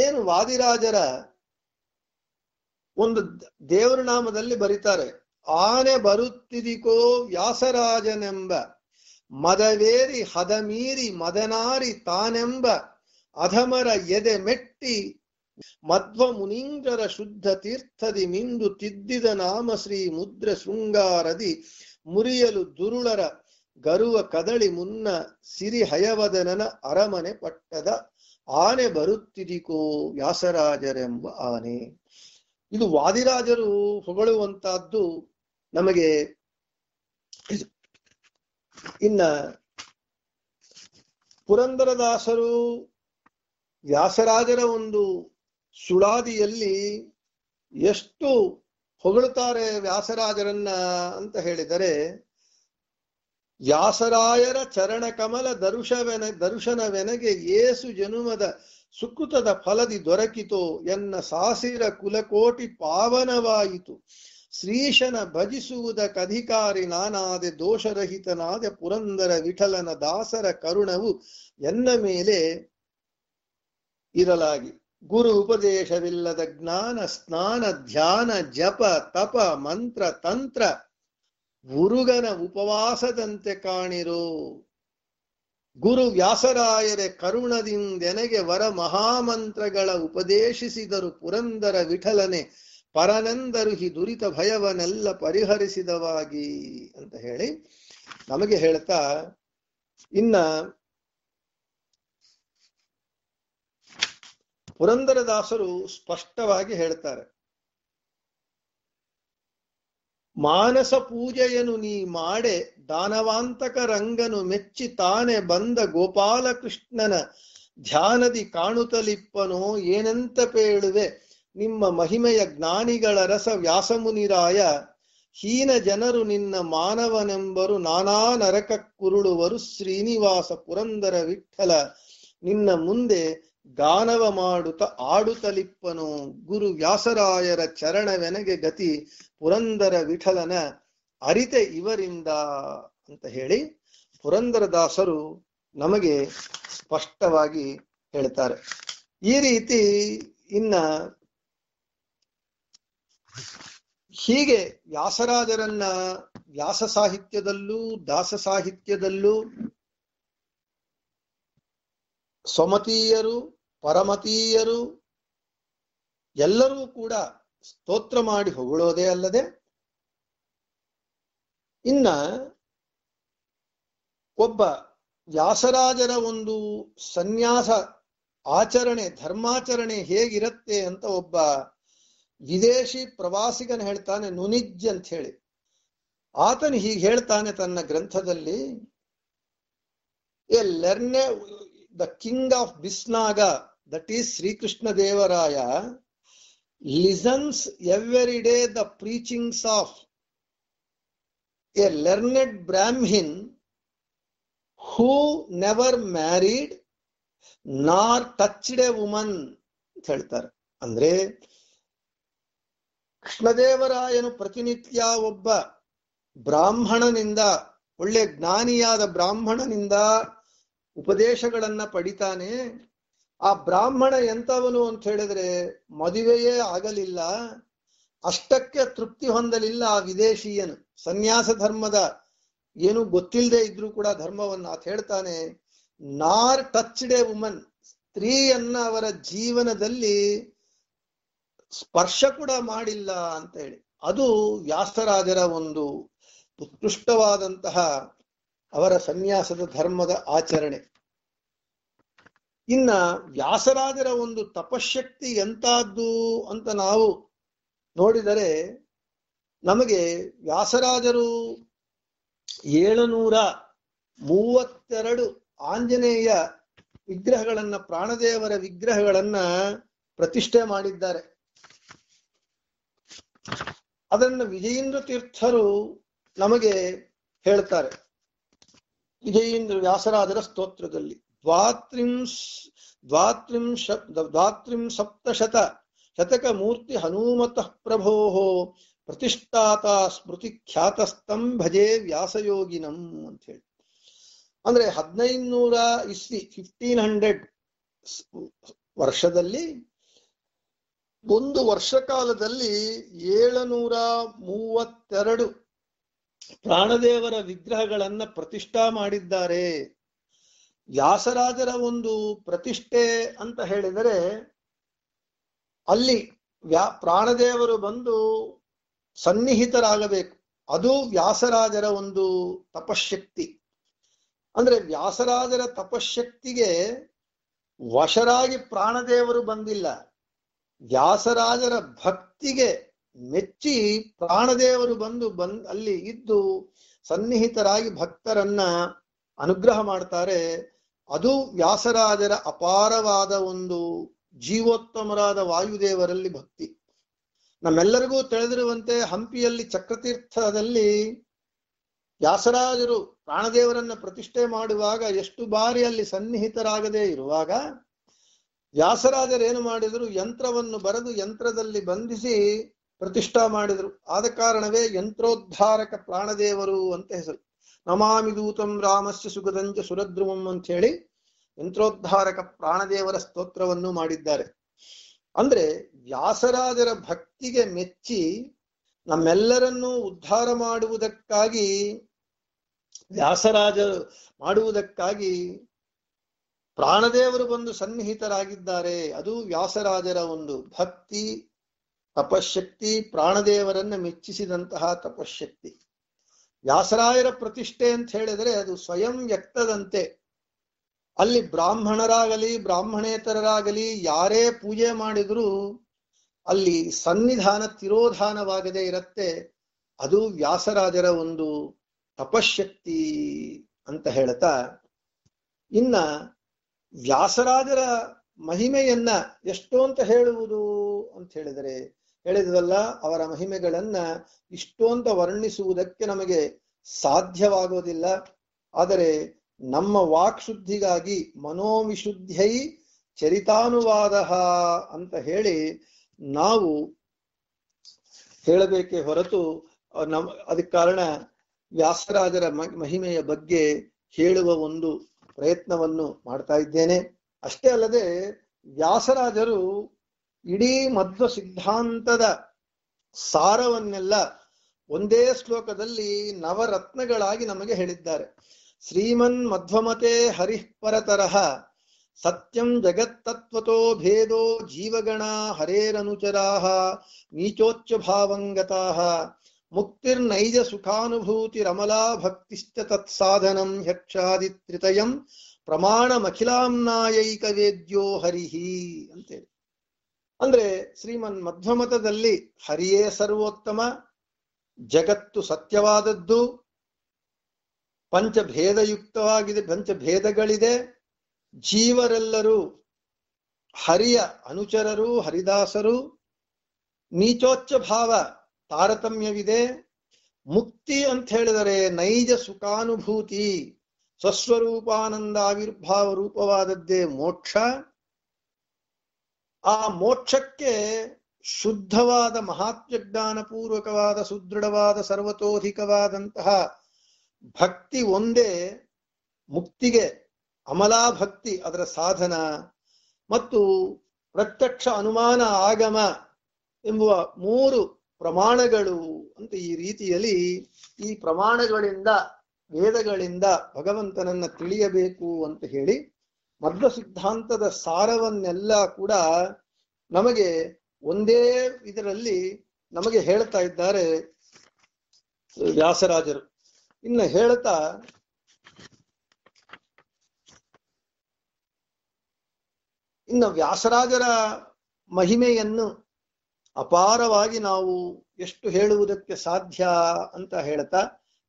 ಏನು ವಾದಿರಾಜರ ಒಂದು ದೇವರ ನಾಮದಲ್ಲಿ ಬರೀತಾರೆ ಆನೆ ಬರುತ್ತಿದಿಕೋ ವ್ಯಾಸರಾಜನೆಂಬ ಮದವೇರಿ ಹದಮೀರಿ ಮದನಾರಿ ತಾನೆಂಬ ಅಧಮರ ಎದೆ ಮೆಟ್ಟಿ ಮಧ್ವ ಮುನಿಂಗರ ಶುದ್ಧ ತೀರ್ಥದಿ ಮಿಂದು ತಿದ್ದಿದ ನಾಮ ಶ್ರೀ ಮುದ್ರ ಶೃಂಗಾರದಿ ಮುರಿಯಲು ದುರುಳರ ಗರುವ ಕದಳಿ ಮುನ್ನ ಸಿರಿ ಹಯವದನನ ಅರಮನೆ ಪಟ್ಟದ ಆನೆ ಬರುತ್ತಿದಿಕೋ ವ್ಯಾಸರಾಜರೆಂಬ ಆನೆ ಇದು ವಾದಿರಾಜರು ಹೊಗಳುವಂತಹದ್ದು ನಮಗೆ ಇನ್ನ ಪುರಂದರದಾಸರು ವ್ಯಾಸರಾಜರ ಒಂದು ಸುಳಾದಿಯಲ್ಲಿ ಎಷ್ಟು ಹೊಗಳುತ್ತಾರೆ ವ್ಯಾಸರಾಜರನ್ನ ಅಂತ ಹೇಳಿದರೆ ವ್ಯಾಸರಾಯರ ಚರಣ ಕಮಲ ದರುಶವೆನ ವೆನಗೆ ಏಸು ಜನುಮದ ಸುಕೃತದ ಫಲದಿ ದೊರಕಿತೋ ಎನ್ನ ಸಾಸಿರ ಕುಲಕೋಟಿ ಪಾವನವಾಯಿತು ಶ್ರೀಶನ ಭಜಿಸುವುದಕ್ಕಧಿಕಾರಿ ನಾನಾದೆ ದೋಷರಹಿತನಾದ ಪುರಂದರ ವಿಠಲನ ದಾಸರ ಕರುಣವು ಎನ್ನ ಮೇಲೆ ಇರಲಾಗಿ ಗುರು ಉಪದೇಶವಿಲ್ಲದ ಜ್ಞಾನ ಸ್ನಾನ ಧ್ಯಾನ ಜಪ ತಪ ಮಂತ್ರ ತಂತ್ರ ಗುರುಗನ ಉಪವಾಸದಂತೆ ಕಾಣಿರೋ ಗುರು ವ್ಯಾಸರಾಯರೆ ಕರುಣದಿಂದೆನೆಗೆ ವರ ಮಹಾಮಂತ್ರಗಳ ಉಪದೇಶಿಸಿದರು ಪುರಂದರ ವಿಠಲನೆ ಪರನಂದರು ಹಿ ದುರಿತ ಭಯವನ್ನೆಲ್ಲ ಪರಿಹರಿಸಿದವಾಗಿ ಅಂತ ಹೇಳಿ ನಮಗೆ ಹೇಳ್ತಾ ಇನ್ನ ಪುರಂದರದಾಸರು ಸ್ಪಷ್ಟವಾಗಿ ಹೇಳ್ತಾರೆ ಮಾನಸ ಪೂಜೆಯನು ನೀ ಮಾಡೆ ದಾನವಾಂತಕ ರಂಗನು ಮೆಚ್ಚಿ ತಾನೆ ಬಂದ ಗೋಪಾಲಕೃಷ್ಣನ ಧ್ಯಾನದಿ ಕಾಣುತ್ತಲಿಪ್ಪನೋ ಏನಂತ ಪೇಳುವೆ ನಿಮ್ಮ ಮಹಿಮೆಯ ಜ್ಞಾನಿಗಳ ರಸ ವ್ಯಾಸಮುನಿರಾಯ ಹೀನ ಜನರು ನಿನ್ನ ಮಾನವನೆಂಬರು ನಾನಾ ನರಕ ಕುರುಳುವರು ಶ್ರೀನಿವಾಸ ಪುರಂದರ ವಿಠಲ ನಿನ್ನ ಮುಂದೆ ಗಾನವ ಮಾಡುತ್ತ ಆಡುತ್ತಲಿಪ್ಪನು ಗುರು ವ್ಯಾಸರಾಯರ ಚರಣವೆನಗೆ ಗತಿ ಪುರಂದರ ವಿಠಲನ ಅರಿತೆ ಇವರಿಂದ ಅಂತ ಹೇಳಿ ಪುರಂದರದಾಸರು ನಮಗೆ ಸ್ಪಷ್ಟವಾಗಿ ಹೇಳ್ತಾರೆ ಈ ರೀತಿ ಇನ್ನ ಹೀಗೆ ವ್ಯಾಸರಾಜರನ್ನ ವ್ಯಾಸ ಸಾಹಿತ್ಯದಲ್ಲೂ ದಾಸ ಸಾಹಿತ್ಯದಲ್ಲೂ ಸ್ವಮತೀಯರು ಪರಮತೀಯರು ಎಲ್ಲರೂ ಕೂಡ ಸ್ತೋತ್ರ ಮಾಡಿ ಹೊಗಳೋದೇ ಅಲ್ಲದೆ ಇನ್ನ ಒಬ್ಬ ವ್ಯಾಸರಾಜರ ಒಂದು ಸನ್ಯಾಸ ಆಚರಣೆ ಧರ್ಮಾಚರಣೆ ಹೇಗಿರುತ್ತೆ ಅಂತ ಒಬ್ಬ ವಿದೇಶಿ ಪ್ರವಾಸಿಗನ ಹೇಳ್ತಾನೆ ನುನಿಜ್ ಅಂತ ಹೇಳಿ ಆತನು ಹೀಗೆ ಹೇಳ್ತಾನೆ ತನ್ನ ಗ್ರಂಥದಲ್ಲಿ a the king of Bisnaga that is Shrikrishna Devaraya listens every day the preachings of a learned Brahmin who never married nor touched a woman ಅಂತ ಹೇಳ್ತಾರೆ ಅಂದ್ರೆ ಕೃಷ್ಣದೇವರಾಯನು ಪ್ರತಿನಿತ್ಯ ಒಬ್ಬ ಬ್ರಾಹ್ಮಣನಿಂದ ಒಳ್ಳೆ ಜ್ಞಾನಿಯಾದ ಬ್ರಾಹ್ಮಣನಿಂದ ಉಪದೇಶಗಳನ್ನ ಪಡಿತಾನೆ ಆ ಬ್ರಾಹ್ಮಣ ಎಂತವನು ಅಂತ ಹೇಳಿದ್ರೆ ಮದುವೆಯೇ ಆಗಲಿಲ್ಲ ಅಷ್ಟಕ್ಕೆ ತೃಪ್ತಿ ಹೊಂದಲಿಲ್ಲ ಆ ವಿದೇಶೀಯನು ಸನ್ಯಾಸ ಧರ್ಮದ ಏನು ಗೊತ್ತಿಲ್ಲದೆ ಇದ್ರೂ ಕೂಡ ಧರ್ಮವನ್ನ ಆತ ಹೇಳ್ತಾನೆ ನಾರ್ ಟಚ್ಡ್ ಎ ವುಮನ್ ಸ್ತ್ರೀಯನ್ನ ಅವರ ಜೀವನದಲ್ಲಿ ಸ್ಪರ್ಶ ಕೂಡ ಮಾಡಿಲ್ಲ ಅಂತ ಹೇಳಿ ಅದು ವ್ಯಾಸರಾಜರ ಒಂದು ಉತ್ಕೃಷ್ಟವಾದಂತಹ ಅವರ ಸನ್ಯಾಸದ ಧರ್ಮದ ಆಚರಣೆ ಇನ್ನ ವ್ಯಾಸರಾಜರ ಒಂದು ತಪಶಕ್ತಿ ಎಂತಾದ್ದು ಅಂತ ನಾವು ನೋಡಿದರೆ ನಮಗೆ ವ್ಯಾಸರಾಜರು ಏಳುನೂರ ಮೂವತ್ತೆರಡು ಆಂಜನೇಯ ವಿಗ್ರಹಗಳನ್ನ ಪ್ರಾಣದೇವರ ವಿಗ್ರಹಗಳನ್ನ ಪ್ರತಿಷ್ಠೆ ಮಾಡಿದ್ದಾರೆ ಅದನ್ನು ವಿಜಯೇಂದ್ರ ತೀರ್ಥರು ನಮಗೆ ಹೇಳ್ತಾರೆ ವಿಜಯೇಂದ್ರ ವ್ಯಾಸರಾಜರ ಸ್ತೋತ್ರದಲ್ಲಿ ದ್ವಾತ್ರಿಂ ಸಪ್ತಶತ ಶತಕ ಮೂರ್ತಿ ಹನುಮತಃ ಪ್ರಭೋ ಪ್ರತಿಷ್ಠಾತ ಸ್ಮೃತಿ ಖ್ಯಾತಸ್ತಂ ಭಜೆ ವ್ಯಾಸಯೋಗಿನಂ ಅಂತ ಹೇಳಿ ಅಂದ್ರೆ ಹದಿನೈದು ನೂರ ಇಸ್ವಿ ಫಿಫ್ಟೀನ್ ಹಂಡ್ರೆಡ್ ವರ್ಷದಲ್ಲಿ ಒಂದು ವರ್ಷ ಕಾಲದಲ್ಲಿ ಏಳುನೂರ ಮೂವತ್ತೆರಡು ಪ್ರಾಣದೇವರ ವಿಗ್ರಹಗಳನ್ನ ಪ್ರತಿಷ್ಠಾ ಮಾಡಿದ್ದಾರೆ ವ್ಯಾಸರಾಜರ ಒಂದು ಪ್ರತಿಷ್ಠೆ ಅಂತ ಹೇಳಿದರೆ ಅಲ್ಲಿ ವ್ಯಾ ಪ್ರಾಣದೇವರು ಬಂದು ಸನ್ನಿಹಿತರಾಗಬೇಕು ಅದು ವ್ಯಾಸರಾಜರ ಒಂದು ತಪಶಕ್ತಿ ಅಂದ್ರೆ ವ್ಯಾಸರಾಜರ ತಪಶಕ್ತಿಗೆ ವಶರಾಗಿ ಪ್ರಾಣದೇವರು ಬಂದಿಲ್ಲ ವ್ಯಾಸರಾಜರ ಭಕ್ತಿಗೆ ಮೆಚ್ಚಿ ಪ್ರಾಣದೇವರು ಬಂದು ಬಂದ್ ಅಲ್ಲಿ ಇದ್ದು ಸನ್ನಿಹಿತರಾಗಿ ಭಕ್ತರನ್ನ ಅನುಗ್ರಹ ಮಾಡ್ತಾರೆ ಅದು ವ್ಯಾಸರಾಜರ ಅಪಾರವಾದ ಒಂದು ಜೀವೋತ್ತಮರಾದ ವಾಯುದೇವರಲ್ಲಿ ಭಕ್ತಿ ನಮ್ಮೆಲ್ಲರಿಗೂ ತಿಳಿದಿರುವಂತೆ ಹಂಪಿಯಲ್ಲಿ ಚಕ್ರತೀರ್ಥದಲ್ಲಿ ವ್ಯಾಸರಾಜರು ಪ್ರಾಣದೇವರನ್ನ ಪ್ರತಿಷ್ಠೆ ಮಾಡುವಾಗ ಎಷ್ಟು ಬಾರಿ ಅಲ್ಲಿ ಸನ್ನಿಹಿತರಾಗದೇ ಇರುವಾಗ ವ್ಯಾಸರಾಜರು ಏನು ಮಾಡಿದರು ಯಂತ್ರವನ್ನು ಬರೆದು ಯಂತ್ರದಲ್ಲಿ ಬಂಧಿಸಿ ಪ್ರತಿಷ್ಠಾ ಮಾಡಿದರು ಆದ ಕಾರಣವೇ ಯಂತ್ರೋದ್ಧಾರಕ ಪ್ರಾಣದೇವರು ಅಂತ ಹೆಸರು ನಮಾಮಿ ದೂತಂ ರಾಮಸ್ಯ ಸುಗದಂಜ ಸುರದ್ರುಮಂ ಅಂತ ಹೇಳಿ ಯಂತ್ರೋದ್ಧಾರಕ ಪ್ರಾಣದೇವರ ಸ್ತೋತ್ರವನ್ನು ಮಾಡಿದ್ದಾರೆ ಅಂದ್ರೆ ವ್ಯಾಸರಾಜರ ಭಕ್ತಿಗೆ ಮೆಚ್ಚಿ ನಮ್ಮೆಲ್ಲರನ್ನೂ ಉದ್ಧಾರ ಮಾಡುವುದಕ್ಕಾಗಿ ವ್ಯಾಸರಾಜರು ಮಾಡುವುದಕ್ಕಾಗಿ ಪ್ರಾಣದೇವರು ಬಂದು ಸನ್ನಿಹಿತರಾಗಿದ್ದಾರೆ ಅದು ವ್ಯಾಸರಾಜರ ಒಂದು ಭಕ್ತಿ ತಪಶಕ್ತಿ ಪ್ರಾಣದೇವರನ್ನ ಮೆಚ್ಚಿಸಿದಂತಹ ತಪಶಕ್ತಿ ವ್ಯಾಸರಾಯರ ಪ್ರತಿಷ್ಠೆ ಅಂತ ಹೇಳಿದ್ರೆ ಅದು ಸ್ವಯಂ ವ್ಯಕ್ತದಂತೆ ಅಲ್ಲಿ ಬ್ರಾಹ್ಮಣರಾಗಲಿ ಬ್ರಾಹ್ಮಣೇತರರಾಗಲಿ ಯಾರೇ ಪೂಜೆ ಮಾಡಿದ್ರೂ ಅಲ್ಲಿ ಸನ್ನಿಧಾನ ತಿರೋಧಾನವಾಗದೇ ಇರತ್ತೆ ಅದು ವ್ಯಾಸರಾಜರ ಒಂದು ತಪಶಕ್ತಿ ಅಂತ ಹೇಳ್ತಾ ಇನ್ನ ವ್ಯಾಸರಾಜರ ಮಹಿಮೆಯನ್ನ ಎಷ್ಟು ಅಂತ ಹೇಳುವುದು ಅಂತ ಹೇಳಿದರೆ ಹೇಳಿದ್ವಲ್ಲ ಅವರ ಮಹಿಮೆಗಳನ್ನ ಇಷ್ಟು ಅಂತ ವರ್ಣಿಸುವುದಕ್ಕೆ ನಮಗೆ ಸಾಧ್ಯವಾಗುವುದಿಲ್ಲ ಆದರೆ ನಮ್ಮ ವಾಕ್ಶುದ್ಧಿಗಾಗಿ ಮನೋವಿಶುದ್ಧೈ ಚರಿತಾನುವಾದ ಅಂತ ಹೇಳಿ ನಾವು ಹೇಳಬೇಕೇ ಹೊರತು ನಮ್ ಅದಕ್ಕೆ ಕಾರಣ ವ್ಯಾಸರಾಜರ ಮಹಿಮೆಯ ಬಗ್ಗೆ ಹೇಳುವ ಒಂದು ಪ್ರಯತ್ನವನ್ನು ಮಾಡ್ತಾ ಇದ್ದೇನೆ ಅಷ್ಟೇ ಅಲ್ಲದೆ ವ್ಯಾಸರಾಜರು ಇಡೀ ಮಧ್ವ ಸಿದ್ಧಾಂತದ ಸಾರವನ್ನೆಲ್ಲ ಒಂದೇ ಶ್ಲೋಕದಲ್ಲಿ ನವರತ್ನಗಳಾಗಿ ನಮಗೆ ಹೇಳಿದ್ದಾರೆ ಶ್ರೀಮನ್ ಮಧ್ವಮತೆ ಹರಿಪರತರಹ ಸತ್ಯಂ ಜಗತ್ತತ್ವತೋ ಭೇದೋ ಜೀವಗಣ ಹರೇರನುಚರಾಹ ನೀಚೋಚ್ಚ ಭಾವಂಗತಾಹ ಮುಕ್ತಿರ್ನೈಜ ರಮಲಾ ಭಕ್ತಿಶ್ಚ ತತ್ಸಾಧನಂ ಪ್ರಮಾಣ ಪ್ರಮಾಣಮಖಿಲಾಂನಾಯೈಕ ವೇದ್ಯೋ ಹರಿಹಿ ಅಂತೇಳಿ ಅಂದ್ರೆ ಶ್ರೀಮನ್ ಮಧ್ವಮತದಲ್ಲಿ ಹರಿಯೇ ಸರ್ವೋತ್ತಮ ಜಗತ್ತು ಸತ್ಯವಾದದ್ದು ಪಂಚಭೇದಯುಕ್ತವಾಗಿದೆ ಪಂಚಭೇದಗಳಿದೆ ಜೀವರೆಲ್ಲರೂ ಹರಿಯ ಅನುಚರರು ಹರಿದಾಸರು ನೀಚೋಚ್ಚ ಭಾವ ತಾರತಮ್ಯವಿದೆ ಮುಕ್ತಿ ಅಂತ ಹೇಳಿದರೆ ನೈಜ ಸುಖಾನುಭೂತಿ ಸ್ವಸ್ವರೂಪಾನಂದ ಆವಿರ್ಭಾವ ರೂಪವಾದದ್ದೇ ಮೋಕ್ಷ ಆ ಮೋಕ್ಷಕ್ಕೆ ಶುದ್ಧವಾದ ಪೂರ್ವಕವಾದ ಸುದೃಢವಾದ ಸರ್ವತೋಧಿಕವಾದಂತಹ ಭಕ್ತಿ ಒಂದೇ ಮುಕ್ತಿಗೆ ಅಮಲಾ ಭಕ್ತಿ ಅದರ ಸಾಧನ ಮತ್ತು ಪ್ರತ್ಯಕ್ಷ ಅನುಮಾನ ಆಗಮ ಎಂಬುವ ಮೂರು ಪ್ರಮಾಣಗಳು ಅಂತ ಈ ರೀತಿಯಲ್ಲಿ ಈ ಪ್ರಮಾಣಗಳಿಂದ ವೇದಗಳಿಂದ ಭಗವಂತನನ್ನ ತಿಳಿಯಬೇಕು ಅಂತ ಹೇಳಿ ಮಧ್ವ ಸಿದ್ಧಾಂತದ ಸಾರವನ್ನೆಲ್ಲ ಕೂಡ ನಮಗೆ ಒಂದೇ ಇದರಲ್ಲಿ ನಮಗೆ ಹೇಳ್ತಾ ಇದ್ದಾರೆ ವ್ಯಾಸರಾಜರು ಇನ್ನು ಹೇಳ್ತಾ ಇನ್ನು ವ್ಯಾಸರಾಜರ ಮಹಿಮೆಯನ್ನು ಅಪಾರವಾಗಿ ನಾವು ಎಷ್ಟು ಹೇಳುವುದಕ್ಕೆ ಸಾಧ್ಯ ಅಂತ ಹೇಳ್ತಾ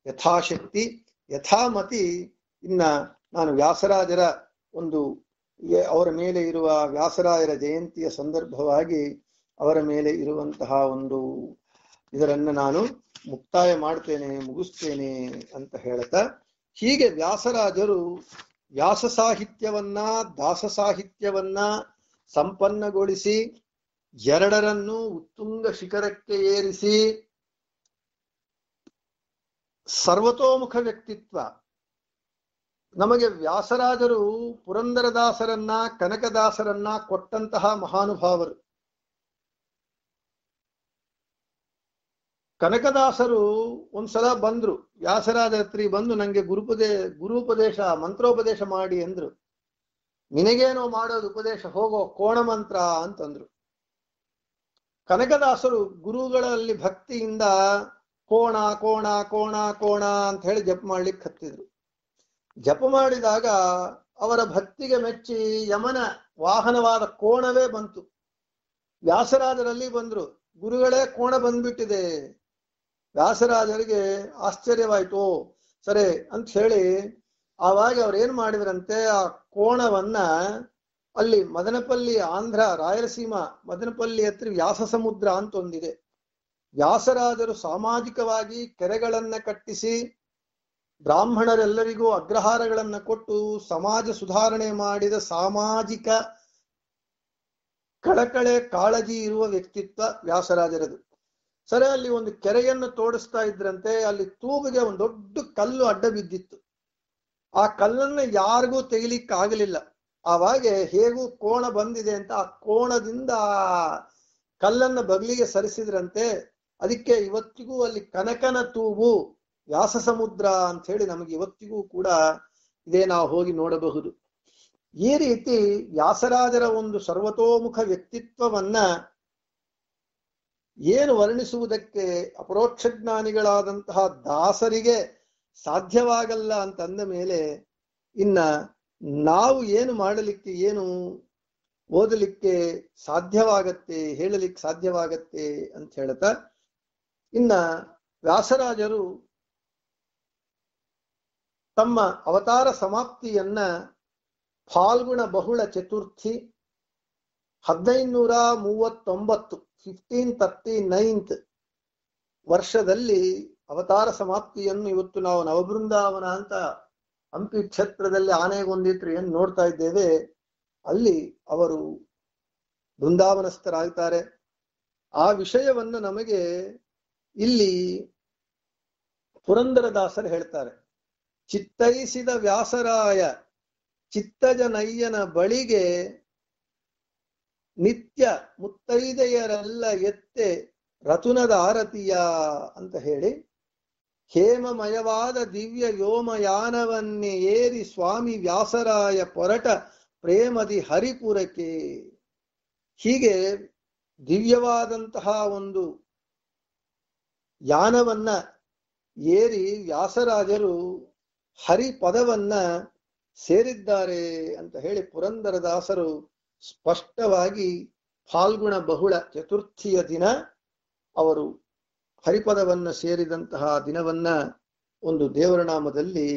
ಯಥಾಶಕ್ತಿ ಯಥಾಮತಿ ಇನ್ನ ನಾನು ವ್ಯಾಸರಾಜರ ಒಂದು ಅವರ ಮೇಲೆ ಇರುವ ವ್ಯಾಸರಾಯರ ಜಯಂತಿಯ ಸಂದರ್ಭವಾಗಿ ಅವರ ಮೇಲೆ ಇರುವಂತಹ ಒಂದು ಇದರನ್ನ ನಾನು ಮುಕ್ತಾಯ ಮಾಡ್ತೇನೆ ಮುಗಿಸ್ತೇನೆ ಅಂತ ಹೇಳ್ತಾ ಹೀಗೆ ವ್ಯಾಸರಾಜರು ವ್ಯಾಸ ಸಾಹಿತ್ಯವನ್ನ ದಾಸ ಸಾಹಿತ್ಯವನ್ನ ಸಂಪನ್ನಗೊಳಿಸಿ ಎರಡರನ್ನು ಉತ್ತುಂಗ ಶಿಖರಕ್ಕೆ ಏರಿಸಿ ಸರ್ವತೋಮುಖ ವ್ಯಕ್ತಿತ್ವ ನಮಗೆ ವ್ಯಾಸರಾಜರು ಪುರಂದರದಾಸರನ್ನ ಕನಕದಾಸರನ್ನ ಕೊಟ್ಟಂತಹ ಮಹಾನುಭಾವರು ಕನಕದಾಸರು ಒಂದ್ಸಲ ಬಂದ್ರು ವ್ಯಾಸರಾಜ ಹತ್ರಿ ಬಂದು ನನಗೆ ಗುರುಪದೇ ಗುರುಪದೇಶ ಮಂತ್ರೋಪದೇಶ ಮಾಡಿ ಅಂದ್ರು ನಿನಗೇನೋ ಮಾಡೋದು ಉಪದೇಶ ಹೋಗೋ ಕೋಣ ಮಂತ್ರ ಅಂತಂದ್ರು ಕನಕದಾಸರು ಗುರುಗಳಲ್ಲಿ ಭಕ್ತಿಯಿಂದ ಕೋಣ ಕೋಣ ಕೋಣ ಕೋಣ ಅಂತ ಹೇಳಿ ಜಪ ಮಾಡ್ಲಿಕ್ಕೆ ಹತ್ತಿದ್ರು ಜಪ ಮಾಡಿದಾಗ ಅವರ ಭಕ್ತಿಗೆ ಮೆಚ್ಚಿ ಯಮನ ವಾಹನವಾದ ಕೋಣವೇ ಬಂತು ವ್ಯಾಸರಾಜರಲ್ಲಿ ಬಂದ್ರು ಗುರುಗಳೇ ಕೋಣ ಬಂದ್ಬಿಟ್ಟಿದೆ ವ್ಯಾಸರಾಜರಿಗೆ ಆಶ್ಚರ್ಯವಾಯ್ತು ಸರಿ ಅಂತ ಹೇಳಿ ಆವಾಗ ಏನ್ ಮಾಡಿದ್ರಂತೆ ಆ ಕೋಣವನ್ನ ಅಲ್ಲಿ ಮದನಪಲ್ಲಿ ಆಂಧ್ರ ರಾಯಲಸೀಮ ಮದನಪಲ್ಲಿ ಹತ್ರ ವ್ಯಾಸ ಸಮುದ್ರ ಅಂತ ಒಂದಿದೆ ವ್ಯಾಸರಾಜರು ಸಾಮಾಜಿಕವಾಗಿ ಕೆರೆಗಳನ್ನ ಕಟ್ಟಿಸಿ ಬ್ರಾಹ್ಮಣರೆಲ್ಲರಿಗೂ ಅಗ್ರಹಾರಗಳನ್ನ ಕೊಟ್ಟು ಸಮಾಜ ಸುಧಾರಣೆ ಮಾಡಿದ ಸಾಮಾಜಿಕ ಕಳಕಳೆ ಕಾಳಜಿ ಇರುವ ವ್ಯಕ್ತಿತ್ವ ವ್ಯಾಸರಾಜರದು ಸರಿ ಅಲ್ಲಿ ಒಂದು ಕೆರೆಯನ್ನು ತೋಡಿಸ್ತಾ ಇದ್ರಂತೆ ಅಲ್ಲಿ ತೂಬಿಗೆ ಒಂದು ದೊಡ್ಡ ಕಲ್ಲು ಅಡ್ಡ ಬಿದ್ದಿತ್ತು ಆ ಕಲ್ಲನ್ನು ಯಾರಿಗೂ ತೆಗಿಲಿಕ್ಕಾಗಲಿಲ್ಲ ಆವಾಗ ಹೇಗೂ ಕೋಣ ಬಂದಿದೆ ಅಂತ ಆ ಕೋಣದಿಂದ ಕಲ್ಲನ್ನ ಬಗ್ಲಿಗೆ ಸರಿಸಿದ್ರಂತೆ ಅದಕ್ಕೆ ಇವತ್ತಿಗೂ ಅಲ್ಲಿ ಕನಕನ ತೂವು ವ್ಯಾಸ ಸಮುದ್ರ ಅಂತ ಹೇಳಿ ನಮಗೆ ಇವತ್ತಿಗೂ ಕೂಡ ಇದೇ ನಾವು ಹೋಗಿ ನೋಡಬಹುದು ಈ ರೀತಿ ವ್ಯಾಸರಾಜರ ಒಂದು ಸರ್ವತೋಮುಖ ವ್ಯಕ್ತಿತ್ವವನ್ನ ಏನು ವರ್ಣಿಸುವುದಕ್ಕೆ ಅಪರೋಕ್ಷ ಜ್ಞಾನಿಗಳಾದಂತಹ ದಾಸರಿಗೆ ಸಾಧ್ಯವಾಗಲ್ಲ ಅಂತಂದ ಮೇಲೆ ಇನ್ನ ನಾವು ಏನು ಮಾಡಲಿಕ್ಕೆ ಏನು ಓದಲಿಕ್ಕೆ ಸಾಧ್ಯವಾಗತ್ತೆ ಹೇಳಲಿಕ್ಕೆ ಸಾಧ್ಯವಾಗತ್ತೆ ಅಂತ ಹೇಳತ ಇನ್ನ ವ್ಯಾಸರಾಜರು ತಮ್ಮ ಅವತಾರ ಸಮಾಪ್ತಿಯನ್ನ ಫಾಲ್ಗುಣ ಬಹುಳ ಚತುರ್ಥಿ ಹದಿನೈದುನೂರ ಮೂವತ್ತೊಂಬತ್ತು ಫಿಫ್ಟೀನ್ ತರ್ಟಿ ನೈನ್ತ್ ವರ್ಷದಲ್ಲಿ ಅವತಾರ ಸಮಾಪ್ತಿಯನ್ನು ಇವತ್ತು ನಾವು ನವಬೃಂದಾವನ ಅಂತ ಹಂಪಿ ಕ್ಷೇತ್ರದಲ್ಲಿ ಆನೆಗೊಂದಿತ್ರಿ ಏನು ನೋಡ್ತಾ ಇದ್ದೇವೆ ಅಲ್ಲಿ ಅವರು ಬೃಂದಾವನಸ್ಥರಾಗ್ತಾರೆ ಆ ವಿಷಯವನ್ನು ನಮಗೆ ಇಲ್ಲಿ ಪುರಂದರದಾಸರು ಹೇಳ್ತಾರೆ ಚಿತ್ತೈಸಿದ ವ್ಯಾಸರಾಯ ಚಿತ್ತಜನಯ್ಯನ ಬಳಿಗೆ ನಿತ್ಯ ಮುತ್ತೈದೆಯರೆಲ್ಲ ಎತ್ತೆ ರತುನದ ಆರತಿಯ ಅಂತ ಹೇಳಿ ಹೇಮಮಯವಾದ ದಿವ್ಯ ವ್ಯೋಮಯಾನವನ್ನೇ ಏರಿ ಸ್ವಾಮಿ ವ್ಯಾಸರಾಯ ಪೊರಟ ಪ್ರೇಮದಿ ಹರಿಪುರಕ್ಕೆ ಹೀಗೆ ದಿವ್ಯವಾದಂತಹ ಒಂದು ಯಾನವನ್ನ ಏರಿ ವ್ಯಾಸರಾಜರು ಹರಿಪದವನ್ನ ಸೇರಿದ್ದಾರೆ ಅಂತ ಹೇಳಿ ಪುರಂದರದಾಸರು ಸ್ಪಷ್ಟವಾಗಿ ಫಾಲ್ಗುಣ ಬಹುಳ ಚತುರ್ಥಿಯ ದಿನ ಅವರು ಹರಿಪದವನ್ನ ಸೇರಿದಂತಹ ದಿನವನ್ನ ಒಂದು ದೇವರ ನಾಮದಲ್ಲಿ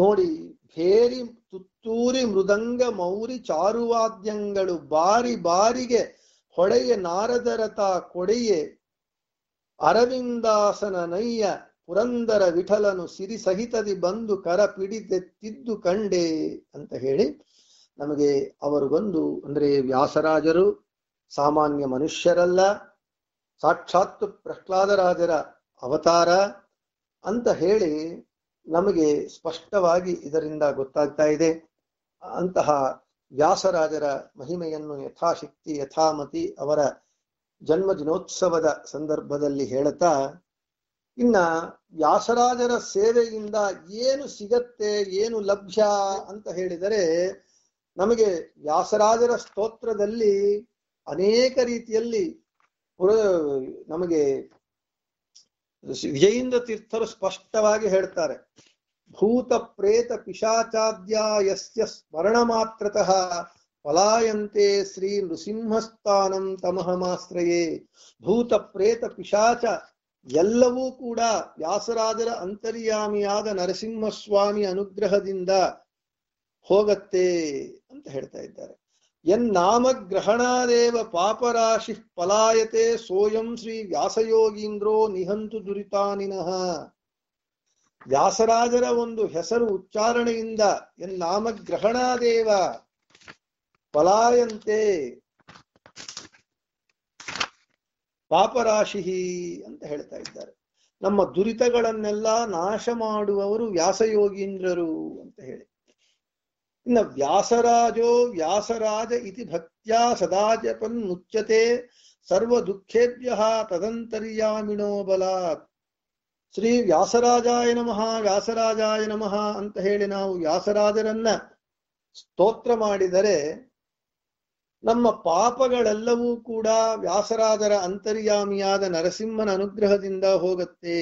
ನೋಡಿ ಭೇರಿ ತುತ್ತೂರಿ ಮೃದಂಗ ಮೌರಿ ಚಾರುವಾದ್ಯಂಗಳು ಬಾರಿ ಬಾರಿಗೆ ಹೊಡೆಯ ನಾರದರತ ಕೊಡೆಯೇ ಅರವಿಂದಾಸನ ನಯ್ಯ ಪುರಂದರ ವಿಠಲನು ಸಿರಿ ಸಹಿತದಿ ಬಂದು ಕರ ಪಿಡಿದೆತ್ತಿದ್ದು ಕಂಡೆ ಅಂತ ಹೇಳಿ ನಮಗೆ ಅವರು ಬಂದು ಅಂದ್ರೆ ವ್ಯಾಸರಾಜರು ಸಾಮಾನ್ಯ ಮನುಷ್ಯರಲ್ಲ ಸಾಕ್ಷಾತ್ ಪ್ರಹ್ಲಾದರಾಜರ ಅವತಾರ ಅಂತ ಹೇಳಿ ನಮಗೆ ಸ್ಪಷ್ಟವಾಗಿ ಇದರಿಂದ ಗೊತ್ತಾಗ್ತಾ ಇದೆ ಅಂತಹ ವ್ಯಾಸರಾಜರ ಮಹಿಮೆಯನ್ನು ಯಥಾಶಕ್ತಿ ಯಥಾಮತಿ ಅವರ ಜನ್ಮ ದಿನೋತ್ಸವದ ಸಂದರ್ಭದಲ್ಲಿ ಹೇಳುತ್ತಾ ಇನ್ನ ವ್ಯಾಸರಾಜರ ಸೇವೆಯಿಂದ ಏನು ಸಿಗತ್ತೆ ಏನು ಲಭ್ಯ ಅಂತ ಹೇಳಿದರೆ ನಮಗೆ ವ್ಯಾಸರಾಜರ ಸ್ತೋತ್ರದಲ್ಲಿ ಅನೇಕ ರೀತಿಯಲ್ಲಿ ನಮಗೆ ವಿಜಯೇಂದ್ರ ತೀರ್ಥರು ಸ್ಪಷ್ಟವಾಗಿ ಹೇಳ್ತಾರೆ ಭೂತ ಪ್ರೇತ ಪಿಶಾಚಾಧ್ಯ ಸ್ಮರಣ ಮಾತ್ರತಃ ಪಲಾಯಂತೆ ಶ್ರೀ ನೃಸಿಂಹಸ್ಥಾನಂ ತಮಹಮಾಶ್ರಯೇ ಭೂತ ಪ್ರೇತ ಪಿಶಾಚ ಎಲ್ಲವೂ ಕೂಡ ವ್ಯಾಸರಾಜರ ಅಂತರ್ಯಾಮಿಯಾದ ನರಸಿಂಹಸ್ವಾಮಿ ಅನುಗ್ರಹದಿಂದ ಹೋಗತ್ತೆ ಅಂತ ಹೇಳ್ತಾ ಇದ್ದಾರೆ ಗ್ರಹಣಾದೇವ ಪಾಪರಾಶಿ ಪಲಾಯತೆ ಸೋಯಂ ಶ್ರೀ ವ್ಯಾಸಯೋಗೀಂದ್ರೋ ನಿಹಂತು ದುರಿತಾನಿನಃ ವ್ಯಾಸರಾಜರ ಒಂದು ಹೆಸರು ಉಚ್ಚಾರಣೆಯಿಂದ ಗ್ರಹಣಾದೇವ ಪಲಾಯಂತೆ ಪಾಪರಾಶಿ ಅಂತ ಹೇಳ್ತಾ ಇದ್ದಾರೆ ನಮ್ಮ ದುರಿತಗಳನ್ನೆಲ್ಲ ನಾಶ ಮಾಡುವವರು ವ್ಯಾಸಯೋಗೀಂದ್ರರು ಅಂತ ಹೇಳಿ ಇನ್ನು ವ್ಯಾಸರಾಜೋ ವ್ಯಾಸರಾಜ ಇತಿ ಭಕ್ತ್ಯಾ ಸದಾ ಮುಚ್ಚತೆ ಸರ್ವ ದುಃಖೇಭ್ಯ ತದಂತರ್ಯಾಮಿಣೋ ಬಲಾತ್ ಶ್ರೀ ವ್ಯಾಸರಾಜಾಯ ನಮಃ ವ್ಯಾಸರಾಜಾಯ ನಮಃ ಅಂತ ಹೇಳಿ ನಾವು ವ್ಯಾಸರಾಜರನ್ನ ಸ್ತೋತ್ರ ಮಾಡಿದರೆ ನಮ್ಮ ಪಾಪಗಳೆಲ್ಲವೂ ಕೂಡ ವ್ಯಾಸರಾಜರ ಅಂತರ್ಯಾಮಿಯಾದ ನರಸಿಂಹನ ಅನುಗ್ರಹದಿಂದ ಹೋಗುತ್ತೆ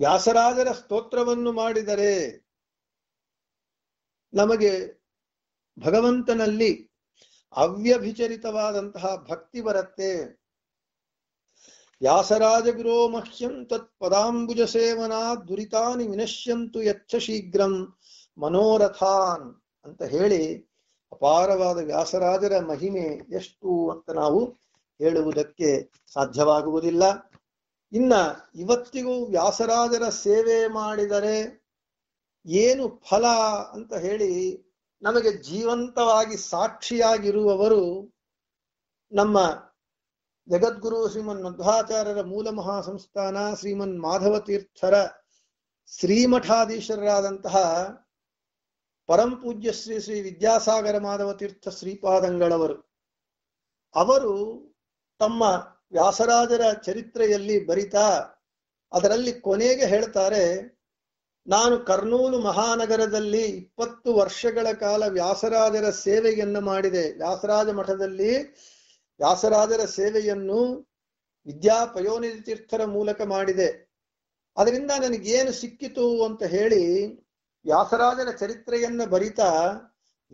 ವ್ಯಾಸರಾಜರ ಸ್ತೋತ್ರವನ್ನು ಮಾಡಿದರೆ ನಮಗೆ ಭಗವಂತನಲ್ಲಿ ಅವ್ಯಭಿಚರಿತವಾದಂತಹ ಭಕ್ತಿ ಬರತ್ತೆ ವ್ಯಾಸರಾಜ ಗುರೋ ಮಹ್ಯಂ ತತ್ ಪದಾಂಬುಜ ಸೇವನಾ ದುರಿತಾನಿ ವಿನಶ್ಯಂತು ಯಚ್ಛ ಶೀಘ್ರಂ ಮನೋರಥಾನ್ ಅಂತ ಹೇಳಿ ಅಪಾರವಾದ ವ್ಯಾಸರಾಜರ ಮಹಿಮೆ ಎಷ್ಟು ಅಂತ ನಾವು ಹೇಳುವುದಕ್ಕೆ ಸಾಧ್ಯವಾಗುವುದಿಲ್ಲ ಇನ್ನ ಇವತ್ತಿಗೂ ವ್ಯಾಸರಾಜರ ಸೇವೆ ಮಾಡಿದರೆ ಏನು ಫಲ ಅಂತ ಹೇಳಿ ನಮಗೆ ಜೀವಂತವಾಗಿ ಸಾಕ್ಷಿಯಾಗಿರುವವರು ನಮ್ಮ ಜಗದ್ಗುರು ಶ್ರೀಮನ್ ಮಧ್ವಾಚಾರ್ಯರ ಮೂಲ ಮಹಾಸಂಸ್ಥಾನ ಶ್ರೀಮನ್ ಮಾಧವ ತೀರ್ಥರ ಶ್ರೀಮಠಾಧೀಶರಾದಂತಹ ಪರಂಪೂಜ್ಯ ಶ್ರೀ ಶ್ರೀ ವಿದ್ಯಾಸಾಗರ ಮಾಧವ ತೀರ್ಥ ಶ್ರೀಪಾದಂಗಳವರು ಅವರು ತಮ್ಮ ವ್ಯಾಸರಾಜರ ಚರಿತ್ರೆಯಲ್ಲಿ ಬರಿತಾ ಅದರಲ್ಲಿ ಕೊನೆಗೆ ಹೇಳ್ತಾರೆ ನಾನು ಕರ್ನೂಲು ಮಹಾನಗರದಲ್ಲಿ ಇಪ್ಪತ್ತು ವರ್ಷಗಳ ಕಾಲ ವ್ಯಾಸರಾಜರ ಸೇವೆಯನ್ನು ಮಾಡಿದೆ ವ್ಯಾಸರಾಜ ಮಠದಲ್ಲಿ ವ್ಯಾಸರಾಜರ ಸೇವೆಯನ್ನು ವಿದ್ಯಾ ಪಯೋನಿಧಿ ತೀರ್ಥರ ಮೂಲಕ ಮಾಡಿದೆ ಅದರಿಂದ ನನಗೇನು ಸಿಕ್ಕಿತು ಅಂತ ಹೇಳಿ ವ್ಯಾಸರಾಜರ ಚರಿತ್ರೆಯನ್ನು ಬರಿತಾ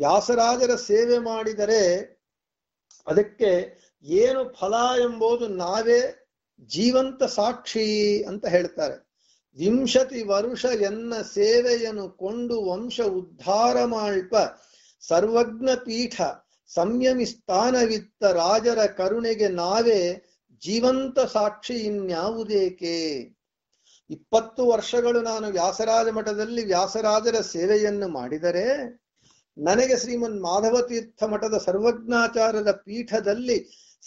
ವ್ಯಾಸರಾಜರ ಸೇವೆ ಮಾಡಿದರೆ ಅದಕ್ಕೆ ಏನು ಫಲ ಎಂಬುದು ನಾವೇ ಜೀವಂತ ಸಾಕ್ಷಿ ಅಂತ ಹೇಳ್ತಾರೆ ವಿಂಶತಿ ವರುಷ ಎನ್ನ ಸೇವೆಯನ್ನು ಕೊಂಡು ವಂಶ ಉದ್ಧಾರ ಮಾಡ್ಪ ಸರ್ವಜ್ಞ ಪೀಠ ಸಂಯಮಿ ಸ್ಥಾನವಿತ್ತ ರಾಜರ ಕರುಣೆಗೆ ನಾವೇ ಜೀವಂತ ಸಾಕ್ಷಿ ಇನ್ಯಾವುದೇಕೆ ಇಪ್ಪತ್ತು ವರ್ಷಗಳು ನಾನು ವ್ಯಾಸರಾಜ ಮಠದಲ್ಲಿ ವ್ಯಾಸರಾಜರ ಸೇವೆಯನ್ನು ಮಾಡಿದರೆ ನನಗೆ ಶ್ರೀಮನ್ ಮಾಧವತೀರ್ಥ ಮಠದ ಸರ್ವಜ್ಞಾಚಾರದ ಪೀಠದಲ್ಲಿ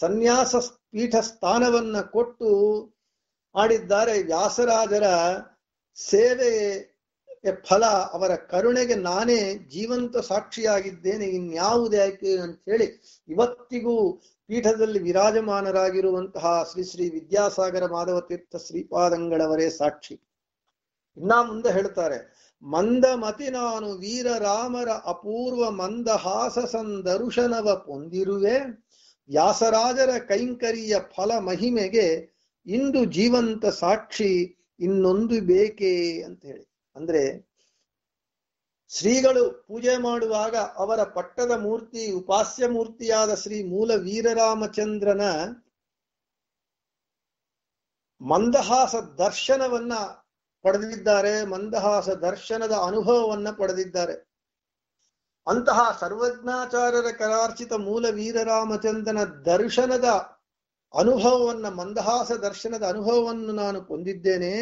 ಸನ್ಯಾಸ ಪೀಠ ಸ್ಥಾನವನ್ನ ಕೊಟ್ಟು ಮಾಡಿದ್ದಾರೆ ವ್ಯಾಸರಾಜರ ಸೇವೆಯ ಫಲ ಅವರ ಕರುಣೆಗೆ ನಾನೇ ಜೀವಂತ ಸಾಕ್ಷಿಯಾಗಿದ್ದೇನೆ ಆಯ್ಕೆ ಅಂತ ಹೇಳಿ ಇವತ್ತಿಗೂ ಪೀಠದಲ್ಲಿ ವಿರಾಜಮಾನರಾಗಿರುವಂತಹ ಶ್ರೀ ಶ್ರೀ ವಿದ್ಯಾಸಾಗರ ಮಾಧವ ತೀರ್ಥ ಶ್ರೀಪಾದಂಗಳವರೇ ಸಾಕ್ಷಿ ಇನ್ನ ಮುಂದೆ ಹೇಳ್ತಾರೆ ಮಂದಮತಿ ನಾನು ವೀರರಾಮರ ಅಪೂರ್ವ ಮಂದಹಾಸ ಸಂದರುಶನವ ಪೊಂದಿರುವೆ ವ್ಯಾಸರಾಜರ ಕೈಂಕರಿಯ ಫಲ ಮಹಿಮೆಗೆ ಇಂದು ಜೀವಂತ ಸಾಕ್ಷಿ ಇನ್ನೊಂದು ಬೇಕೇ ಅಂತ ಹೇಳಿ ಅಂದ್ರೆ ಶ್ರೀಗಳು ಪೂಜೆ ಮಾಡುವಾಗ ಅವರ ಪಟ್ಟದ ಮೂರ್ತಿ ಉಪಾಸ್ಯ ಮೂರ್ತಿಯಾದ ಶ್ರೀ ಮೂಲ ವೀರರಾಮಚಂದ್ರನ ಮಂದಹಾಸ ದರ್ಶನವನ್ನ ಪಡೆದಿದ್ದಾರೆ ಮಂದಹಾಸ ದರ್ಶನದ ಅನುಭವವನ್ನ ಪಡೆದಿದ್ದಾರೆ ಅಂತಹ ಸರ್ವಜ್ಞಾಚಾರ್ಯರ ಕರಾರ್ಚಿತ ಮೂಲ ವೀರರಾಮಚಂದ್ರನ ದರ್ಶನದ ಅನುಭವವನ್ನ ಮಂದಹಾಸ ದರ್ಶನದ ಅನುಭವವನ್ನು ನಾನು ಹೊಂದಿದ್ದೇನೆ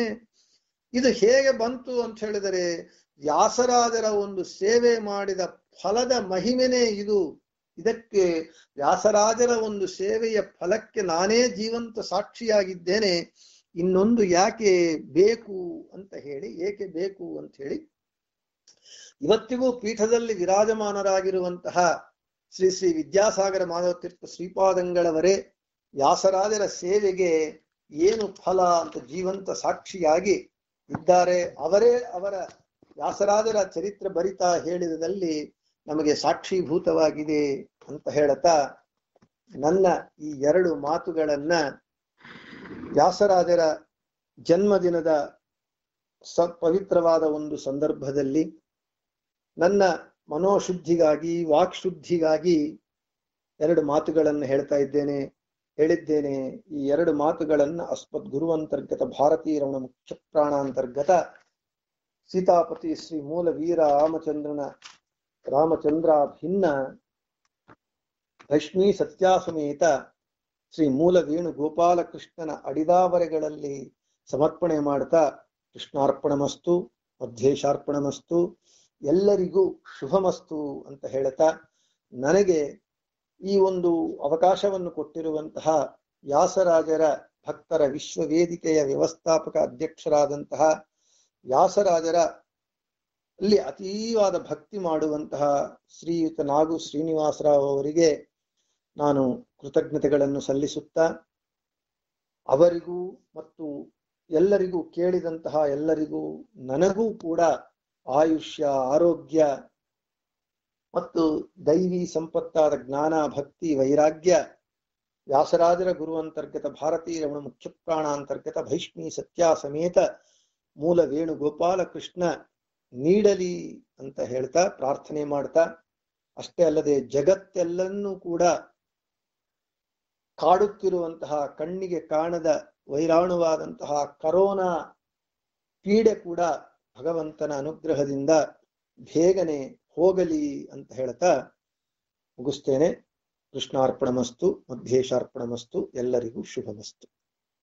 ಇದು ಹೇಗೆ ಬಂತು ಅಂತ ಹೇಳಿದರೆ ವ್ಯಾಸರಾಜರ ಒಂದು ಸೇವೆ ಮಾಡಿದ ಫಲದ ಮಹಿಮೆನೇ ಇದು ಇದಕ್ಕೆ ವ್ಯಾಸರಾಜರ ಒಂದು ಸೇವೆಯ ಫಲಕ್ಕೆ ನಾನೇ ಜೀವಂತ ಸಾಕ್ಷಿಯಾಗಿದ್ದೇನೆ ಇನ್ನೊಂದು ಯಾಕೆ ಬೇಕು ಅಂತ ಹೇಳಿ ಏಕೆ ಬೇಕು ಅಂತ ಹೇಳಿ ಇವತ್ತಿಗೂ ಪೀಠದಲ್ಲಿ ವಿರಾಜಮಾನರಾಗಿರುವಂತಹ ಶ್ರೀ ಶ್ರೀ ವಿದ್ಯಾಸಾಗರ ಮಾಧವತೀರ್ಥ ಶ್ರೀಪಾದಂಗಳವರೇ ವ್ಯಾಸರಾಜರ ಸೇವೆಗೆ ಏನು ಫಲ ಅಂತ ಜೀವಂತ ಸಾಕ್ಷಿಯಾಗಿ ಇದ್ದಾರೆ ಅವರೇ ಅವರ ವ್ಯಾಸರಾಜರ ಚರಿತ್ರೆ ಬರಿತಾ ಹೇಳಿದಲ್ಲಿ ನಮಗೆ ಸಾಕ್ಷೀಭೂತವಾಗಿದೆ ಅಂತ ಹೇಳತಾ ನನ್ನ ಈ ಎರಡು ಮಾತುಗಳನ್ನ ವ್ಯಾಸರಾಜರ ಜನ್ಮದಿನದ ಸ ಪವಿತ್ರವಾದ ಒಂದು ಸಂದರ್ಭದಲ್ಲಿ ನನ್ನ ಮನೋಶುದ್ಧಿಗಾಗಿ ವಾಕ್ಶುದ್ಧಿಗಾಗಿ ಎರಡು ಮಾತುಗಳನ್ನು ಹೇಳ್ತಾ ಇದ್ದೇನೆ ಹೇಳಿದ್ದೇನೆ ಈ ಎರಡು ಮಾತುಗಳನ್ನು ಅಸ್ಮದ್ ಗುರುವಂತರ್ಗತ ಭಾರತೀರವಣ ಮುಖ್ಯ ಪ್ರಾಣಾಂತರ್ಗತ ಸೀತಾಪತಿ ಶ್ರೀ ಮೂಲ ವೀರ ರಾಮಚಂದ್ರನ ರಾಮಚಂದ್ರ ಭಿನ್ನ ರಶ್ಮಿ ಸತ್ಯಾಸಮೇತ ಶ್ರೀ ಮೂಲ ವೇಣು ಗೋಪಾಲಕೃಷ್ಣನ ಅಡಿದಾವರೆಗಳಲ್ಲಿ ಸಮರ್ಪಣೆ ಮಾಡ್ತಾ ಕೃಷ್ಣಾರ್ಪಣಮಸ್ತು ಮಧ್ಯೇಶಾರ್ಪಣಮಸ್ತು ಎಲ್ಲರಿಗೂ ಶುಭಮಸ್ತು ಅಂತ ಹೇಳ್ತಾ ನನಗೆ ಈ ಒಂದು ಅವಕಾಶವನ್ನು ಕೊಟ್ಟಿರುವಂತಹ ವ್ಯಾಸರಾಜರ ಭಕ್ತರ ವಿಶ್ವವೇದಿಕೆಯ ವ್ಯವಸ್ಥಾಪಕ ಅಧ್ಯಕ್ಷರಾದಂತಹ ವ್ಯಾಸರಾಜರ ಅಲ್ಲಿ ಅತೀವಾದ ಭಕ್ತಿ ಮಾಡುವಂತಹ ಶ್ರೀಯುತ ನಾಗು ಶ್ರೀನಿವಾಸರಾವ್ ಅವರಿಗೆ ನಾನು ಕೃತಜ್ಞತೆಗಳನ್ನು ಸಲ್ಲಿಸುತ್ತಾ ಅವರಿಗೂ ಮತ್ತು ಎಲ್ಲರಿಗೂ ಕೇಳಿದಂತಹ ಎಲ್ಲರಿಗೂ ನನಗೂ ಕೂಡ ಆಯುಷ್ಯ ಆರೋಗ್ಯ ಮತ್ತು ದೈವಿ ಸಂಪತ್ತಾದ ಜ್ಞಾನ ಭಕ್ತಿ ವೈರಾಗ್ಯ ವ್ಯಾಸರಾಜರ ಗುರು ಅಂತರ್ಗತ ಭಾರತೀ ರಮಣ ಮುಖ್ಯ ಪ್ರಾಣ ಅಂತರ್ಗತ ಭೈಷ್ಮಿ ಸತ್ಯ ಸಮೇತ ಮೂಲ ವೇಣುಗೋಪಾಲ ಕೃಷ್ಣ ನೀಡಲಿ ಅಂತ ಹೇಳ್ತಾ ಪ್ರಾರ್ಥನೆ ಮಾಡ್ತಾ ಅಷ್ಟೇ ಅಲ್ಲದೆ ಜಗತ್ತೆಲ್ಲನ್ನೂ ಕೂಡ ಕಾಡುತ್ತಿರುವಂತಹ ಕಣ್ಣಿಗೆ ಕಾಣದ ವೈರಾಣುವಾದಂತಹ ಕರೋನಾ ಪೀಡೆ ಕೂಡ ಭಗವಂತನ ಅನುಗ್ರಹದಿಂದ ಬೇಗನೆ ಹೋಗಲಿ ಅಂತ ಹೇಳ್ತಾ ಮುಗಿಸ್ತೇನೆ ಕೃಷ್ಣಾರ್ಪಣ ಮಸ್ತು ಮಧ್ಯೇಶಾರ್ಪಣ ಮಸ್ತು ಎಲ್ಲರಿಗೂ ಶುಭಮಸ್ತು